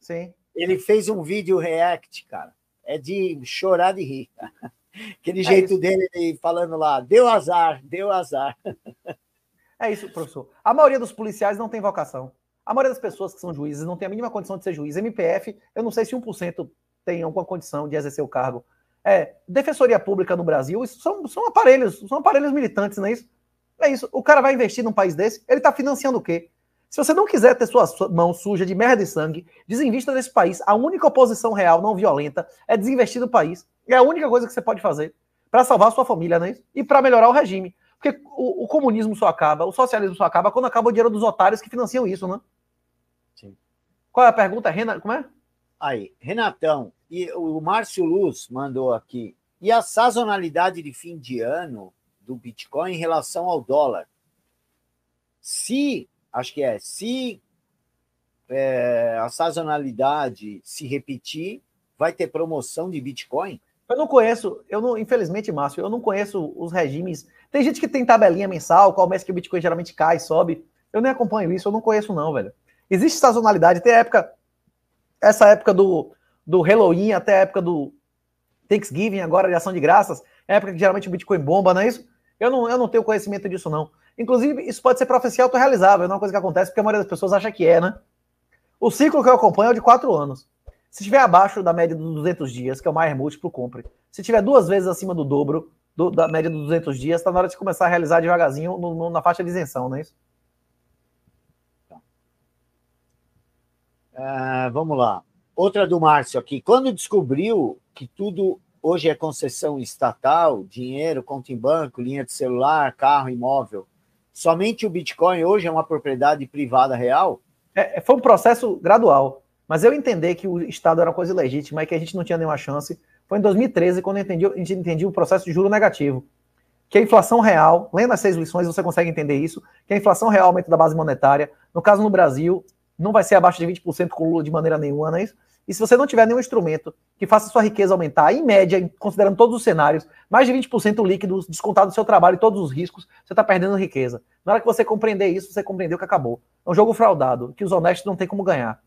Sim. Ele fez um vídeo react, cara. É de chorar de rir. Aquele é jeito isso. dele falando lá, deu azar, deu azar. É isso, professor. A maioria dos policiais não tem vocação. A maioria das pessoas que são juízes não tem a mínima condição de ser juiz. MPF, eu não sei se 1% tem alguma condição de exercer o cargo. É, defensoria pública no Brasil, são, são aparelhos, são aparelhos militantes, não é isso? É isso. O cara vai investir num país desse, ele está financiando o quê? Se você não quiser ter sua mão suja de merda e sangue, desinvista desse país. A única oposição real, não violenta, é desinvestir do país. É a única coisa que você pode fazer para salvar a sua família, né? E para melhorar o regime. Porque o, o, comunismo só acaba, o socialismo só acaba quando acaba o dinheiro dos otários que financiam isso, né? Sim. Qual é a pergunta, Renan? Como é? Aí, Renatão, e o Márcio Luz mandou aqui. E a sazonalidade de fim de ano do Bitcoin em relação ao dólar? Se, acho que é, se é, a sazonalidade se repetir, vai ter promoção de Bitcoin? Eu não conheço, eu não, infelizmente, Márcio, eu não conheço os regimes. Tem gente que tem tabelinha mensal, qual mês que o Bitcoin geralmente cai, sobe. Eu nem acompanho isso, eu não conheço, não, velho. Existe sazonalidade, tem época. Essa época do, do Halloween até a época do Thanksgiving, agora de ação de graças, é época que geralmente o Bitcoin bomba, não é isso? Eu não, eu não tenho conhecimento disso, não. Inclusive, isso pode ser profecia autorrealizável, não é uma coisa que acontece porque a maioria das pessoas acha que é, né? O ciclo que eu acompanho é o de quatro anos. Se estiver abaixo da média dos 200 dias, que é o maior múltiplo, compre. Se estiver duas vezes acima do dobro do, da média dos 200 dias, está na hora de começar a realizar devagarzinho no, no, na faixa de isenção, não é isso? Tá. É, vamos lá. Outra do Márcio aqui. Quando descobriu que tudo hoje é concessão estatal, dinheiro, conta em banco, linha de celular, carro, imóvel, somente o Bitcoin hoje é uma propriedade privada real? É, é foi um processo gradual. Mas eu entender que o Estado era uma coisa ilegítima e que a gente não tinha nenhuma chance foi em 2013, quando entendi, a gente entendi o processo de juro negativo. Que a inflação real, lendo as seis lições, você consegue entender isso, que a inflação real aumenta da base monetária. No caso no Brasil, não vai ser abaixo de 20% com Lula de maneira nenhuma, não é isso? E se você não tiver nenhum instrumento que faça sua riqueza aumentar, em média, considerando todos os cenários, mais de 20% líquido descontado do seu trabalho e todos os riscos, você está perdendo riqueza. Na hora que você compreender isso, você compreendeu que acabou. É um jogo fraudado, que os honestos não têm como ganhar.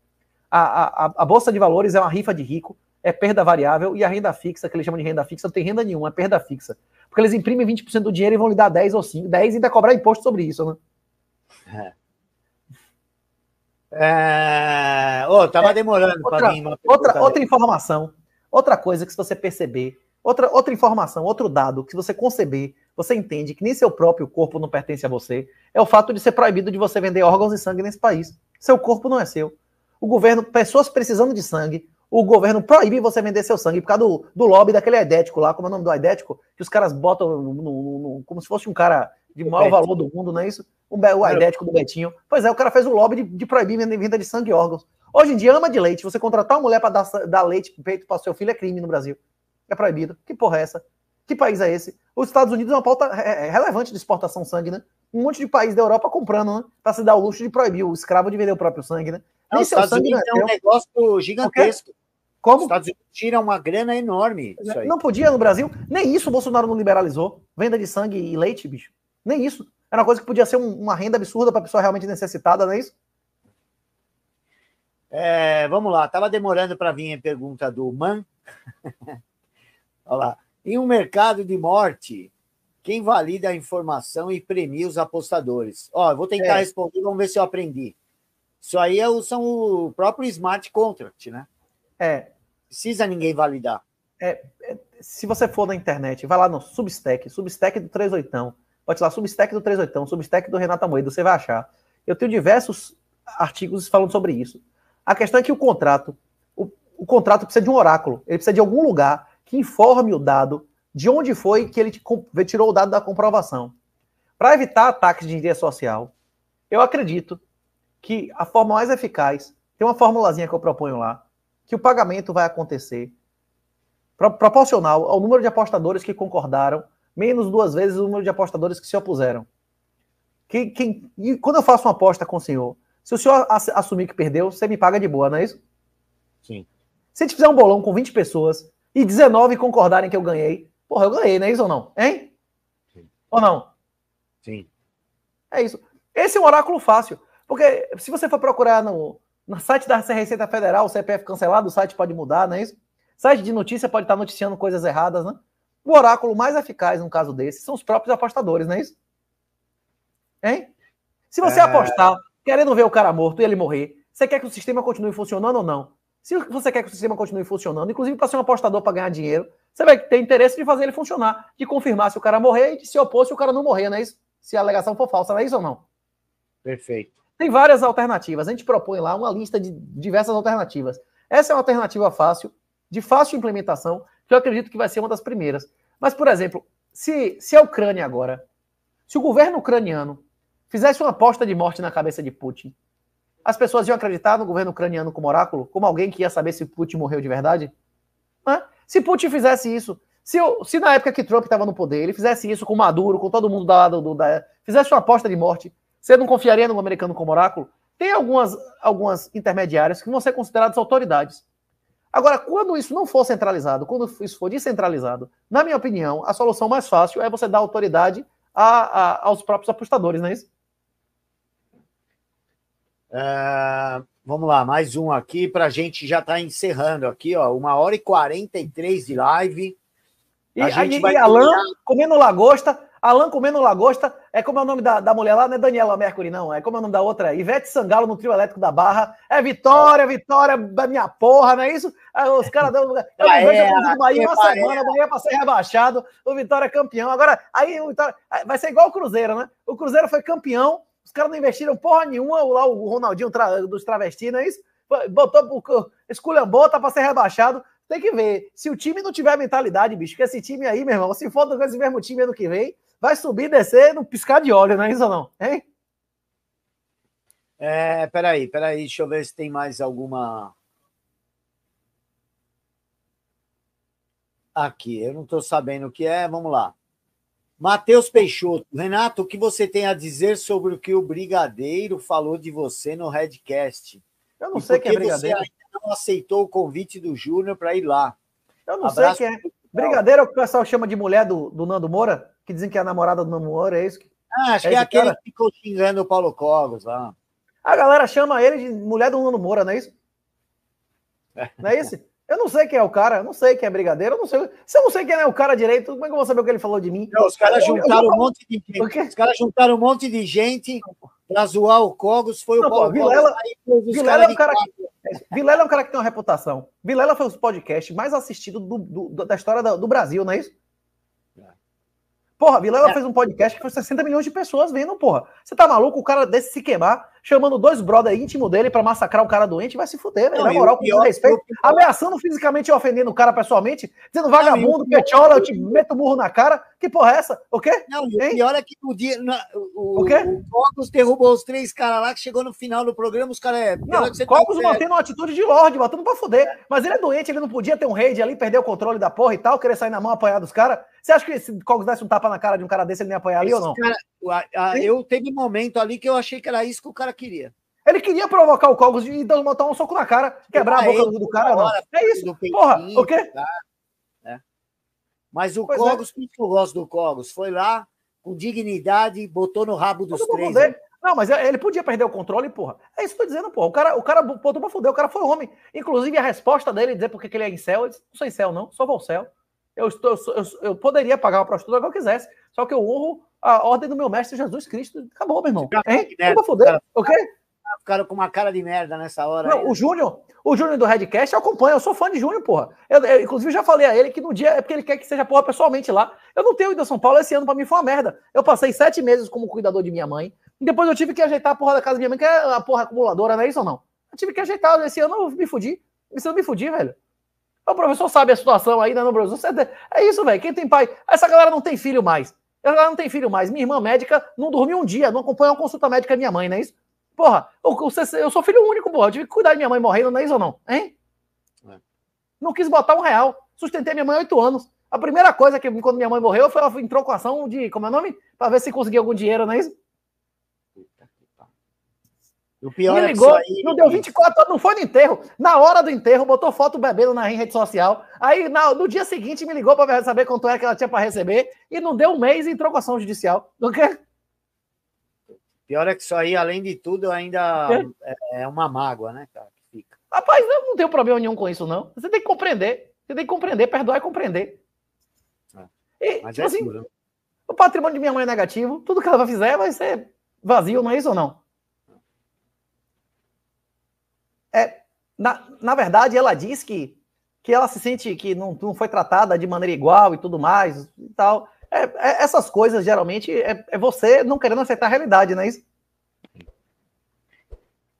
A, a, a Bolsa de Valores é uma rifa de rico, é perda variável, e a renda fixa, que eles chamam de renda fixa, não tem renda nenhuma, é perda fixa. Porque eles imprimem 20% do dinheiro e vão lhe dar 10 ou 5, 10 e ainda cobrar imposto sobre isso, né? É. É... Oh, tava é, demorando para mim. Outra, outra informação, outra coisa que se você perceber, outra, outra informação, outro dado que se você conceber, você entende que nem seu próprio corpo não pertence a você, é o fato de ser proibido de você vender órgãos e sangue nesse país. Seu corpo não é seu. O governo, pessoas precisando de sangue, o governo proíbe você vender seu sangue por causa do, do lobby daquele aidético lá, como é o nome do aidético, que os caras botam no, no, no, como se fosse um cara de maior Betinho. valor do mundo, não é isso? O, o Aidético do Betinho. Pois é, o cara fez o lobby de, de proibir venda de sangue e órgãos. Hoje em dia, ama de leite. Você contratar uma mulher para dar, dar leite peito para seu filho é crime no Brasil. É proibido. Que porra é essa? Que país é esse? Os Estados Unidos é uma pauta é, é, é relevante de exportação de sangue, né? Um monte de país da Europa comprando, né? Pra se dar o luxo de proibir o escravo de vender o próprio sangue, né? Não, os Estados Unidos é, é um negócio gigantesco. Como? Os Estados Unidos tira uma grana enorme. Não podia no Brasil. Nem isso o Bolsonaro não liberalizou. Venda de sangue e leite, bicho. Nem isso. Era é uma coisa que podia ser um, uma renda absurda para a pessoa realmente necessitada, não é isso? É, vamos lá, estava demorando para vir a pergunta do Man. Olha lá. Em um mercado de morte, quem valida a informação e premia os apostadores? Ó, vou tentar é. responder, vamos ver se eu aprendi. Isso aí é o, são o próprio smart contract, né? É. Precisa ninguém validar. É, é se você for na internet, vai lá no Substack, Substack do 38, bote lá substack do 38, então, substack do Renata Moedo, você vai achar. Eu tenho diversos artigos falando sobre isso. A questão é que o contrato, o, o contrato precisa de um oráculo, ele precisa de algum lugar que informe o dado de onde foi que ele tirou o dado da comprovação. Para evitar ataques de engenharia social, eu acredito que a forma mais eficaz, tem uma formulazinha que eu proponho lá, que o pagamento vai acontecer proporcional ao número de apostadores que concordaram menos duas vezes o número de apostadores que se opuseram. Quem, quem, e quando eu faço uma aposta com o senhor, se o senhor assumir que perdeu, você me paga de boa, não é isso? Sim. Se a gente fizer um bolão com 20 pessoas e 19 concordarem que eu ganhei, porra, eu ganhei, não é isso ou não? Hein? Sim. Ou não? Sim. É isso. Esse é um oráculo fácil. Porque se você for procurar no, no site da Receita Federal, o CPF cancelado, o site pode mudar, não é isso? Site de notícia pode estar noticiando coisas erradas, né? O oráculo mais eficaz, num caso desse, são os próprios apostadores, não é isso? Hein? Se você é... apostar querendo ver o cara morto e ele morrer, você quer que o sistema continue funcionando ou não? Se você quer que o sistema continue funcionando, inclusive para ser um apostador para ganhar dinheiro, você vai ter interesse de fazer ele funcionar, de confirmar se o cara morrer e de se opor se o cara não morrer, não é isso? Se a alegação for falsa, não é isso ou não? Perfeito. Tem várias alternativas. A gente propõe lá uma lista de diversas alternativas. Essa é uma alternativa fácil, de fácil implementação, que eu acredito que vai ser uma das primeiras. Mas, por exemplo, se, se a Ucrânia agora, se o governo ucraniano fizesse uma aposta de morte na cabeça de Putin, as pessoas iam acreditar no governo ucraniano como oráculo? Como alguém que ia saber se Putin morreu de verdade? Se Putin fizesse isso, se, eu, se na época que Trump estava no poder, ele fizesse isso com Maduro, com todo mundo da, do, da, fizesse uma aposta de morte, você não confiaria no americano como oráculo? Tem algumas, algumas intermediárias que vão ser consideradas autoridades. Agora, quando isso não for centralizado, quando isso for descentralizado, na minha opinião, a solução mais fácil é você dar autoridade a, a, aos próprios apostadores, não é isso? É, vamos lá, mais um aqui para a gente já estar tá encerrando aqui, ó, uma hora e quarenta e três de live. E a gente aí, vai... Alan comendo lagosta, Alan comendo lagosta, é como é o nome da, da mulher lá, não é Daniela Mercury, não, é como é o nome da outra, Ivete Sangalo no trio elétrico da Barra, é vitória, vitória da minha porra, não é isso? Ah, os caras dão. Eu me vejo contra é, o Bahia uma semana, o Bahia para ser rebaixado, o Vitória é campeão. Agora, aí o Vitória. Vai ser igual o Cruzeiro, né? O Cruzeiro foi campeão, os caras não investiram porra nenhuma, lá o Ronaldinho tra, dos travestis, não é isso? Botou o esculhambou, tá para ser rebaixado. Tem que ver. Se o time não tiver mentalidade, bicho, que esse time aí, meu irmão, se for do mesmo time ano que vem, vai subir e descer no piscar de óleo, não é isso ou não? Hein? É, peraí, peraí, deixa eu ver se tem mais alguma. Aqui, eu não estou sabendo o que é, vamos lá. Matheus Peixoto, Renato, o que você tem a dizer sobre o que o Brigadeiro falou de você no Redcast? Eu não e sei quem é Brigadeiro. Você ainda não aceitou o convite do Júnior para ir lá. Eu não Abraço sei quem é. Brigadeiro é o que o pessoal chama de mulher do, do Nando Moura? que dizem que é a namorada do Moura é isso? Ah, acho é que é aquele cara? que ficou xingando o Paulo Cogos lá. A galera chama ele de mulher do Nando Moura, não é isso? É. Não é isso? Eu não sei quem é o cara, eu não sei quem é brigadeiro, eu não sei. Se eu não sei quem é o cara direito, como é que eu vou saber o que ele falou de mim? Não, os caras juntaram eu, eu, eu, um monte de gente. Os caras juntaram um monte de gente pra zoar o Cogos, foi não, o Paulo Vilela, Cogos. Vilela, é um cara que, Vilela é um cara que tem uma reputação. Vilela foi o podcast mais assistido do, do, da história do Brasil, não é isso? Porra, Vilela é. fez um podcast que foi 60 milhões de pessoas vendo, porra. Você tá maluco? O cara desse se queimar chamando dois brother íntimo dele para massacrar um cara doente, vai se fuder, velho. Na moral, com respeito. É pior. ameaçando fisicamente e ofendendo o cara pessoalmente, dizendo vagabundo, é petiola eu te meto burro na cara. Que porra é essa? O quê? Não, e olha é que no dia. Na, o, o quê? O Cocos derrubou os três caras lá que chegou no final do programa, os caras. É, não, Cocos tá mantendo uma atitude de lorde, botando pra fuder. Mas ele é doente, ele não podia ter um raid ali, perder o controle da porra e tal, querer sair na mão apanhar dos caras. Você acha que se Cogos desse um tapa na cara de um cara desse, ele ia apanhar ali Esse ou não? Cara, a, a, eu teve um momento ali que eu achei que era isso que o cara cara queria. Ele queria provocar o Cogos e botar um soco na cara, quebrar a boca do cara, não. é isso, porra, o quê? É. Mas o é. Cogos, é. que eu gosto do Cogos? Foi lá, com dignidade, botou no rabo dos Todo três. Não, mas é, ele podia perder o controle, porra. É isso que eu tô dizendo, porra. O cara, o cara botou pra fuder, o cara foi homem. Inclusive, a resposta dele dizer porque que ele é em céu, ele disse, não sou em céu, não, só vou ao céu. Eu, estou, eu, eu, eu poderia pagar uma prostituta que eu quisesse, só que eu honro a ordem do meu mestre Jesus Cristo. Acabou, meu irmão. Hein? Vamos foder. ok quê? Ficaram com uma cara de merda nessa hora. Não, o né? Júnior, o Júnior do Redcast acompanha, eu sou fã de Júnior, porra. Eu, eu, inclusive, já falei a ele que no dia é porque ele quer que seja porra pessoalmente lá. Eu não tenho ido a São Paulo esse ano, pra mim foi uma merda. Eu passei sete meses como cuidador de minha mãe, e depois eu tive que ajeitar a porra da casa da minha mãe, que é a porra acumuladora, não é isso ou não? Eu tive que ajeitar, esse ano eu me fudi. Esse ano eu me fudi, velho. O professor sabe a situação aí, né, no Brasil. É, é isso, velho. Quem tem pai. Essa galera não tem filho mais. Ela não tem filho mais. Minha irmã médica não dormiu um dia, não acompanhou uma consulta médica é minha mãe, não é isso? Porra, eu, eu sou filho único, porra. Eu tive que cuidar de minha mãe morrendo, não é isso ou não? Hein? É. Não quis botar um real. Sustentei minha mãe oito anos. A primeira coisa que quando minha mãe morreu, foi ela entrou com ação de, como é o nome? Pra ver se conseguia algum dinheiro, não é isso? O pior Me é ligou, é aí... não deu 24 horas, não foi no enterro. Na hora do enterro, botou foto bebendo na rede social. Aí na, no dia seguinte me ligou para saber quanto era que ela tinha para receber. E não deu um mês e entrou com ação judicial. O quer? Pior é que isso aí, além de tudo, ainda é, é, é uma mágoa, né, cara? fica. Rapaz, eu não tenho problema nenhum com isso, não. Você tem que compreender. Você tem que compreender, perdoar e compreender. É. E, Mas tipo é assim, né? o patrimônio de minha mãe é negativo. Tudo que ela fizer vai ser vazio, não é isso ou não? É, na, na verdade, ela diz que, que ela se sente que não, não foi tratada de maneira igual e tudo mais e tal. É, é, essas coisas, geralmente, é, é você não querendo aceitar a realidade, não é isso?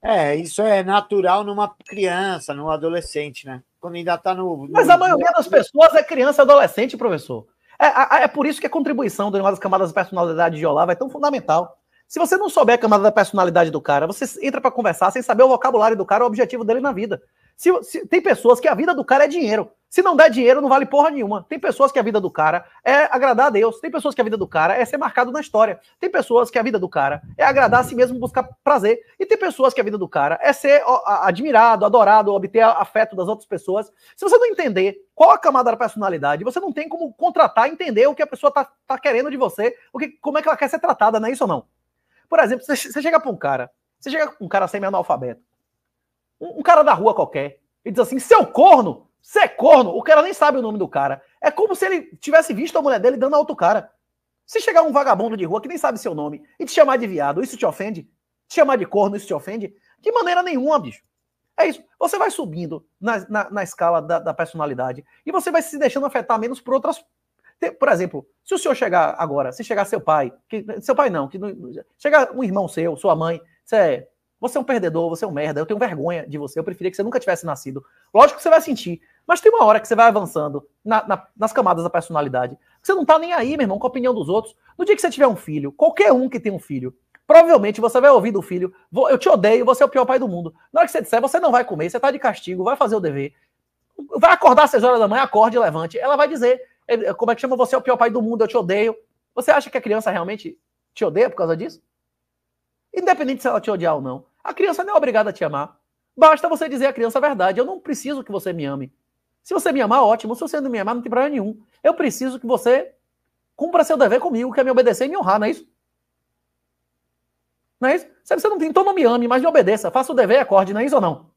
É, isso é natural numa criança, num adolescente, né? Quando ainda está no, no, Mas a maioria das pessoas é criança e adolescente, professor. É, é, por isso que a contribuição do Animal das Camadas de Personalidade de Olá vai tão fundamental. Se você não souber a camada da personalidade do cara, você entra para conversar sem saber o vocabulário do cara, o objetivo dele na vida. Se, se, tem pessoas que a vida do cara é dinheiro. Se não der dinheiro, não vale porra nenhuma. Tem pessoas que a vida do cara é agradar a Deus. Tem pessoas que a vida do cara é ser marcado na história. Tem pessoas que a vida do cara é agradar a si mesmo, buscar prazer. E tem pessoas que a vida do cara é ser admirado, adorado, obter afeto das outras pessoas. Se você não entender qual a camada da personalidade, você não tem como contratar, entender o que a pessoa tá, tá querendo de você, o que, como é que ela quer ser tratada, não é isso ou não? Por exemplo, você, chega para um cara, você chega com um cara semi-analfabeto, um, um cara da rua qualquer, e diz assim: seu corno, você é corno, o cara nem sabe o nome do cara. É como se ele tivesse visto a mulher dele dando a outro cara. Se chegar um vagabundo de rua que nem sabe seu nome e te chamar de viado, isso te ofende? Te chamar de corno, isso te ofende? De maneira nenhuma, bicho. É isso. Você vai subindo na, na, na escala da, da, personalidade e você vai se deixando afetar menos por outras por exemplo, se o senhor chegar agora, se chegar seu pai, que, seu pai não, que chegar um irmão seu, sua mãe, você é, você é um perdedor, você é um merda, eu tenho vergonha de você, eu preferia que você nunca tivesse nascido. Lógico que você vai sentir, mas tem uma hora que você vai avançando na, na, nas camadas da personalidade. Você não tá nem aí, meu irmão, com a opinião dos outros. No dia que você tiver um filho, qualquer um que tem um filho, provavelmente você vai ouvir do filho: eu te odeio, você é o pior pai do mundo. Na hora que você disser, você não vai comer, você tá de castigo, vai fazer o dever. Vai acordar às 6 horas da manhã, acorde e levante. Ela vai dizer como é que chama? Você é o pior pai do mundo, eu te odeio. Você acha que a criança realmente te odeia por causa disso? Independente se ela te odiar ou não. A criança não é obrigada a te amar. Basta você dizer à criança a verdade. Eu não preciso que você me ame. Se você me amar, ótimo. Se você não me amar, não tem problema nenhum. Eu preciso que você cumpra seu dever comigo, que é me obedecer e me honrar, não é isso? Não é isso? Se você não tem, então não me ame, mas me obedeça. Faça o dever e acorde, não é isso ou não?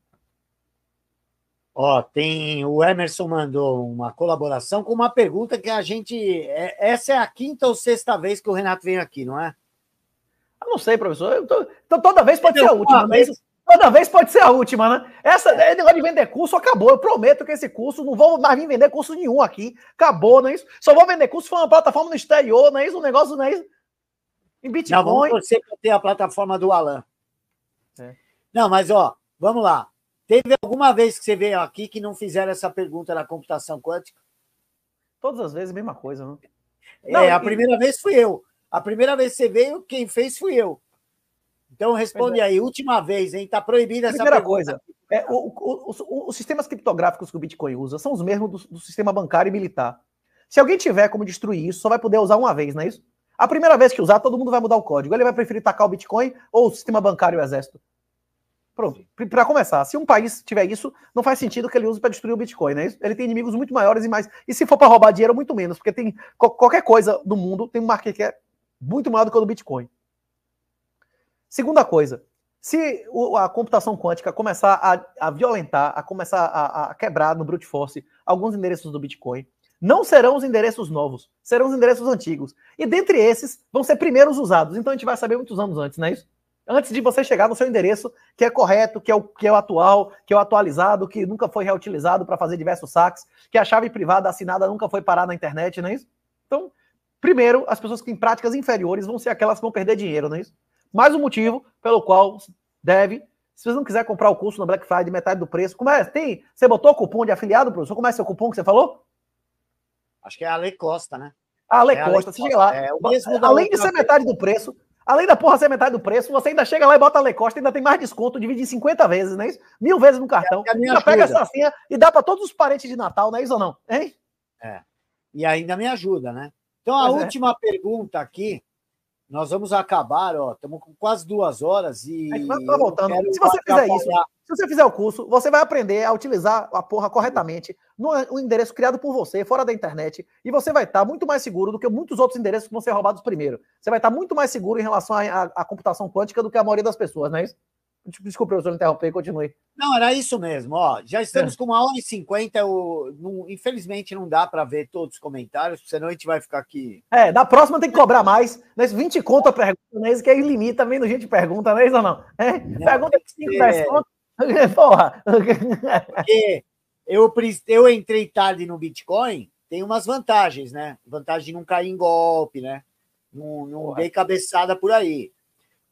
Ó, tem o Emerson mandou uma colaboração com uma pergunta que a gente. É, essa é a quinta ou sexta vez que o Renato vem aqui, não é? Eu não sei, professor. Tô... Então toda vez pode ser a última. Né? vez Toda vez pode ser a última, né? Essa é. negócio de vender curso acabou. Eu prometo que esse curso não vou mais vir vender curso nenhum aqui. Acabou, não é isso? Só vou vender curso for uma plataforma no exterior, não é isso? Um negócio, não é isso? Em Bitcoin. Não, vamos torcer para ter a plataforma do Alan. É. Não, mas ó, vamos lá. Teve alguma vez que você veio aqui que não fizeram essa pergunta na computação quântica? Todas as vezes a mesma coisa, né? é, Não, é, a e... primeira vez fui eu. A primeira vez que você veio, quem fez fui eu. Então responde é. aí, última vez, hein? Está proibida essa primeira pergunta. coisa. É, o, o, o, os sistemas criptográficos que o Bitcoin usa são os mesmos do, do, sistema bancário e militar. Se alguém tiver como destruir isso, só vai poder usar uma vez, não é isso? A primeira vez que usar, todo mundo vai mudar o código. Ele vai preferir tacar o Bitcoin ou o sistema bancário e o exército. Pronto. Para começar, se um país tiver isso, não faz sentido que ele use para destruir o Bitcoin, né? Ele tem inimigos muito maiores e mais. E se for para roubar dinheiro, muito menos, porque tem qualquer coisa do mundo tem um market que é muito maior do que o do Bitcoin. Segunda coisa, se a computação quântica começar a, a violentar, a começar a, a quebrar no brute force alguns endereços do Bitcoin, não serão os endereços novos, serão os endereços antigos. E dentre esses, vão ser primeiros usados. Então a gente vai saber muitos anos antes, não é isso? antes de você chegar no seu endereço, que é correto, que é o, que é o atual, que é o atualizado, que nunca foi reutilizado para fazer diversos saques, que a chave privada assinada nunca foi parar na internet, não é isso? Então, primeiro, as pessoas que têm práticas inferiores vão ser aquelas que vão perder dinheiro, não é isso? Mais um motivo pelo qual deve. Se você não quiser comprar o curso na Black Friday, metade do preço, como é? Tem, você botou o cupom de afiliado, professor? Como é seu cupom que você falou? Acho que é a Lei Costa, né? Ah, é a Ale é Costa, Ale Costa. chega lá. É, além de ser metade do preço, Além da porra ser metade do preço, você ainda chega lá e bota a Lecosta, ainda tem mais desconto, divide em 50 vezes, não é isso? Mil vezes no cartão. É já pega essa senha e dá para todos os parentes de Natal, não é isso ou não? Hein? É. E ainda me ajuda, né? Então, a pois é. última é. pergunta aqui, nós vamos acabar, ó, estamos com quase duas horas e. Tá voltando. Se você fizer isso, se você fizer o curso, você vai aprender a utilizar a porra corretamente no endereço criado por você, fora da internet, e você vai estar tá muito mais seguro do que muitos outros endereços que vão ser roubados primeiro. Você vai estar tá muito mais seguro em relação à computação quântica do que a maioria das pessoas, não é isso? Desculpe, professor, interromper, continue. Não, era isso mesmo. Ó, já estamos é. com uma hora e cinquenta. Infelizmente, não dá para ver todos os comentários, senão a gente vai ficar aqui. É, da próxima tem que cobrar mais. Né? 20 conto a pergunta, né? Isso que é ilimita, vendo gente pergunta, não é Isso ou não? É? Não, pergunta 5, 10 conto. Porra! Porque eu, eu entrei tarde no Bitcoin, tem umas vantagens, né? Vantagem de não cair em golpe, né? Não, não dei cabeçada por aí.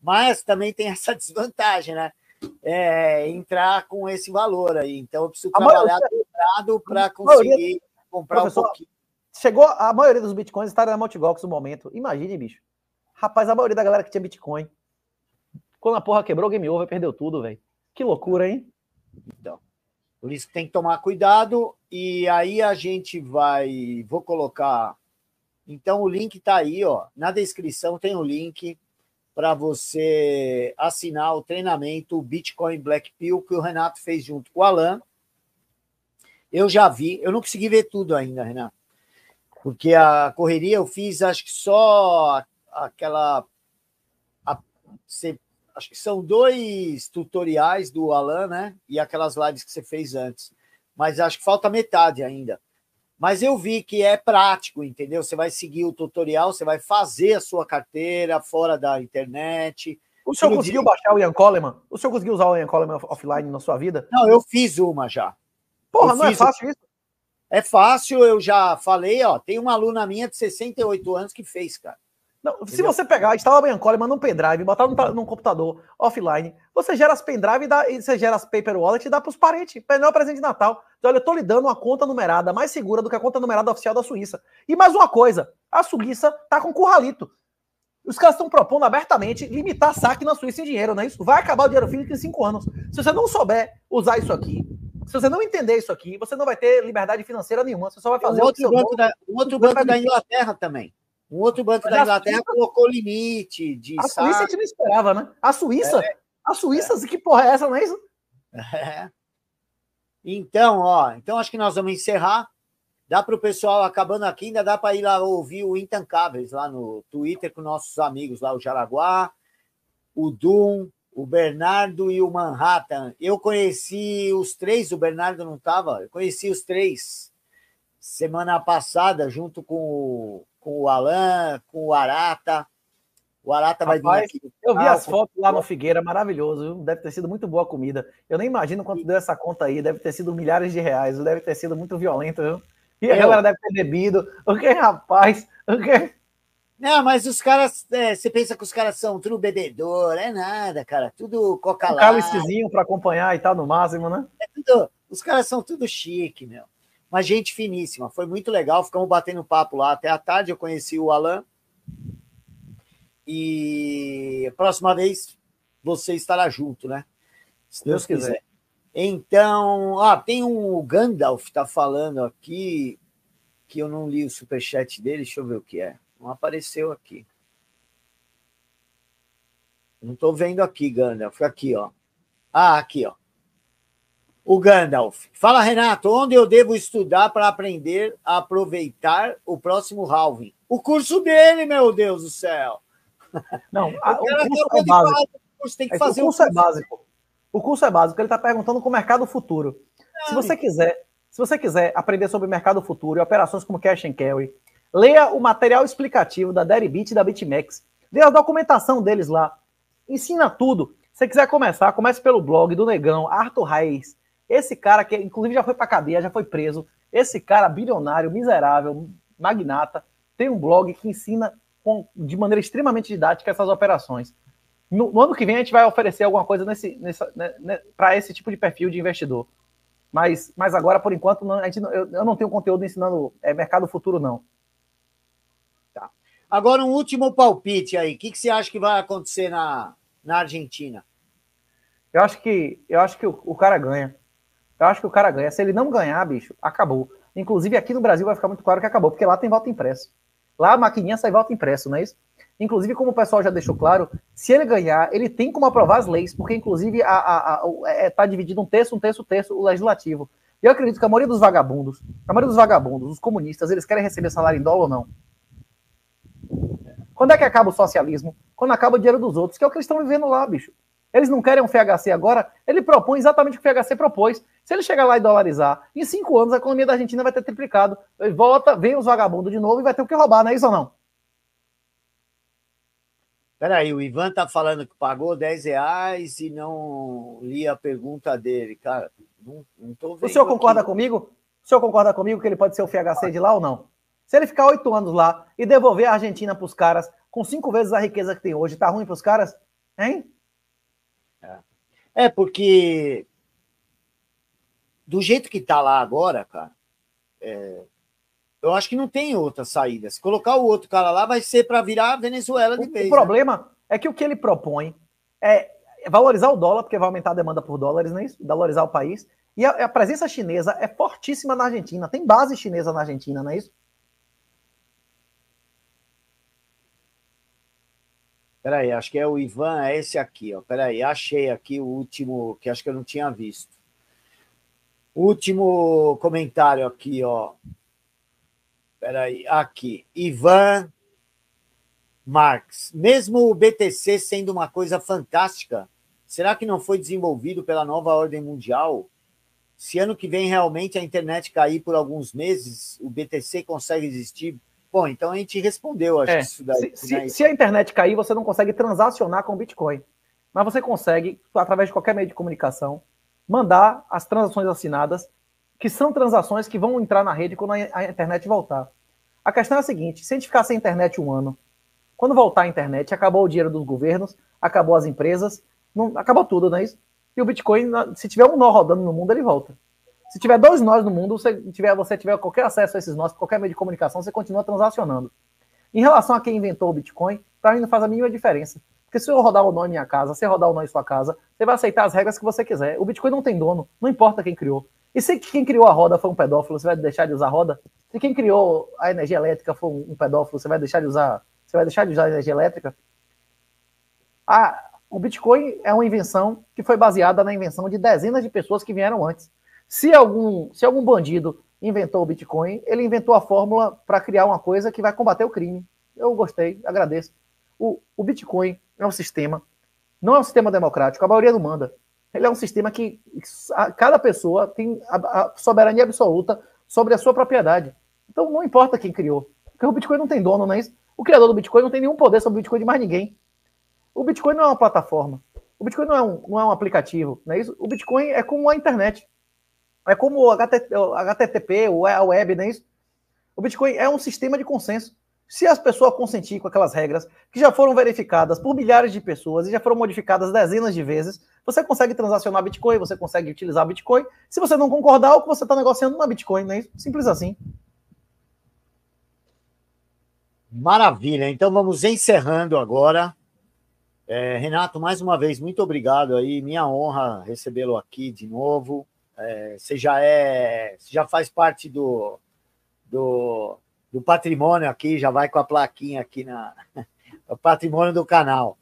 Mas também tem essa desvantagem, né? É, entrar com esse valor aí. Então eu preciso a trabalhar dobrado para conseguir maioria, comprar um pouquinho. Chegou a maioria dos bitcoins estarem na Multigox no momento. Imagine, bicho. Rapaz, a maioria da galera que tinha bitcoin. Quando a porra quebrou, game over, perdeu tudo, velho. Que loucura, hein? Então. Por isso que tem que tomar cuidado. E aí a gente vai. Vou colocar. Então o link está aí, ó. Na descrição tem o um link para você assinar o treinamento Bitcoin Black Pill que o Renato fez junto com o Alan. Eu já vi, eu não consegui ver tudo ainda, Renato. Porque a correria eu fiz, acho que só aquela. A, você acho que são dois tutoriais do Alan, né? E aquelas lives que você fez antes. Mas acho que falta metade ainda. Mas eu vi que é prático, entendeu? Você vai seguir o tutorial, você vai fazer a sua carteira fora da internet. O senhor conseguiu dia... baixar o Ian Coleman? O senhor conseguiu usar o Ian Coleman offline na sua vida? Não, eu fiz uma já. Porra, eu não é fácil isso? É fácil, eu já falei, ó. Tem uma aluna minha de 68 anos que fez, cara. Não, se você pegar a Stala Biancoli, manda um pendrive, botar num, num, computador offline, você gera as pendrive, dá, você gera as paper wallet e dá para os parentes. Melhor presente de Natal. Então, olha, eu estou lhe dando uma conta numerada mais segura do que a conta numerada oficial da Suíça. E mais uma coisa, a Suíça tá com curralito. Os caras estão propondo abertamente limitar saque na Suíça em dinheiro, não é Isso vai acabar o dinheiro físico em cinco anos. Se você não souber usar isso aqui, se você não entender isso aqui, você não vai ter liberdade financeira nenhuma. Você só vai fazer o, outro o banco, da, o outro banco da Inglaterra também. Um outro banco Mas da Inglaterra Suíça... colocou limite de A saque. Suíça a gente não esperava, né? A Suíça? É. A Suíça, é. que porra é essa, não é isso? É. Então, ó, então acho que nós vamos encerrar. Dá para o pessoal, acabando aqui, ainda dá para ir lá ouvir o Intancáveis lá no Twitter com nossos amigos lá, o Jaraguá, o Dum, o Bernardo e o Manhattan. Eu conheci os três, o Bernardo não estava, eu conheci os três semana passada, junto com o, com o Alan, com o Arata. O Arata Rapaz, vai vir aqui. Eu vi as fotos lá no Figueira, maravilhoso. Deve ter sido muito boa a comida. Eu nem imagino quanto deu essa conta aí. Deve ter sido milhares de reais. Deve ter sido muito violento, viu? E a galera deve ter bebido. O que, rapaz? O que... Não, mas os caras, é, você pensa que os caras são tudo bebedor, é nada, cara. Tudo coca lá. Um cálicezinho para acompanhar e tal, tá no máximo, né? É tudo, os caras são tudo chique, meu. Uma gente finíssima, foi muito legal, ficamos batendo papo lá até a tarde. Eu conheci o Alan. E próxima vez você estará junto, né? Se Deus, Deus quiser. quiser. Então, ah, tem um Gandalf tá falando aqui que eu não li o superchat dele, deixa eu ver o que é. Não apareceu aqui. Não estou vendo aqui, Gandalf. Aqui, ó. Ah, aqui, ó o Gandalf. Fala, Renato, onde eu devo estudar para aprender a aproveitar o próximo halving? O curso dele, meu Deus do céu. Não, a, o, curso é básico. Curso, tem que é, fazer o curso, curso é básico. O curso é básico, ele está perguntando com o mercado futuro. Não, se você quiser, se você quiser aprender sobre mercado futuro e operações como cash and carry, leia o material explicativo da Deribit e da BitMEX. Leia a documentação deles lá. Ensina tudo. Se você quiser começar, comece pelo blog do Negão, Arthur Reis, esse cara que, inclusive, já foi pra cadeia, já foi preso. Esse cara, bilionário, miserável, magnata, tem um blog que ensina com, de maneira extremamente didática essas operações. No, no, ano que vem a gente vai oferecer alguma coisa nesse, né, né para esse tipo de perfil de investidor. Mas, mas agora, por enquanto, não, a gente, eu, eu não tenho conteúdo ensinando é, mercado futuro, não. Tá. Agora, um último palpite aí. O que, que você acha que vai acontecer na, na Argentina? Eu acho que, eu acho que o, o cara ganha. Eu acho que o cara ganha. Se ele não ganhar, bicho, acabou. Inclusive aqui no Brasil vai ficar muito claro que acabou, porque lá tem voto impresso. Lá a maquininha sai voto impresso, não é isso? Inclusive, como o pessoal já deixou claro, se ele ganhar, ele tem como aprovar as leis, porque inclusive a, a, a é, é, tá dividido um terço, um terço, um terço o legislativo. E eu acredito que a maioria dos vagabundos, a maioria dos vagabundos, os comunistas, eles querem receber salário em dólar ou não? Quando é que acaba o socialismo? Quando acaba o dinheiro dos outros, que é o que eles estão vivendo lá, bicho. Eles não querem um FHC agora, ele propõe exatamente o que o FHC propôs. Se ele chegar lá e dolarizar, em cinco anos a economia da Argentina vai ter triplicado. Volta, vem os vagabundos de novo e vai ter o que roubar, não é isso ou não? Peraí, o Ivan tá falando que pagou 10 reais e não li a pergunta dele. Cara, não, não tô vendo. O senhor concorda aqui. comigo? O senhor concorda comigo que ele pode ser o FHC de lá ou não? Se ele ficar oito anos lá e devolver a Argentina para os caras com cinco vezes a riqueza que tem hoje, tá ruim para os caras? Hein? É. é, porque do jeito que tá lá agora, cara, é, eu acho que não tem outra saída. Se colocar o outro cara lá, vai ser para virar a Venezuela de vez. O né? problema né? é que o que ele propõe é valorizar o dólar, porque vai aumentar a demanda por dólares, não é isso? Valorizar o país. E a, a presença chinesa é fortíssima na Argentina. Tem base chinesa na Argentina, não é isso? Peraí, acho que é o Ivan, é esse aqui, ó. Peraí, achei aqui o último, que acho que eu não tinha visto. Último comentário aqui, ó. Peraí, aqui. Ivan Marx. Mesmo o BTC sendo uma coisa fantástica, será que não foi desenvolvido pela nova ordem mundial? Se ano que vem realmente a internet cair por alguns meses, o BTC consegue existir? Bom, então a gente respondeu, acho é, isso daí. Se, né? se a internet cair, você não consegue transacionar com Bitcoin. Mas você consegue, através de qualquer meio de comunicação, mandar as transações assinadas, que são transações que vão entrar na rede quando a internet voltar. A questão é a seguinte: se a gente ficar sem internet um ano, quando voltar a internet, acabou o dinheiro dos governos, acabou as empresas, não, acabou tudo, não é isso? E o Bitcoin, se tiver um nó rodando no mundo, ele volta. Se tiver dois nós no mundo, se tiver, você tiver qualquer acesso a esses nós, qualquer meio de comunicação, você continua transacionando. Em relação a quem inventou o Bitcoin, para tá mim não faz a mínima diferença. Porque se eu rodar o nó em minha casa, se eu rodar o nó em sua casa, você vai aceitar as regras que você quiser. O Bitcoin não tem dono, não importa quem criou. E se quem criou a roda foi um pedófilo, você vai deixar de usar a roda? Se quem criou a energia elétrica foi um pedófilo, você vai deixar de usar, você vai deixar de usar a energia elétrica? Ah, o Bitcoin é uma invenção que foi baseada na invenção de dezenas de pessoas que vieram antes. Se algum, se algum bandido inventou o Bitcoin, ele inventou a fórmula para criar uma coisa que vai combater o crime. Eu gostei, agradeço. O, o Bitcoin é um sistema, não é um sistema democrático, a maioria não manda. Ele é um sistema que cada pessoa tem a, soberania absoluta sobre a sua propriedade. Então não importa quem criou, porque o Bitcoin não tem dono, não é isso? O criador do Bitcoin não tem nenhum poder sobre o Bitcoin de mais ninguém. O Bitcoin não é uma plataforma. O Bitcoin não é um, não é um aplicativo, não é isso? O Bitcoin é como a internet. É como o HTTP, o web, não é isso? O Bitcoin é um sistema de consenso se as pessoas consentirem com aquelas regras que já foram verificadas por milhares de pessoas e já foram modificadas dezenas de vezes, você consegue transacionar Bitcoin, você consegue utilizar Bitcoin. Se você não concordar, o que você está negociando não é Bitcoin, é Simples assim. Maravilha. Então vamos encerrando agora. É, Renato, mais uma vez, muito obrigado aí. Minha honra recebê-lo aqui de novo. É, você já é, você já faz parte do, do do patrimônio aqui, já vai com a plaquinha aqui na é o patrimônio do canal.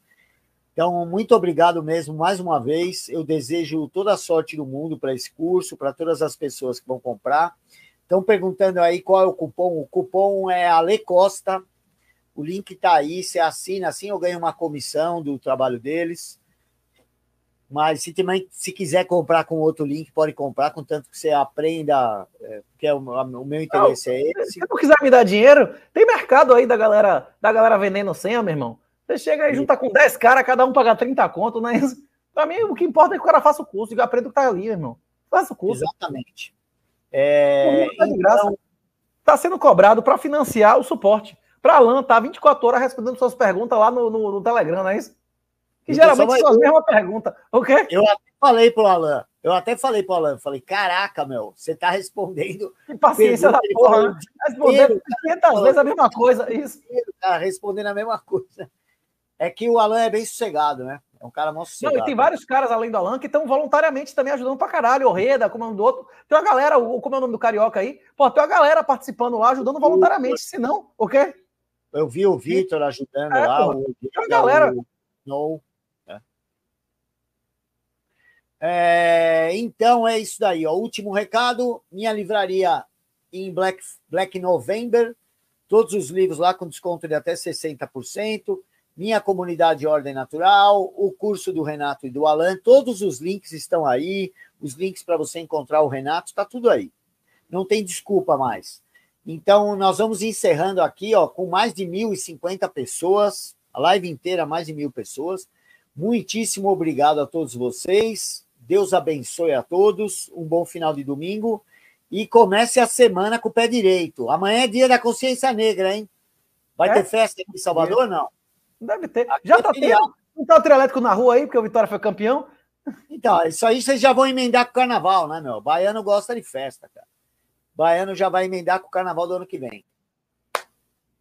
Então, muito obrigado mesmo mais uma vez. Eu desejo toda a sorte do mundo para esse curso, para todas as pessoas que vão comprar. Estão perguntando aí qual é o cupom. O cupom é Ale Costa. O link está aí. Você assina, assim eu ganho uma comissão do trabalho deles. Mas se também se quiser comprar com outro link, pode comprar, contanto que você aprenda, é, porque é o, o, meu interesse ah, é esse. Se não quiser me dar dinheiro, tem mercado aí da galera, da galera vendendo senha, meu irmão. Você chega aí, junta com 10 caras, cada um paga 30 conto, né? Pra mim, o que importa é que o cara faça o curso, e aprenda o que tá ali, meu irmão. Faça o curso. Exatamente. É, tá, então... tá sendo cobrado para financiar o suporte. Para a Alan, tá 24 horas respondendo suas perguntas lá no, no, no Telegram, não é isso? E então, geralmente só a mesma pergunta. O quê? Eu até falei pro Alan. Eu até falei pro Alan, falei, caraca, meu, você tá respondendo. Que paciência da porra, né? tá Respondendo 500 vezes a mesma coisa, isso. Cara, respondendo a mesma coisa. É que o Alan é bem sossegado, né? É um cara nosso Não, e tem vários caras além do Alan que estão voluntariamente também ajudando pra caralho. O Reda, como é o nome do outro. Tem uma galera, como é o nome do Carioca aí? Pô, tem uma galera participando lá, ajudando voluntariamente, senão, o quê? Eu vi o Vitor ajudando é, lá. Pô, o, tem uma galera. O... No. É, então é isso daí. Ó. Último recado: minha livraria em Black, Black November. Todos os livros lá com desconto de até 60%. Minha comunidade Ordem Natural, o curso do Renato e do Alan. Todos os links estão aí. Os links para você encontrar o Renato, está tudo aí. Não tem desculpa mais. Então, nós vamos encerrando aqui ó, com mais de 1.050 pessoas. A live inteira, mais de mil pessoas. Muitíssimo obrigado a todos vocês. Deus abençoe a todos, um bom final de domingo e comece a semana com o pé direito. Amanhã é dia da consciência negra, hein? Vai é? ter festa aqui em Salvador, não? Deve ter. Aqui já é tá filial. tendo. Não tá o trio elétrico na rua aí, porque o Vitória foi campeão? Então, isso aí vocês já vão emendar com o carnaval, né, meu? Baiano gosta de festa, cara. Baiano já vai emendar com o carnaval do ano que vem.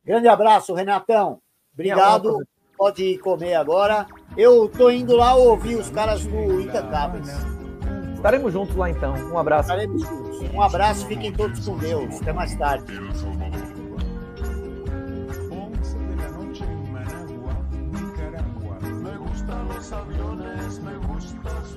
Grande abraço, Renatão. Obrigado. Pode comer agora. Eu tô indo lá ouvir os caras do Incantáveis. Estaremos juntos lá então. Um abraço. Estaremos juntos. Um abraço, fiquem todos com Deus. Até mais tarde. aviones me